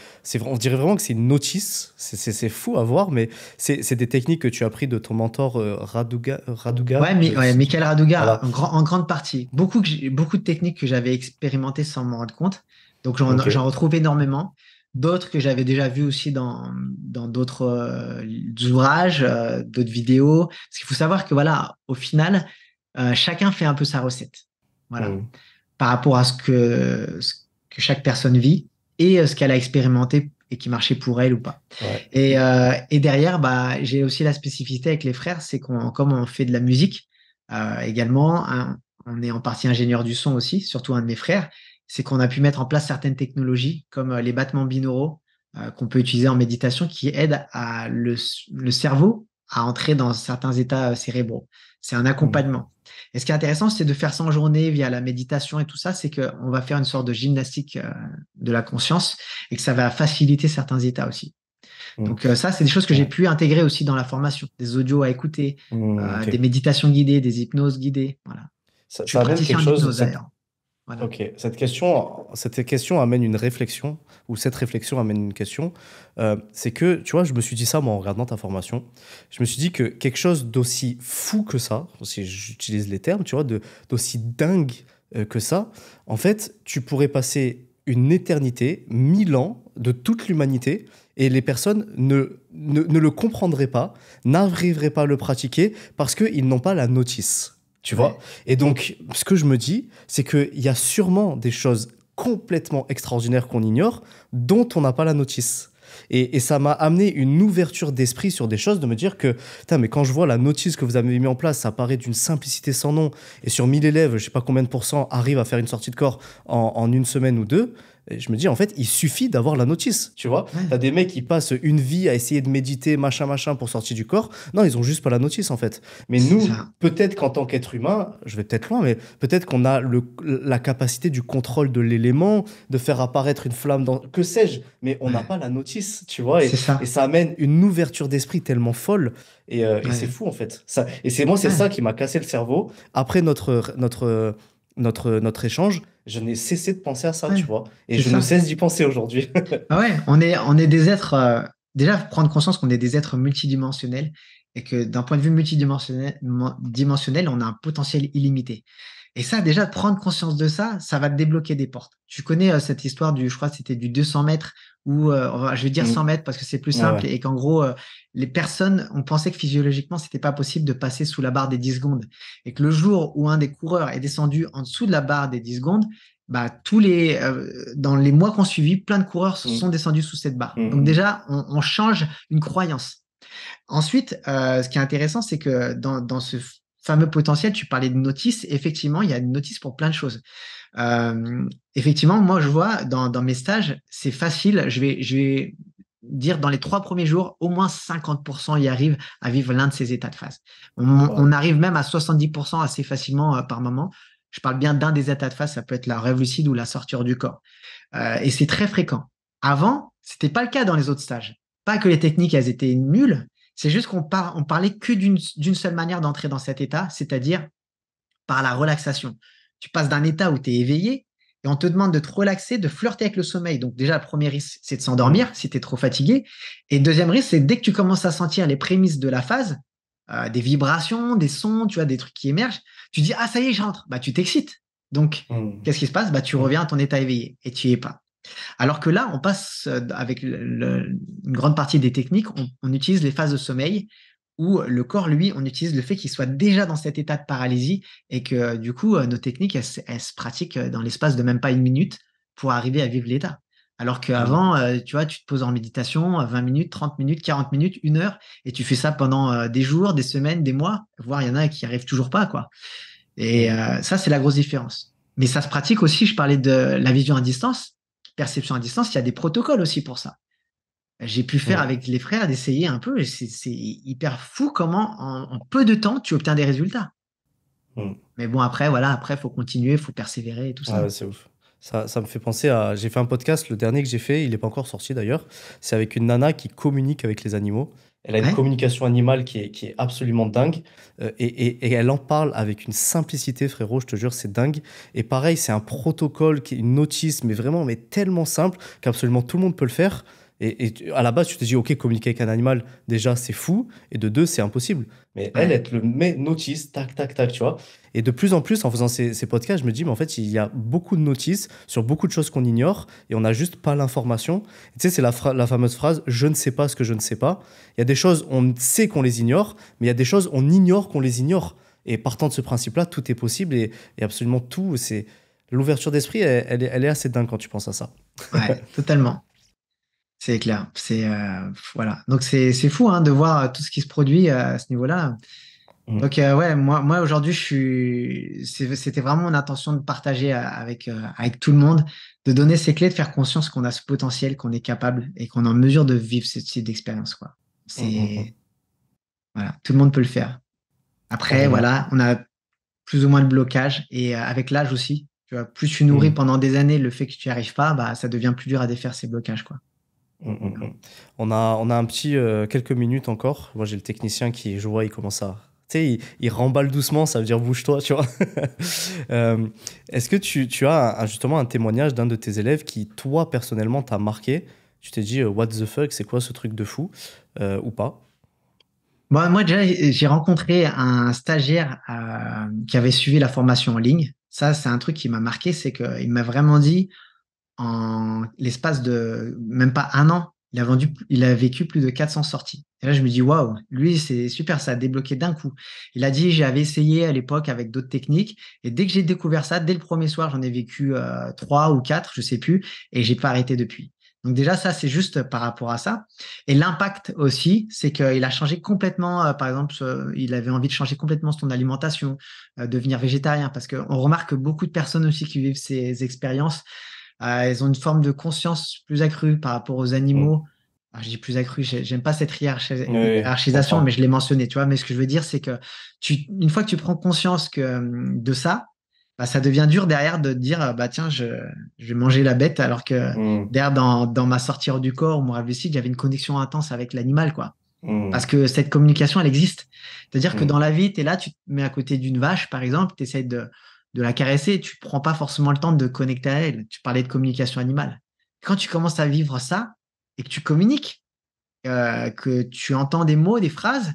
on dirait vraiment que c'est une notice, c'est, fou à voir, mais c'est, des techniques que tu as apprises de ton mentor euh, Raduga, Raduga. Ouais, mais, euh, Michael Raduga, en, grande partie. Beaucoup, beaucoup de techniques que j'avais expérimentées sans m'en rendre compte, donc j'en, retrouve énormément. D'autres que j'avais déjà vues aussi dans, dans d'autres euh, ouvrages, d'autres vidéos. Parce qu'il faut savoir que voilà, au final, euh, chacun fait un peu sa recette. Voilà. Mmh. Par rapport à ce que, chaque personne vit et euh, ce qu'elle a expérimenté et qui marchait pour elle ou pas. Euh, et, derrière, bah, j'ai aussi la spécificité avec les frères, c'est qu'on, comme on fait de la musique également, hein, on est en partie ingénieur du son aussi, surtout un de mes frères, c'est qu'on a pu mettre en place certaines technologies comme les battements binauraux qu'on peut utiliser en méditation qui aident le, cerveau à entrer dans certains états cérébraux. C'est un accompagnement. Et ce qui est intéressant, c'est de faire ça en journée via la méditation et tout ça, c'est qu'on va faire une sorte de gymnastique euh, de la conscience et que ça va faciliter certains états aussi. Mmh. Donc euh, ça, c'est des choses que j'ai pu intégrer aussi dans la formation, des audios à écouter, mmh, euh, des méditations guidées, des hypnoses guidées. Voilà. Ça, je suis quelque chose. d'ailleurs. Ok, cette question, amène une réflexion, ou cette réflexion amène une question. Euh, c'est que, tu vois, je me suis dit ça moi, en regardant ta formation. Je me suis dit que quelque chose d'aussi fou que ça, si j'utilise les termes, tu vois, d'aussi dingue euh, que ça, en fait, tu pourrais passer une éternité, mille ans, de toute l'humanité, et les personnes ne, le comprendraient pas, n'arriveraient pas à le pratiquer, parce qu'ils n'ont pas la notice. Tu vois Et donc, ce que je me dis, c'est qu'il y a sûrement des choses complètement extraordinaires qu'on ignore, dont on n'a pas la notice. Et, ça m'a amené une ouverture d'esprit sur des choses, de me dire que, mais quand je vois la notice que vous avez mis en place, ça paraît d'une simplicité sans nom, et sur 1000 élèves, je ne sais pas combien de pourcents arrivent à faire une sortie de corps en une semaine ou deux, je me dis, en fait, il suffit d'avoir la notice, tu vois. T'as des mecs qui passent une vie à essayer de méditer, machin, machin, pour sortir du corps. Non, ils ont juste pas la notice, en fait. Mais nous, peut-être qu'en tant qu'être humain, je vais peut-être loin, mais peut-être qu'on a la capacité du contrôle de l'élément, de faire apparaître une flamme dans, que sais-je, mais on n'a pas la notice, tu vois. Et ça. amène une ouverture d'esprit tellement folle. Et, euh, c'est fou, en fait. Ça, et c'est moi, c'est ça qui m'a cassé le cerveau. Après notre, notre, notre, notre échange, je n'ai cessé de penser à ça, tu vois. Et je ne cesse d'y penser aujourd'hui. ah ouais, on est, on est des êtres. Euh, déjà, prendre conscience qu'on est des êtres multidimensionnels et que d'un point de vue multidimensionnel, on a un potentiel illimité. Et ça, déjà, prendre conscience de ça, ça va débloquer des portes. Tu connais euh, cette histoire du, je crois, c'était du 200 mètres ou euh, je vais dire 100 mm. mètres parce que c'est plus simple et qu'en gros euh, les personnes ont pensé que physiologiquement c'était pas possible de passer sous la barre des 10 secondes et que le jour où un des coureurs est descendu en dessous de la barre des 10 secondes bah tous les euh, dans les mois qu'on suivi plein de coureurs mm. sont descendus sous cette barre mm, donc déjà on, change une croyance ensuite ce qui est intéressant c'est que dans ce fameux potentiel tu parlais de notice effectivement il y a une notice pour plein de choses euh, effectivement, moi, je vois dans, mes stages, c'est facile. Je vais, dire dans les trois premiers jours, au moins 50% y arrivent à vivre l'un de ces états de phase. On, ah arrive même à 70% assez facilement euh, par moment. Je parle bien d'un des états de phase, ça peut être la rêve lucide ou la sortie du corps. Euh, et c'est très fréquent. Avant, c'était pas le cas dans les autres stages. Pas que les techniques, elles étaient nulles. C'est juste qu'on parlait que d'une seule manière d'entrer dans cet état, c'est-à-dire par la relaxation tu passes d'un état où tu es éveillé et on te demande de te relaxer, de flirter avec le sommeil. Donc déjà, le premier risque, c'est de s'endormir si tu es trop fatigué. Et deuxième risque, c'est dès que tu commences à sentir les prémices de la phase, euh, des vibrations, des sons, tu vois, des trucs qui émergent, tu dis, ah ça y est, j'entre. Bah, tu t'excites. Donc, mmh. qu'est-ce qui se passe bah, Tu mmh. reviens à ton état éveillé et tu y es pas. Alors que là, on passe euh, avec une grande partie des techniques, on, utilise les phases de sommeil où euh, le corps, lui, on utilise le fait qu'il soit déjà dans cet état de paralysie et que euh, du coup, euh, nos techniques, elles, se pratiquent dans l'espace de même pas une minute pour arriver à vivre l'état. Alors mmh. qu'avant, tu vois, tu te poses en méditation 20 minutes, 30 minutes, 40 minutes, une heure, et tu fais ça pendant des jours, des semaines, des mois, voire il y en a qui arrivent toujours pas, quoi. Et mmh. ça, c'est la grosse différence. Mais ça se pratique aussi, je parlais de la vision à distance, perception à distance, il y a des protocoles aussi pour ça j'ai pu faire avec les frères d'essayer un peu. C'est hyper fou comment en, peu de temps tu obtiens des résultats. Hmm. Mais bon, après, voilà, après, faut continuer, faut persévérer et tout ça. Ah c'est ouf. Ça, me fait penser à. J'ai fait un podcast, le dernier que j'ai fait, il n'est pas encore sorti d'ailleurs. C'est avec une nana qui communique avec les animaux. Elle a une communication animale qui est, qui est absolument dingue. Euh, et, et, et, elle en parle avec une simplicité, frérot, je te jure, c'est dingue. Et pareil, c'est un protocole, qui est une notice, mais vraiment, mais tellement simple qu'absolument tout le monde peut le faire. Et, à la base, tu te dis, OK, communiquer avec un animal, déjà, c'est fou. Et de deux, c'est impossible. Mais elle, est le mais notice, tac, tac, tac, tu vois. Et de plus en plus, en faisant ces, podcasts, je me dis, mais en fait, il y a beaucoup de notices sur beaucoup de choses qu'on ignore et on n'a juste pas l'information. Tu sais, c'est la, fameuse phrase, je ne sais pas ce que je ne sais pas. Il y a des choses, on sait qu'on les ignore, mais il y a des choses, on ignore qu'on les ignore. Et partant de ce principe-là, tout est possible et, absolument tout, c'est l'ouverture d'esprit, elle, elle, est assez dingue quand tu penses à ça. Ouais, totalement. C'est clair. C'est euh, voilà. Donc c'est fou hein, de voir euh, tout ce qui se produit euh, à ce niveau-là. Mmh. Donc ouais, moi moi aujourd'hui je suis. C'était vraiment mon intention de partager avec avec tout le monde, de donner ces clés, de faire conscience qu'on a ce potentiel, qu'on est capable et qu'on est en mesure de vivre ce type d'expérience quoi. C'est mmh, mmh, voilà, tout le monde peut le faire. Après voilà, on a plus ou moins de blocage et avec l'âge aussi. Tu vois, plus tu nourris pendant des années le fait que tu n'y arrives pas, bah ça devient plus dur à défaire ces blocages quoi. Mm, mm, mm. On, a, on a un petit euh, quelques minutes encore. Moi, j'ai le technicien qui, je vois, il commence à. Tu sais, il, remballe doucement, ça veut dire bouge-toi, tu vois. Euh, est-ce que tu, as justement un témoignage d'un de tes élèves qui, toi, personnellement, t'a marqué Tu t'es dit, euh, what the fuck, c'est quoi ce truc de fou Ou pas bah, Moi, déjà, j'ai rencontré un stagiaire qui avait suivi la formation en ligne. Ça, c'est un truc qui m'a marqué, c'est qu'il m'a vraiment dit en l'espace de même pas un an, il a, vendu, il a vécu plus de 400 sorties. Et là, je me dis, waouh, lui, c'est super, ça a débloqué d'un coup. Il a dit, j'avais essayé à l'époque avec d'autres techniques. Et dès que j'ai découvert ça, dès le premier soir, j'en ai vécu euh, trois ou quatre, je sais plus, et j'ai pas arrêté depuis. Donc déjà, ça, c'est juste par rapport à ça. Et l'impact aussi, c'est qu'il a changé complètement, euh, par exemple, il avait envie de changer complètement son alimentation, euh, devenir végétarien, parce qu'on remarque que beaucoup de personnes aussi qui vivent ces expériences euh, elles ont une forme de conscience plus accrue par rapport aux animaux. Mmh. Alors, ah, je dis plus accrue, j'aime pas cette hiérarchisation, mais je l'ai mentionné, tu vois. Mais ce que je veux dire, c'est que tu, une fois que tu prends conscience que, mmh, de ça, bah, ça devient dur derrière de dire, bah tiens, je, je vais manger la bête, alors que mmh. derrière, dans, dans, ma sortie hors du corps, mon rêve j'avais une connexion intense avec l'animal, quoi. Parce que cette communication, elle existe. C'est-à-dire que dans la vie, tu es là, tu te mets à côté d'une vache, par exemple, tu essaies de, de la caresser, tu prends pas forcément le temps de connecter à elle. Tu parlais de communication animale. Quand tu commences à vivre ça et que tu communiques, euh, que tu entends des mots, des phrases,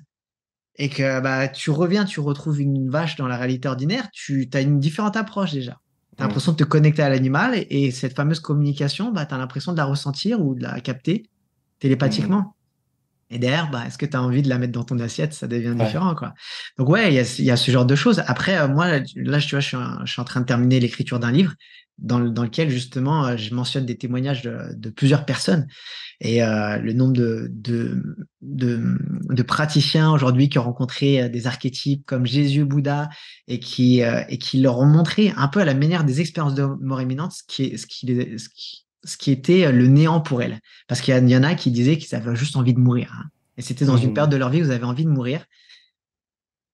et que bah, tu reviens, tu retrouves une vache dans la réalité ordinaire, tu as une différente approche déjà. Tu as l'impression de te connecter à l'animal et, cette fameuse communication, bah, tu as l'impression de la ressentir ou de la capter télépathiquement. Et derrière, bah, est-ce que tu as envie de la mettre dans ton assiette Ça devient différent. Quoi. Donc, ouais, il y, a, ce genre de choses. Après, euh, moi, là, je suis, en train de terminer l'écriture d'un livre dans, lequel, justement, euh, je mentionne des témoignages de, plusieurs personnes. Et euh, le nombre de, de, praticiens aujourd'hui qui ont rencontré des archétypes comme Jésus, Bouddha, et qui, et qui leur ont montré un peu à la manière des expériences de mort imminente ce qui, ce qui, ce qui ce qui était euh, le néant pour elle Parce qu'il y, en a qui disaient qu'ils avaient juste envie de mourir. Hein. Et c'était dans une mmh. période de leur vie où avez envie de mourir.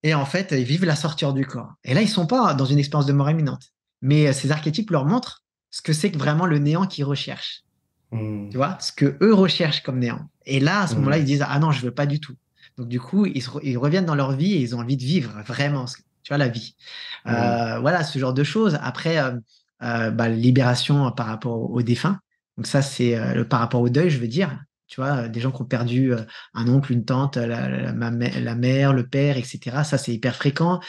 Et en fait, ils vivent la sortie du corps. Et là, ils sont pas dans une expérience de mort imminente. Mais euh, ces archétypes leur montrent ce que c'est vraiment le néant qu'ils recherchent. Mmh. Tu vois, ce que eux recherchent comme néant. Et là, à ce moment-là, mmh. ils disent Ah non, je veux pas du tout. Donc, du coup, ils, reviennent dans leur vie et ils ont envie de vivre vraiment, tu vois, la vie. Euh, voilà, ce genre de choses. Après, euh, bah, libération hein, par rapport aux défunts. Donc ça, c'est euh, le par rapport au deuil, je veux dire. Tu vois, euh, des gens qui ont perdu un oncle, une tante, la, mère, le père, etc. Ça, c'est hyper fréquent.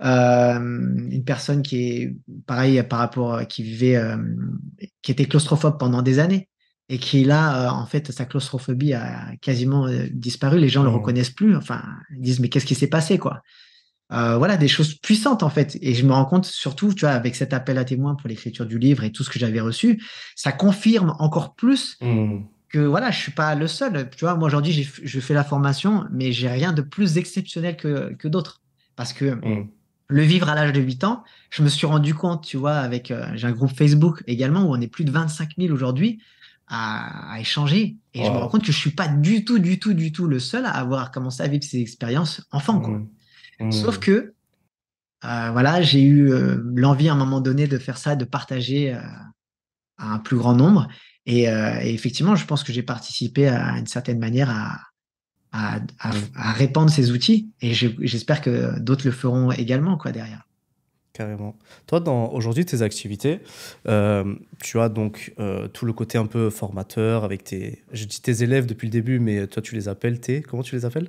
une personne qui est pareil par rapport, qui vivait, qui était claustrophobe pendant des années et qui là, en fait, sa claustrophobie a quasiment disparu. Les gens ne le mmh. reconnaissent plus. Enfin, ils disent mais qu'est-ce qui s'est passé quoi euh, voilà, des choses puissantes en fait. Et je me rends compte surtout, tu vois, avec cet appel à témoins pour l'écriture du livre et tout ce que j'avais reçu, ça confirme encore plus mmh. que voilà, je suis pas le seul. Tu vois, moi aujourd'hui, je fais la formation, mais j'ai rien de plus exceptionnel que, que d'autres. Parce que mmh. le vivre à l'âge de 8 ans, je me suis rendu compte, tu vois, avec euh, j'ai un groupe Facebook également où on est plus de 25 000 aujourd'hui à, échanger. Et je me rends compte que je suis pas du tout, du tout, du tout le seul à avoir commencé à vivre ces expériences enfant. Quoi. Mmh. Sauf hmm. que, euh, voilà, j'ai eu euh, l'envie à un moment donné de faire ça, de partager euh, à un plus grand nombre. Et, effectivement, je pense que j'ai participé à, une certaine manière hmm. à, répandre ces outils. Et j'espère que d'autres le feront également, quoi, derrière carrément. Toi, dans aujourd'hui tes activités, tu as donc tout le côté un peu formateur avec tes, je dis tes élèves depuis le début, mais toi tu les appelles tes, comment tu les appelles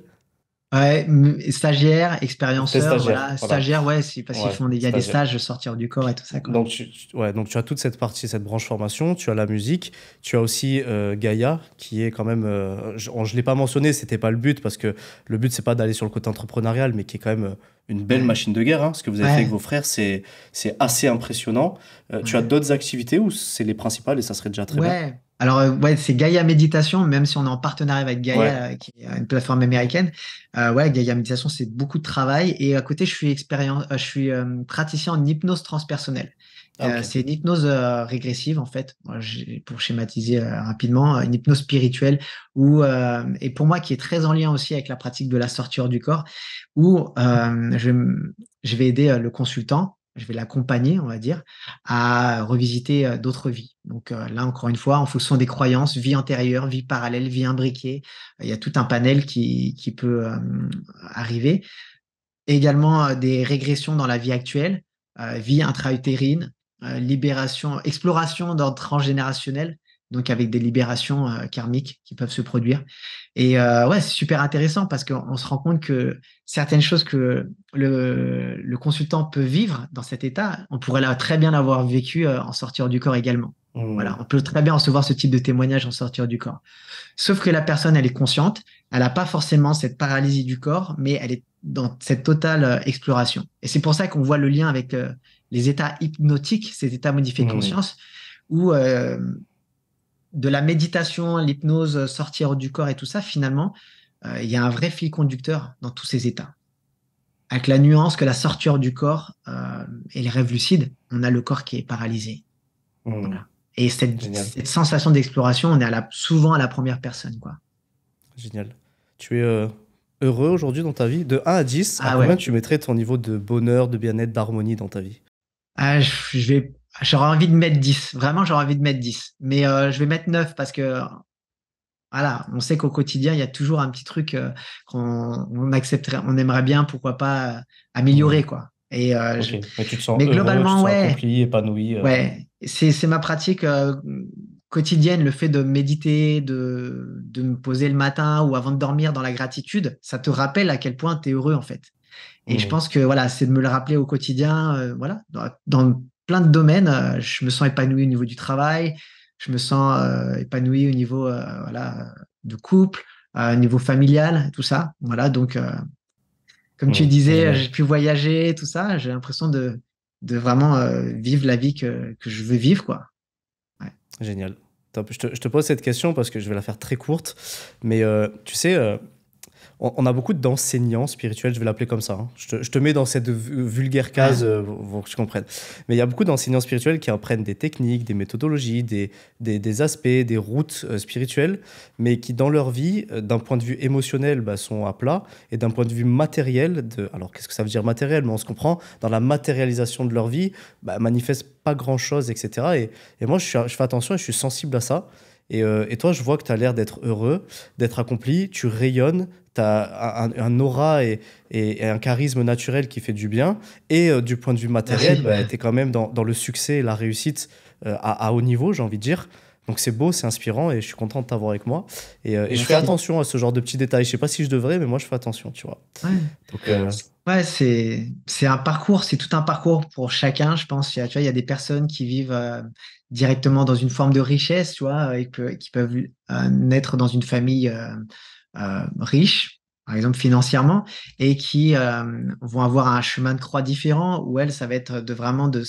Ouais, stagiaire, expérienceur, stagiaire, stagiaire, ouais, c'est parce qu'ils font y a des stages de sortir du corps et tout ça. Donc, tu, donc tu as toute cette partie, cette branche formation, tu as la musique, tu as aussi euh, Gaïa qui est quand même, euh, je, ne l'ai pas mentionné, ce n'était pas le but parce que le but c'est pas d'aller sur le côté entrepreneurial, mais qui est quand même euh, une belle machine de guerre. Hein. Ce que vous avez fait avec vos frères, c'est assez impressionnant. tu as d'autres activités ou c'est les principales et ça serait déjà très bien. Alors, euh, ouais, c'est Gaia Méditation, même si on est en partenariat avec Gaia, euh, qui est une plateforme américaine. Euh, ouais, Gaia Méditation, c'est beaucoup de travail. Et à côté, je suis, expérience euh, je suis praticien en hypnose transpersonnelle. Ah, c'est une hypnose régressive, en fait, Moi, pour schématiser rapidement, une hypnose spirituelle, où, et pour moi qui est très en lien aussi avec la pratique de la sorture du corps, où je, vais, aider le consultant je vais l'accompagner, on va dire, à revisiter d'autres vies. Donc là, encore une fois, en fonction des croyances, vie antérieure, vie parallèle, vie imbriquée, il y a tout un panel qui, qui peut arriver. Également des régressions dans la vie actuelle, vie intra-utérine, libération, exploration d'ordre transgénérationnel donc avec des libérations euh, karmiques qui peuvent se produire. Et euh, ouais, c'est super intéressant parce qu'on se rend compte que certaines choses que le, le, consultant peut vivre dans cet état, on pourrait très bien l'avoir vécu euh, en sortir du corps également. Mmh. Voilà, on peut très bien recevoir ce type de témoignage en sortir du corps. Sauf que la personne, elle est consciente, elle n'a pas forcément cette paralysie du corps, mais elle est dans cette totale euh, exploration. Et c'est pour ça qu'on voit le lien avec les états hypnotiques, ces états modifiés de mmh. conscience, où de la méditation, l'hypnose, sortir du corps et tout ça, finalement, euh, il y a un vrai fil conducteur dans tous ces états. Avec la nuance que la sortie du corps euh, et les rêves lucides, on a le corps qui est paralysé. Mmh. Et cette, sensation d'exploration, on est à la, souvent à la première personne. quoi. Génial. Tu es euh, heureux aujourd'hui dans ta vie De 1 à 10, à ah combien tu mettrais ton niveau de bonheur, de bien-être, d'harmonie dans ta vie ah, Je vais J'aurais envie de mettre 10. Vraiment, j'aurais envie de mettre 10. Mais euh, je vais mettre 9 parce que, voilà, on sait qu'au quotidien, il y a toujours un petit truc euh, qu'on on accepterait, on aimerait bien, pourquoi pas, euh, améliorer, quoi. Et, mais tu te globalement, tu épanoui. Ouais, c'est ma pratique quotidienne, le fait de méditer, de, me poser le matin ou avant de dormir dans la gratitude, ça te rappelle à quel point tu es heureux, en fait. Et je mmh. pense que voilà, c'est de me le rappeler au quotidien, voilà, dans, dans, plein de domaines. Euh, je me sens épanoui au niveau du travail, je me sens euh, épanoui au niveau euh, voilà, du couple, au niveau familial, tout ça. Voilà, donc, comme tu mmh, disais, j'ai pu voyager, tout ça. J'ai l'impression de, de vraiment vivre la vie que, que, je veux vivre, quoi. Génial. Je te, je te, pose cette question parce que je vais la faire très courte. Mais tu sais, on, a beaucoup d'enseignants spirituels, je vais l'appeler comme ça. Hein. Je, te, mets dans cette vulgaire case euh, pour que tu comprennes. Mais il y a beaucoup d'enseignants spirituels qui apprennent des techniques, des méthodologies, des, des, aspects, des routes euh, spirituelles, mais qui dans leur vie, euh, d'un point de vue émotionnel, bah, sont à plat, et d'un point de vue matériel, de, alors qu'est-ce que ça veut dire matériel Mais on se comprend, dans la matérialisation de leur vie, bah, manifestent pas grand-chose, etc. Et, moi, je, fais attention et je suis sensible à ça. Et, et toi, je vois que tu as l'air d'être heureux, d'être accompli, tu rayonnes, as un, aura et, un charisme naturel qui fait du bien. Et euh, du point de vue matériel, bah, tu es quand même dans, le succès et la réussite euh, à, haut niveau, j'ai envie de dire. Donc c'est beau, c'est inspirant et je suis content de t'avoir avec moi. Et, euh, je fais attention à ce genre de petits détails. Je sais pas si je devrais, mais moi je fais attention, tu vois. Ouais. c'est un parcours, c'est tout un parcours pour chacun, je pense. Il y a, tu vois, il y a des personnes qui vivent directement dans une forme de richesse, tu vois, et qui peuvent naître dans une famille euh, riches, par exemple financièrement, et qui euh, vont avoir un chemin de croix différent, où elles, ça va être de vraiment de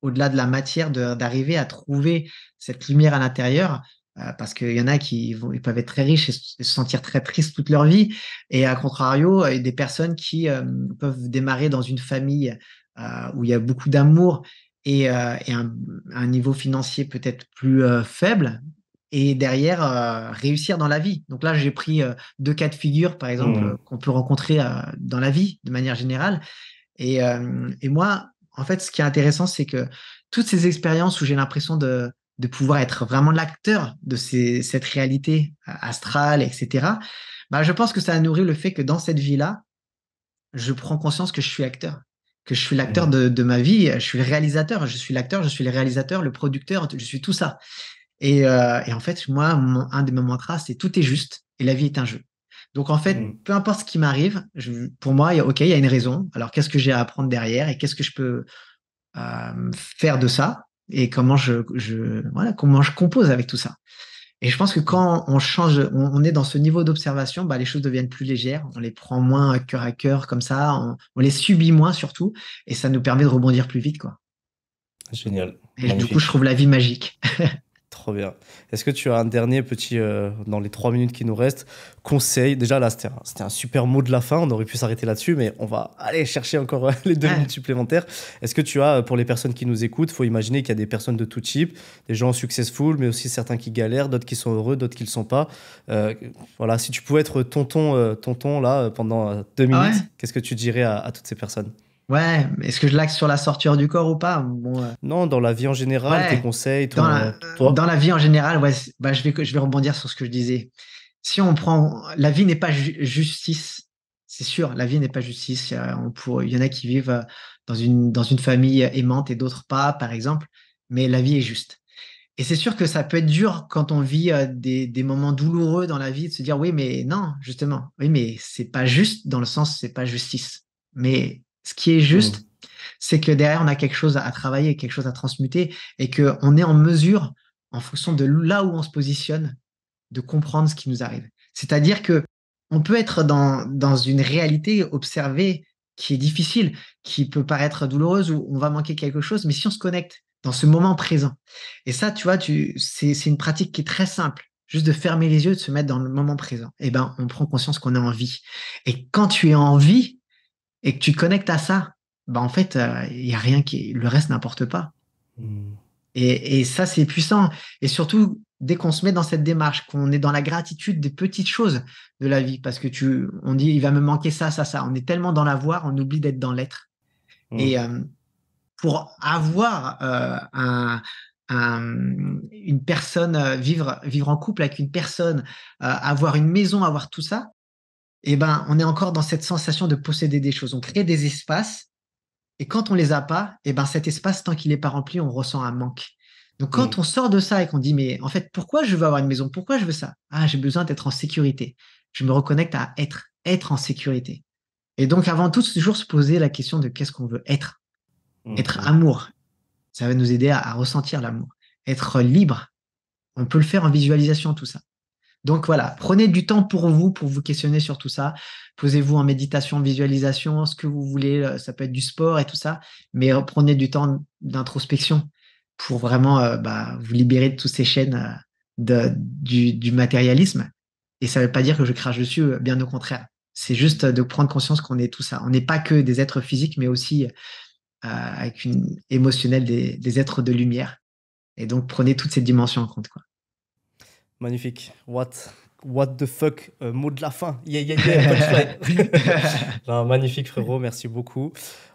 au-delà de la matière, d'arriver à trouver cette lumière à l'intérieur, euh, parce qu'il y en a qui vont, ils peuvent être très riches et se sentir très tristes toute leur vie, et à contrario, des personnes qui peuvent démarrer dans une famille où il y a beaucoup d'amour et, un, niveau financier peut-être plus faible, et derrière euh, réussir dans la vie. Donc là, j'ai pris euh, deux cas de figure, par exemple, mmh. euh, qu'on peut rencontrer dans la vie de manière générale. Et, moi, en fait, ce qui est intéressant, c'est que toutes ces expériences où j'ai l'impression de, de, pouvoir être vraiment l'acteur de cette réalité astrale, etc., bah, je pense que ça a nourri le fait que dans cette vie-là, je prends conscience que je suis acteur que je suis l'acteur mmh. de, de, ma vie, je suis le réalisateur, je suis l'acteur, je suis le réalisateur, le producteur, je suis tout ça. Euh, et, en fait, moi, un de mes mantras, c'est tout est juste et la vie est un jeu. Donc en fait, mm. peu importe ce qui m'arrive, pour moi, ok, il y a une raison. Alors qu'est-ce que j'ai à apprendre derrière et qu'est-ce que je peux euh, faire de ça et comment je, voilà comment je compose avec tout ça. Et je pense que quand on change, on, est dans ce niveau d'observation, bah, les choses deviennent plus légères, on les prend moins à cœur à cœur comme ça, on, les subit moins surtout, et ça nous permet de rebondir plus vite, quoi. Génial. Et du coup, je trouve la vie magique. Très bien. Est-ce que tu as un dernier petit, euh, dans les trois minutes qui nous restent, conseil Déjà là, c'était un, super mot de la fin, on aurait pu s'arrêter là-dessus, mais on va aller chercher encore euh, les deux minutes supplémentaires. Est-ce que tu as, euh, pour les personnes qui nous écoutent, faut imaginer qu'il y a des personnes de tout type, des gens successful, mais aussi certains qui galèrent, d'autres qui sont heureux, d'autres qui ne le sont pas. voilà, si tu pouvais être tonton, tonton là, pendant deux ah minutes, qu'est-ce que tu dirais à toutes ces personnes Ouais, est-ce que je l'axe sur la sortie du corps ou pas euh. Non, dans la vie en général, tes conseils, dans, la, toi dans la vie en général, ouais, bah, je, vais, je vais rebondir sur ce que je disais. Si on prend. La vie n'est pas justice, c'est sûr, la vie n'est pas justice. Il euh, y, il y en a qui vivent euh, dans une, dans une famille aimante et d'autres pas, par exemple, mais la vie est juste. Et c'est sûr que ça peut être dur quand on vit des, des, moments douloureux dans la vie de se dire oui, mais non, justement, oui, mais c'est pas juste dans le sens, c'est pas justice. Mais ce qui est juste, mmh. c'est que derrière, on a quelque chose à travailler, quelque chose à transmuter, et qu'on est en mesure, en fonction de là où on se positionne, de comprendre ce qui nous arrive. C'est-à-dire que on peut être dans, dans une réalité observée qui est difficile, qui peut paraître douloureuse, ou on va manquer quelque chose, mais si on se connecte dans ce moment présent, et ça, tu vois, tu, c'est, une pratique qui est très simple, juste de fermer les yeux, de se mettre dans le moment présent, et eh ben on prend conscience qu'on est en vie. Et quand tu es en vie, et que tu connectes à ça, bah, en fait, euh, il y a rien qui, le reste n'importe pas. Hmm. Et, ça, c'est puissant. Et surtout, dès qu'on se met dans cette démarche, qu'on est dans la gratitude des petites choses de la vie, parce que tu, on dit, il va me manquer ça, ça, ça. On est tellement dans l'avoir, on oublie d'être dans l'être. Hmm. Et euh, pour avoir euh, une personne, vivre, vivre en couple avec une personne, avoir une maison, avoir tout ça, eh ben, on est encore dans cette sensation de posséder des choses. On crée des espaces et quand on les a pas, et eh ben, cet espace, tant qu'il n'est pas rempli, on ressent un manque. Donc quand mmh. on sort de ça et qu'on dit, mais en fait, pourquoi je veux avoir une maison Pourquoi je veux ça Ah, j'ai besoin d'être en sécurité. Je me reconnecte à être, être en sécurité. Et donc avant tout, toujours se poser la question de qu'est-ce qu'on veut être. Mmh, être mmh. amour. Ça va nous aider à ressentir l'amour. Être libre. On peut le faire en visualisation, tout ça. Donc voilà, prenez du temps pour vous, pour vous questionner sur tout ça. Posez-vous en méditation, visualisation, ce que vous voulez, euh, ça peut être du sport et tout ça, mais prenez du temps d'introspection pour vraiment euh, bah, vous libérer de toutes ces chaînes euh, du, matérialisme. Et ça ne veut pas dire que je crache dessus, bien au contraire. C'est juste de prendre conscience qu'on est tout ça. On n'est pas que des êtres physiques, mais aussi avec une émotionnelle des, des êtres de lumière. Et donc prenez toutes ces dimensions en compte. Quoi. Magnifique. What, what the fuck, euh, mot de la fin. Yeah, yeah, yeah, magnifique frérot, merci beaucoup.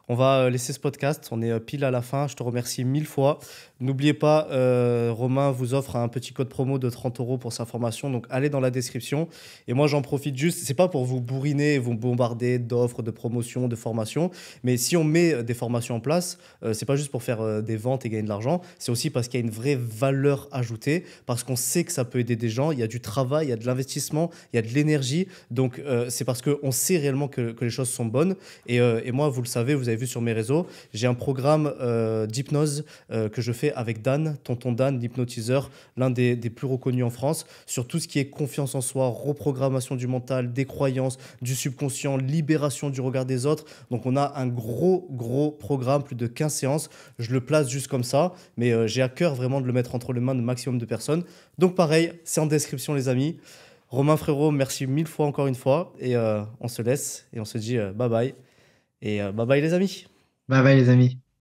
On va euh, laisser ce podcast. On est euh, pile à la fin. Je te remercie mille fois. N'oubliez pas, euh, Romain vous offre un petit code promo de 30 euros pour sa formation. Donc, allez dans la description. Et moi, j'en profite juste. C'est pas pour vous bourriner et vous bombarder d'offres, de promotions, de formations. Mais si on met des formations en place, c'est pas juste pour faire des ventes et gagner de l'argent. C'est aussi parce qu'il y a une vraie valeur ajoutée, parce qu'on sait que ça peut aider des gens. Il y a du travail, il y a de l'investissement, il y a de l'énergie. Donc, c'est parce qu'on sait réellement que, les choses sont bonnes. Et, et moi, vous le savez, vous avez vu sur mes réseaux, j'ai un programme euh, d'hypnose euh, que je fais avec Dan, tonton Dan, l'hypnotiseur, l'un des, plus reconnus en France, sur tout ce qui est confiance en soi, reprogrammation du mental, des croyances, du subconscient, libération du regard des autres. Donc on a un gros, gros programme, plus de 15 séances. Je le place juste comme ça, mais euh, j'ai à cœur vraiment de le mettre entre les mains de maximum de personnes. Donc pareil, c'est en description les amis. Romain frérot, merci mille fois encore une fois. Et on se laisse et on se dit bye bye. Et euh, bye bye les amis. Bye bye les amis.